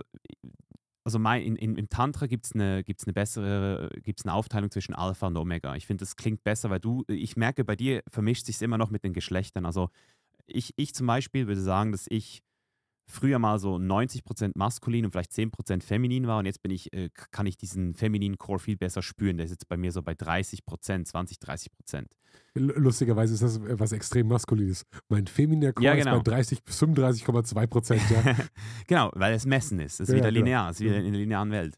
[SPEAKER 1] also mein, in, in, im Tantra gibt es eine, gibt's eine ne bessere, gibt eine Aufteilung zwischen Alpha und Omega. Ich finde, das klingt besser, weil du, ich merke, bei dir vermischt sich immer noch mit den Geschlechtern. Also ich, ich zum Beispiel würde sagen, dass ich früher mal so 90% maskulin und vielleicht 10% feminin war und jetzt bin ich, äh, kann ich diesen femininen Core viel besser spüren. Der ist jetzt bei mir so bei 30%, 20, 30%.
[SPEAKER 2] Lustigerweise ist das äh, was extrem maskulines. Mein femininer Core ja, genau. ist bei 30 genau. 35,2%. Ja.
[SPEAKER 1] [laughs] genau, weil es messen ist. Es ist ja, wieder linear, es ist wieder mhm. in der linearen Welt.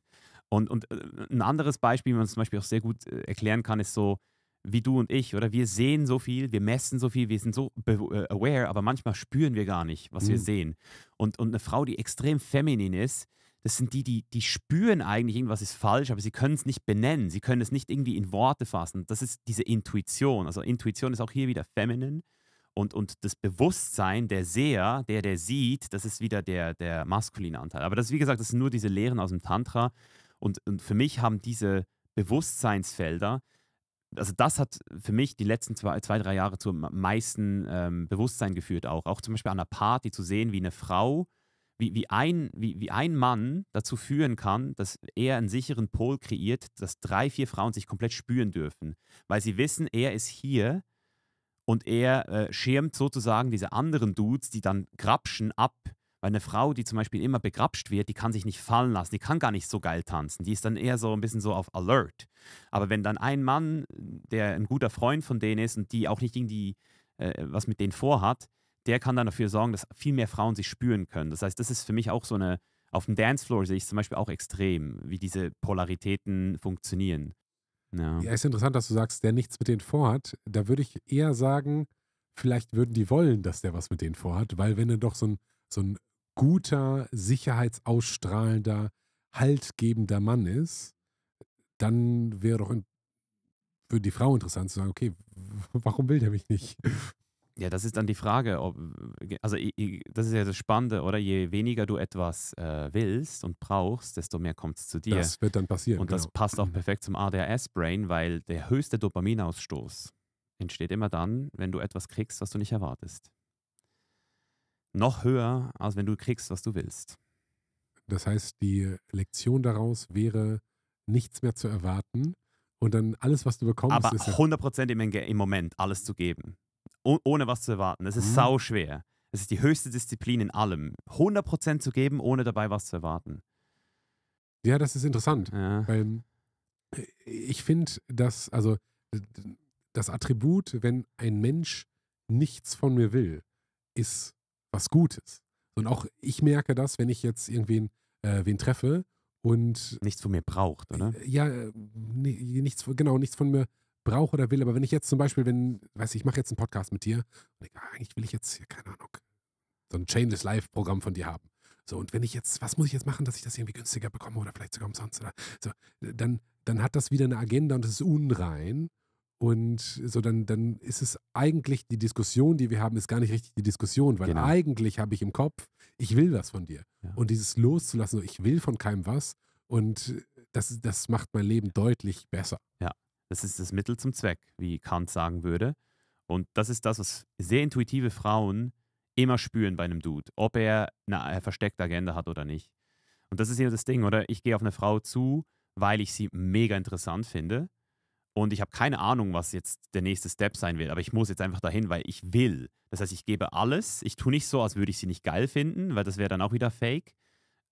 [SPEAKER 1] Und, und äh, ein anderes Beispiel, wie man es zum Beispiel auch sehr gut äh, erklären kann, ist so, wie du und ich, oder wir sehen so viel, wir messen so viel, wir sind so äh, aware, aber manchmal spüren wir gar nicht, was mhm. wir sehen. Und, und eine Frau, die extrem feminin ist, das sind die, die, die spüren eigentlich, irgendwas ist falsch, aber sie können es nicht benennen, sie können es nicht irgendwie in Worte fassen. Das ist diese Intuition. Also Intuition ist auch hier wieder feminin. Und, und das Bewusstsein, der Seher, der, der sieht, das ist wieder der, der maskuline Anteil. Aber das, wie gesagt, das sind nur diese Lehren aus dem Tantra. Und, und für mich haben diese Bewusstseinsfelder, also das hat für mich die letzten zwei, zwei drei Jahre zum meisten ähm, Bewusstsein geführt auch. Auch zum Beispiel an einer Party zu sehen, wie eine Frau, wie, wie, ein, wie, wie ein Mann dazu führen kann, dass er einen sicheren Pol kreiert, dass drei, vier Frauen sich komplett spüren dürfen. Weil sie wissen, er ist hier und er äh, schirmt sozusagen diese anderen Dudes, die dann grapschen, ab weil eine Frau, die zum Beispiel immer begrapscht wird, die kann sich nicht fallen lassen, die kann gar nicht so geil tanzen. Die ist dann eher so ein bisschen so auf Alert. Aber wenn dann ein Mann, der ein guter Freund von denen ist und die auch nicht irgendwie äh, was mit denen vorhat, der kann dann dafür sorgen, dass viel mehr Frauen sich spüren können. Das heißt, das ist für mich auch so eine, auf dem Dancefloor sehe ich zum Beispiel auch extrem, wie diese Polaritäten funktionieren. Ja. ja, ist
[SPEAKER 2] interessant, dass du sagst, der nichts mit denen vorhat. Da würde ich eher sagen, vielleicht würden die wollen, dass der was mit denen vorhat, weil wenn du doch so ein, so ein guter, sicherheitsausstrahlender, haltgebender Mann ist, dann wäre doch für die Frau interessant zu sagen, okay, warum will der mich nicht?
[SPEAKER 1] Ja, das ist dann die Frage, ob, äh, also das ist ja das Spannende, oder? Je weniger du etwas äh, willst und brauchst, desto mehr kommt es zu dir. Das wird dann passieren. Und genau. das passt auch [clears throat] perfekt zum ADHS-Brain, weil der höchste Dopaminausstoß entsteht immer dann, wenn du etwas kriegst, was du nicht erwartest noch höher, als wenn du kriegst, was du willst.
[SPEAKER 2] Das heißt, die Lektion daraus wäre, nichts mehr zu erwarten und dann alles, was du bekommst. Aber ist
[SPEAKER 1] 100% im, im Moment alles zu geben, ohne was zu erwarten. Das ist mhm. sau schwer. Es ist die höchste Disziplin in allem. 100% zu geben, ohne dabei was zu erwarten. Ja, das ist interessant. Ja. Weil ähm,
[SPEAKER 2] ich finde, dass, also, das Attribut, wenn ein Mensch nichts von mir will, ist was Gutes. Und auch ich merke das, wenn ich jetzt irgendwen äh, wen treffe und nichts von mir braucht, oder? Äh, ja, äh, nichts genau nichts von mir braucht oder will. Aber wenn ich jetzt zum Beispiel, wenn, weiß ich, ich mache jetzt einen Podcast mit dir und ich, ah, eigentlich will ich jetzt hier keine Ahnung so ein Chainless Live Programm von dir haben. So, und wenn ich jetzt, was muss ich jetzt machen, dass ich das irgendwie günstiger bekomme oder vielleicht sogar umsonst oder so, dann, dann hat das wieder eine Agenda und es ist unrein. Und so dann, dann ist es eigentlich die Diskussion, die wir haben, ist gar nicht richtig die Diskussion, weil genau. eigentlich habe ich im Kopf, ich will was von dir. Ja. Und dieses loszulassen, ich will von keinem was und das, das macht mein Leben deutlich besser.
[SPEAKER 1] Ja, das ist das Mittel zum Zweck, wie Kant sagen würde. Und das ist das, was sehr intuitive Frauen immer spüren bei einem Dude, ob er eine äh, versteckte Agenda hat oder nicht. Und das ist eben das Ding, oder? Ich gehe auf eine Frau zu, weil ich sie mega interessant finde und ich habe keine Ahnung, was jetzt der nächste Step sein wird, aber ich muss jetzt einfach dahin, weil ich will. Das heißt, ich gebe alles. Ich tue nicht so, als würde ich sie nicht geil finden, weil das wäre dann auch wieder fake.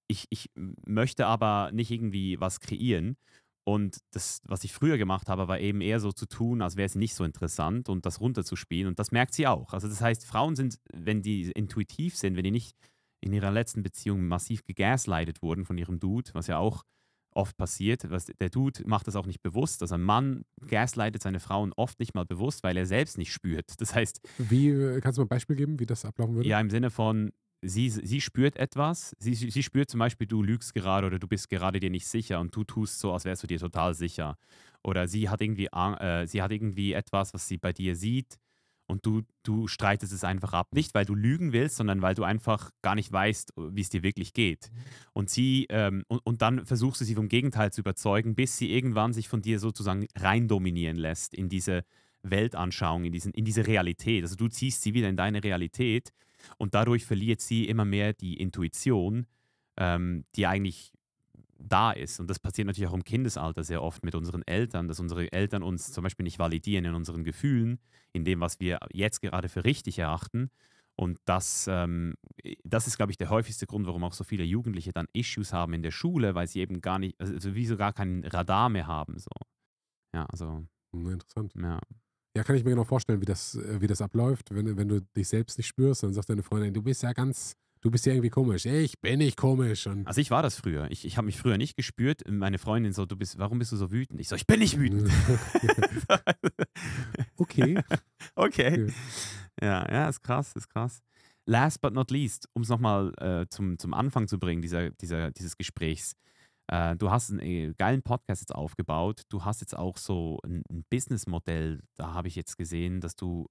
[SPEAKER 1] Ich, ich möchte aber nicht irgendwie was kreieren. Und das, was ich früher gemacht habe, war eben eher so zu tun, als wäre es nicht so interessant und das runterzuspielen. Und das merkt sie auch. Also das heißt, Frauen sind, wenn die intuitiv sind, wenn die nicht in ihrer letzten Beziehung massiv gegaslightet wurden von ihrem Dude, was ja auch oft passiert. Was, der Dude macht das auch nicht bewusst. Also ein Mann gaslightet seine Frauen oft nicht mal bewusst, weil er selbst nicht spürt. [laughs] Das heißt.
[SPEAKER 2] Wie, äh, kannst du mal ein Beispiel geben, wie das ablaufen würde? Ja,
[SPEAKER 1] im Sinne von, Sie, sie, spürt etwas. Sie, sie, spürt zum Beispiel, du lügst gerade oder du bist gerade dir nicht sicher und du tust so, als wärst du dir total sicher. Oder sie hat irgendwie, äh, sie hat irgendwie etwas, was sie bei dir sieht und du, du streitest es einfach ab. Nicht, weil du lügen willst, sondern weil du einfach gar nicht weißt, wie es dir wirklich geht. Mhm. Und sie, ähm, und, und dann versuchst du sie vom Gegenteil zu überzeugen, bis sie irgendwann sich von dir sozusagen rein dominieren lässt in diese Weltanschauung, in, diesen, in diese Realität. Also du ziehst sie wieder in deine Realität und dadurch verliert sie immer mehr die Intuition, ähm, die eigentlich da ist. Und das passiert natürlich auch im Kindesalter sehr oft mit unseren Eltern, dass unsere Eltern uns zum Beispiel nicht validieren in unseren Gefühlen, in dem, was wir jetzt gerade für richtig erachten. Und das, ähm, das ist, glaube ich, der häufigste Grund, warum auch so viele Jugendliche dann Issues haben in der Schule, weil sie eben gar nicht, also, also wie so gar kein Radar mehr haben. So. Ja, also. Hm, interessant. Ja.
[SPEAKER 2] Ja, kann ich mir genau vorstellen, wie das, äh, wie das abläuft. Wenn, wenn du dich selbst nicht spürst, dann sagt deine Freundin, du bist ja ganz, du
[SPEAKER 1] bist ja irgendwie komisch. Ich bin nicht komisch. Und also ich war das früher. Ich, ich habe mich früher nicht gespürt. Meine Freundin so, du bist, warum bist du so wütend? Ich so, ich bin nicht wütend. [laughs] okay. [laughs] okay. Ja, ja, ist krass, ist krass. Last but not least, um es nochmal äh, zum, zum Anfang zu bringen, dieser, dieser, dieses Gesprächs. Äh, du hast einen äh, geilen Podcast jetzt aufgebaut. Du hast jetzt auch so ein, ein Businessmodell, da habe ich jetzt gesehen, dass du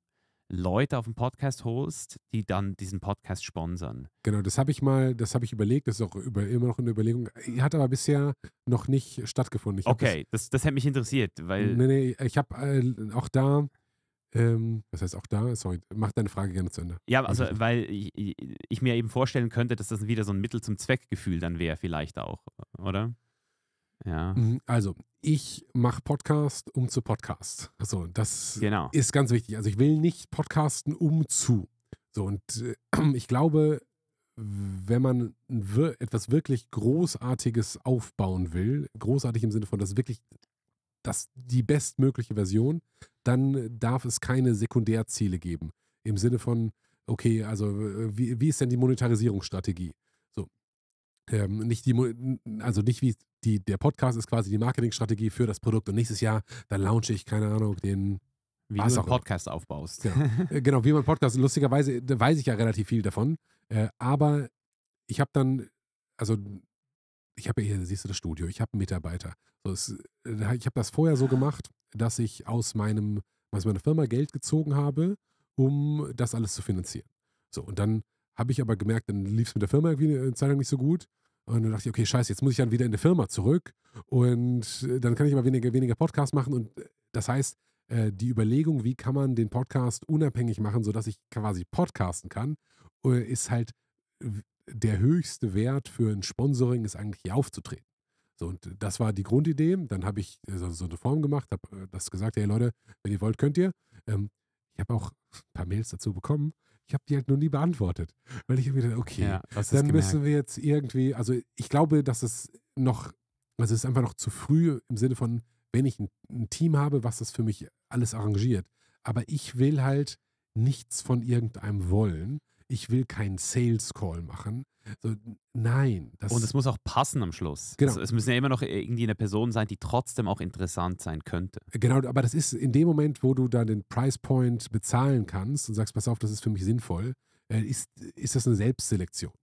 [SPEAKER 1] Leute auf dem Podcast holst, die dann diesen Podcast sponsern. Genau,
[SPEAKER 2] das habe ich mal, das habe ich überlegt, das ist auch über, immer noch eine Überlegung, hat aber bisher noch nicht stattgefunden.
[SPEAKER 1] okay, das, das, das hätte mich interessiert, weil. Nee,
[SPEAKER 2] nee, ich habe äh, auch da, ähm, was heißt auch da? Sorry, mach deine Frage gerne zu Ende.
[SPEAKER 1] Ja, also weil ich, ich, mir eben vorstellen könnte, dass das wieder so ein Mittel zum Zweckgefühl dann wäre, vielleicht auch, oder? Ja. Mhm,
[SPEAKER 2] also, ich mache Podcast um zu Podcast. Also, das genau. ist ganz wichtig. Also, ich will nicht podcasten um zu. So, und äh, [clears throat] ich glaube, wenn man etwas wirklich Großartiges aufbauen will, großartig im Sinne von, das wirklich das, die bestmögliche Version, dann darf es keine Sekundärziele geben. Im Sinne von, okay, also wie, wie ist denn die Monetarisierungsstrategie? So. Ähm, nicht die, also nicht wie die, der Podcast ist quasi die Marketingstrategie für das Produkt und nächstes Jahr, dann launche ich, keine Ahnung, den. Wie ah, du einen Podcast nicht. aufbaust. Genau. [laughs] genau, wie man Podcast. Lustigerweise weiß ich ja relativ viel davon. Äh, aber ich habe dann, also ich habe ja hier, siehst du das Studio, ich habe einen Mitarbeiter. So, es, ich habe das vorher so gemacht, dass ich aus meinem, aus meiner Firma Geld gezogen habe, um das alles zu finanzieren. So, und dann habe ich aber gemerkt, dann lief es mit der Firma irgendwie eine äh, Zeit lang nicht so gut. Und dann dachte ich, okay, scheiße, jetzt muss ich dann wieder in die Firma zurück und äh, dann kann ich immer weniger, weniger Podcasts machen. Und äh, das heißt, äh, die Überlegung, wie kann man den Podcast unabhängig machen, sodass ich quasi podcasten kann, ist halt der höchste Wert für ein Sponsoring, ist eigentlich hier aufzutreten. So, und das war die Grundidee. Dann habe ich so eine Form gemacht, habe das gesagt, hey Leute, wenn ihr wollt, könnt ihr. Ähm, ich habe auch ein paar Mails dazu bekommen. Ich habe die halt noch nie beantwortet, weil ich habe gedacht, okay, ja, dann müssen wir jetzt irgendwie, also ich glaube, dass es noch, also es ist einfach noch zu früh im Sinne von, wenn ich ein, ein Team habe, was das für mich alles arrangiert. Aber ich will halt nichts von irgendeinem wollen, ich will keinen Sales Call
[SPEAKER 1] machen. So,
[SPEAKER 2] nein. und es muss auch
[SPEAKER 1] passen am Schluss. Also genau. Also es müssen ja immer noch äh, irgendwie eine Person sein, die trotzdem auch interessant sein könnte. Äh, genau, aber das
[SPEAKER 2] ist in dem Moment, wo du dann den Price Point bezahlen kannst und sagst, pass auf, das ist für mich sinnvoll, äh, ist, ist das eine Selbstselektion.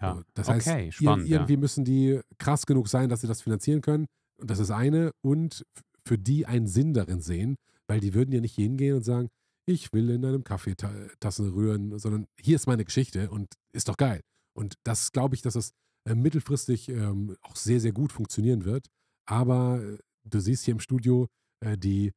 [SPEAKER 2] Ja. Das heißt, okay, spannend, irgendwie ja. müssen die krass genug sein, dass sie das finanzieren können. Und das ist eine. Und für die einen Sinn darin sehen, weil die würden ja nicht hingehen und sagen, ich will in einem Kaffeetassen rühren, sondern hier ist meine Geschichte und ist doch geil. Und das glaube ich, dass das äh, mittelfristig ähm, auch sehr, sehr gut funktionieren wird. Aber äh, du siehst hier im Studio, äh, die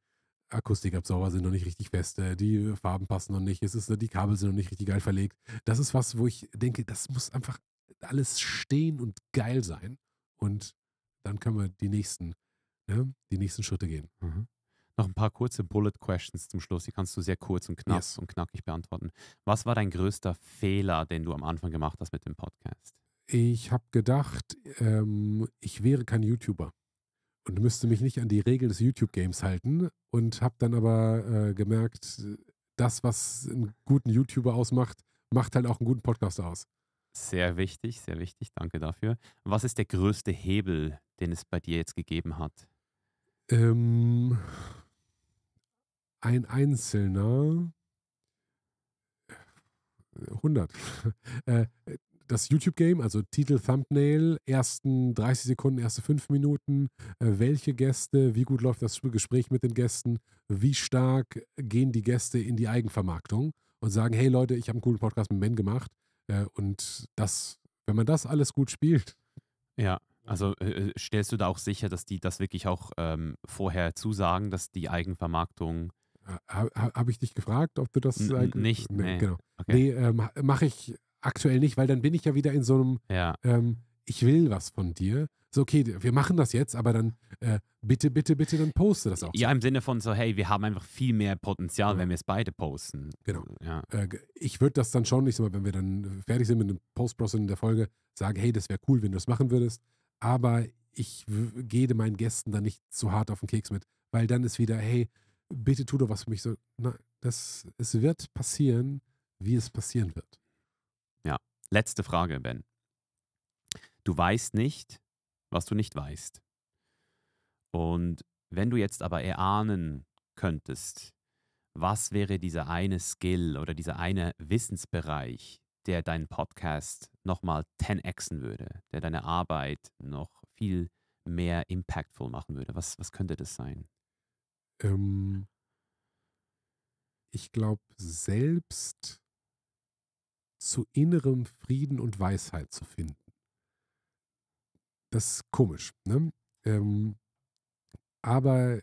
[SPEAKER 2] Akustikabsorber sind noch nicht richtig fest, äh, die Farben passen noch nicht, es ist, die Kabel sind noch nicht richtig geil verlegt. Das ist was, wo ich denke, das muss einfach alles stehen und geil sein. Und dann können wir die nächsten, ne, die nächsten Schritte gehen. Mhm. Noch ein
[SPEAKER 1] paar kurze Bullet Questions zum Schluss. Die kannst du sehr kurz und knass yes. und knackig beantworten. Was war dein größter Fehler, den du am Anfang gemacht hast mit dem Podcast?
[SPEAKER 2] Ich habe gedacht, ähm, ich wäre kein YouTuber und müsste mich nicht an die Regeln des YouTube-Games halten und habe dann aber äh, gemerkt, das, was einen guten YouTuber ausmacht, macht halt auch einen guten Podcast aus.
[SPEAKER 1] Sehr wichtig, sehr wichtig. Danke dafür. Was ist der größte Hebel, den es bei dir jetzt gegeben hat?
[SPEAKER 2] Ähm, ein einzelner 100. Äh, [laughs] äh, das YouTube-Game, also Titel, Thumbnail, ersten 30 Sekunden, erste 5 Minuten, äh, welche Gäste, wie gut läuft das Gespräch mit den Gästen, wie stark gehen die Gäste in die Eigenvermarktung und sagen, hey Leute, ich habe einen coolen Podcast mit Ben gemacht und das, wenn man das alles gut spielt.
[SPEAKER 1] Ja, also stellst du da auch sicher, dass die das wirklich auch ähm, vorher zusagen, dass die Eigenvermarktung
[SPEAKER 2] habe hab ich dich gefragt, ob du das N nicht? Nee, nee. Genau. Okay. nee ähm, mache ich aktuell nicht, weil dann bin ich ja wieder in so einem, ja. ähm, ich will was von dir. So, okay, wir machen das jetzt, aber dann äh, bitte, bitte, bitte, dann poste das auch.
[SPEAKER 1] Ja, im Sinne von so, hey, wir haben einfach viel mehr Potenzial, ja. Genau. wenn wir es beide posten. Genau. Ja. Äh,
[SPEAKER 2] ich würde das dann schon, nicht so, wenn wir dann äh, fertig sind mit dem Post-Process in der Folge, sagen, hey, das wäre cool, wenn du es machen würdest, aber ich gehe meinen Gästen dann nicht zu hart auf den Keks mit, weil dann ist wieder, hey, bitte tu doch was für mich. So, na, das, es wird passieren, wie es passieren wird.
[SPEAKER 1] Ja, letzte Frage, Ben. Du weißt nicht, was du nicht weißt. Und wenn du jetzt aber erahnen könntest, was wäre dieser eine Skill oder dieser eine Wissensbereich, der deinen Podcast nochmal 10xen würde, der deine Arbeit noch viel mehr impactful machen würde? Was, was könnte das sein?
[SPEAKER 2] Ähm, ich glaube, selbst zu innerem Frieden und Weisheit zu finden. Das ist komisch. Ne? Ähm, aber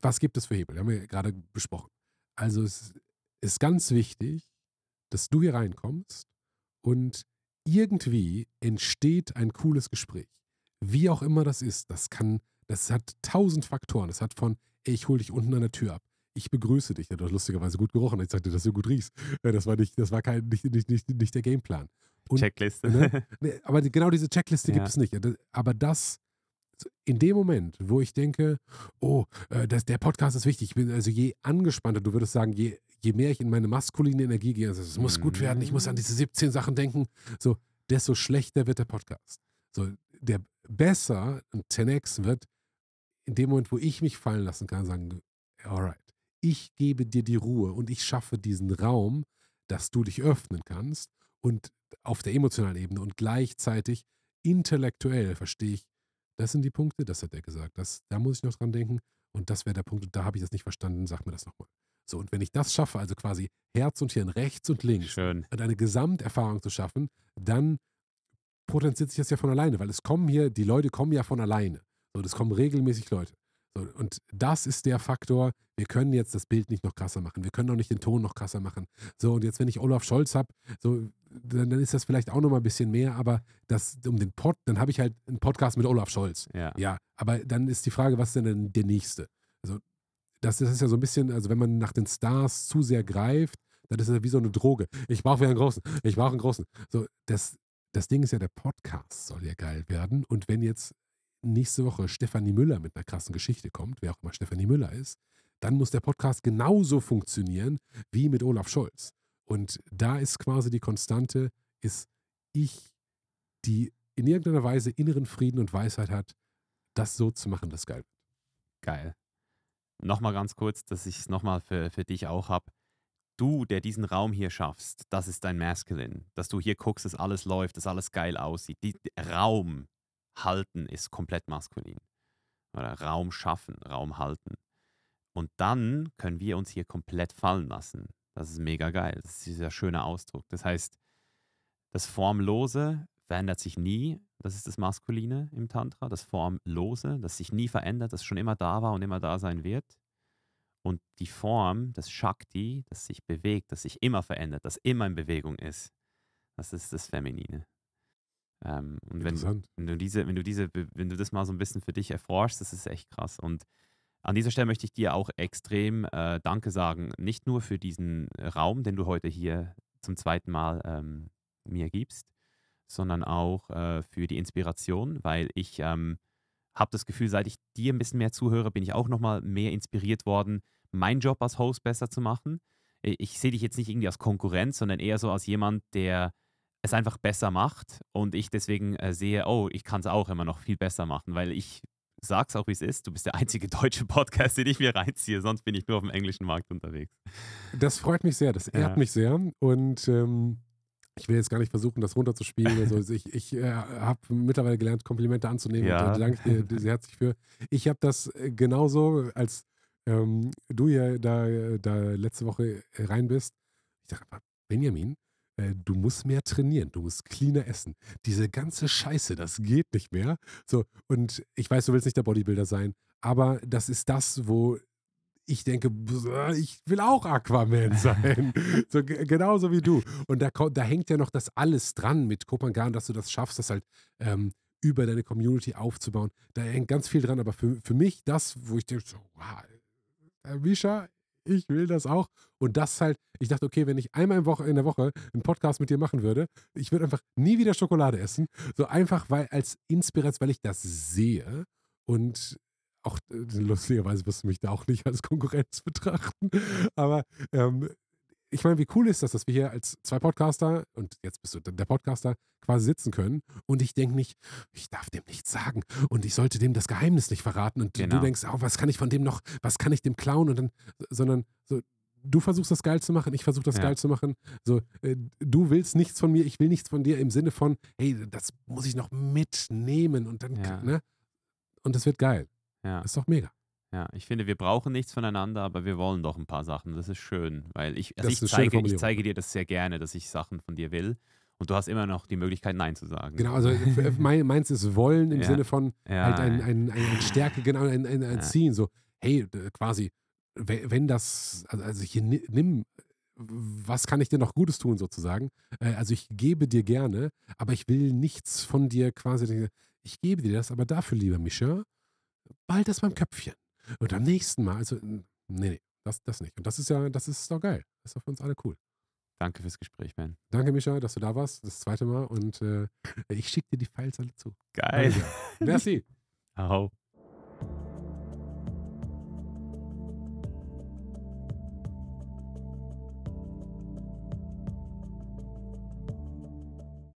[SPEAKER 2] was gibt es für Hebel? Haben wir ja gerade besprochen. Also es ist ganz wichtig, dass du hier reinkommst und irgendwie entsteht ein cooles Gespräch. Wie auch immer das ist, das kann das hat tausend Faktoren. Das hat von, ey, ich hole dich unten an der Tür ab. Ich begrüße dich. Du hast lustigerweise gut gerochen. Ich sagte, dass du gut riechst. Äh, das war nicht, das war kein, nicht, nicht, nicht, nicht der Gameplan. Und, Checkliste. Ne, [laughs] ne, aber genau diese Checkliste ja. gibt es nicht. Aber das, in dem Moment, wo ich denke, oh, äh, das, der Podcast ist wichtig, ich bin also je angespannter, du würdest sagen, je, je mehr ich in meine maskuline Energie gehe, also es muss gut werden, ich muss an mhm. diese 17 Sachen denken, so, desto schlechter wird der Podcast. So, der besser ein 10x wird, in dem Moment, wo ich mich fallen lassen kann, sagen, alright, ich gebe dir die Ruhe und ich schaffe diesen Raum, dass du dich öffnen kannst und auf der emotionalen Ebene und gleichzeitig intellektuell verstehe ich, das sind die Punkte, das hat er gesagt, das, da muss ich noch dran denken und das wäre der Punkt, da habe ich das nicht verstanden, sag mir das nochmal. So, und wenn ich das schaffe, also quasi Herz und Hirn, rechts und links, Schön. und eine Gesamterfahrung zu schaffen, dann potenziert sich das ja von alleine, weil es kommen hier, die Leute kommen ja von alleine. So, das kommen regelmäßig Leute. So, und das ist der Faktor, wir können jetzt das Bild nicht noch krasser machen, wir können auch nicht den Ton noch krasser machen. So, und jetzt, wenn ich Olaf Scholz habe, so, dann, dann, ist das vielleicht auch nochmal ein bisschen mehr, aber das um den Pod, dann habe ich halt einen Podcast mit Olaf Scholz. Ja. ja. Aber dann ist die Frage, was ist denn der nächste? Also, das, das ist ja so ein bisschen, also wenn man nach den Stars zu sehr greift, dann ist das wie so eine Droge. Ich brauche einen großen, ich brauche einen großen. So, das, das Ding ist ja, der Podcast soll ja geil werden. Und wenn jetzt nächste Woche Stefanie Müller mit einer krassen Geschichte kommt, wer auch immer Stefanie Müller ist, dann muss der Podcast genauso funktionieren wie mit Olaf Scholz. Und da ist quasi die Konstante, ist ich, die in irgendeiner Weise inneren Frieden und Weisheit hat, das so zu machen, das geil.
[SPEAKER 1] Geil. Nochmal ganz kurz, dass ich es nochmal für, für dich auch habe. Du, der diesen Raum hier schaffst, das ist dein Masculine. Dass du hier guckst, dass alles läuft, dass alles geil aussieht. Die, Raum, halten ist komplett maskulin. Oder Raum schaffen, Raum halten. Und dann können wir uns hier komplett fallen lassen. Das ist mega geil. Das ist dieser schöne Ausdruck. Das heißt, das Formlose verändert sich nie. Das ist das Maskuline im Tantra. Das Formlose, das sich nie verändert, das schon immer da war und immer da sein wird. Und die Form, das Shakti, das sich bewegt, das sich immer verändert, das immer in Bewegung ist, das ist das Feminine. Ähm, und wenn, wenn, du diese, wenn du diese, wenn du das mal so ein bisschen für dich erforschst, das ist echt krass. Und an dieser Stelle möchte ich dir auch extrem äh, Danke sagen, nicht nur für diesen Raum, den du heute hier zum zweiten Mal ähm, mir gibst, sondern auch äh, für die Inspiration, weil ich ähm, habe das Gefühl, seit ich dir ein bisschen mehr zuhöre, bin ich auch nochmal mehr inspiriert worden, meinen Job als Host besser zu machen. Ich, äh, ich sehe dich jetzt nicht irgendwie als Konkurrent, sondern eher so als jemand, der es einfach besser macht und ich deswegen äh, sehe, oh, ich kann es auch immer noch viel besser machen, weil ich sage es auch, wie es ist. Du bist der einzige [laughs] deutsche Podcast, den ich mir reinziehe, sonst bin ich nur auf dem englischen Markt unterwegs. Das freut mich sehr, das ehrt ja. mich
[SPEAKER 2] sehr und ähm, ich will jetzt gar nicht versuchen, das runterzuspielen. Also ich, ich äh, habe mittlerweile gelernt, Komplimente anzunehmen. Äh, ja. Und danke dir sehr herzlich für. Ich habe das äh, genauso, als ähm, du ja da, äh, da letzte Woche rein bist. Ich dachte, Benjamin, äh, du musst mehr trainieren, du musst cleaner essen. Diese ganze Scheiße, das geht nicht mehr. So, und ich weiß, du willst nicht der Bodybuilder sein, aber das ist das, wo ich denke, ich will auch Aquaman [laughs] sein. so, genauso wie du. Und da, da hängt ja noch das alles dran mit Kopangan, dass du das schaffst, das halt ähm, über deine Community aufzubauen. Da hängt ganz viel dran. Aber für, für mich das, wo ich denke, so, wow, Misha, ich will das auch. Und das halt, ich dachte, okay, wenn ich einmal in, der Woche einen Podcast mit dir machen würde, ich würde einfach nie wieder Schokolade essen. So einfach, weil als Inspiration, weil ich das sehe und auch äh, lustigerweise wirst du mich da auch nicht als Konkurrenz [laughs] betrachten, aber ähm, ich meine, wie cool ist das, dass wir hier als zwei Podcaster und jetzt bist du der Podcaster quasi sitzen können und ich denke nicht, ich darf dem nichts sagen und ich sollte dem das Geheimnis nicht verraten und genau. du denkst, oh, was kann ich von dem noch, was kann ich dem klauen und dann, sondern so, du versuchst das geil zu machen, ich versuche das ja. geil zu machen. So, äh, du willst nichts von mir, ich will nichts von dir im Sinne von, hey, das muss ich noch mitnehmen und dann, ja. ne? Und das wird geil.
[SPEAKER 1] Ja. Das ist doch mega. Ja, ich finde, wir brauchen nichts voneinander, aber wir wollen doch ein paar Sachen. Das ist schön, weil ich, also ich, zeige, ich zeige dir das sehr gerne, dass ich Sachen von dir will. Und du hast immer noch die Möglichkeit, Nein zu sagen. Genau, also mein, meins ist Wollen im ja. Sinne von ja, halt ein, ein, ein, ein,
[SPEAKER 2] Stärke, genau, ein, ein, ein ja. Ziehen. So, hey, quasi, wenn das, also, also ich nimm, was kann ich dir noch Gutes tun, sozusagen? Äh, also ich gebe dir gerne, aber ich will nichts von dir quasi, ich gebe dir das, aber dafür, lieber Micha, bald das beim Köpfchen. Und am nächsten Mal, also, nee, ne, nee, das, das nicht. Und das ist ja, das ist doch geil. Das ist doch für uns alle cool.
[SPEAKER 1] Danke fürs Gespräch, Ben.
[SPEAKER 2] Danke, Micha, dass du da warst. Das zweite Mal. Und äh, ich schicke dir die Files alle zu. Geil. Danke. Merci.
[SPEAKER 1] [laughs] Au.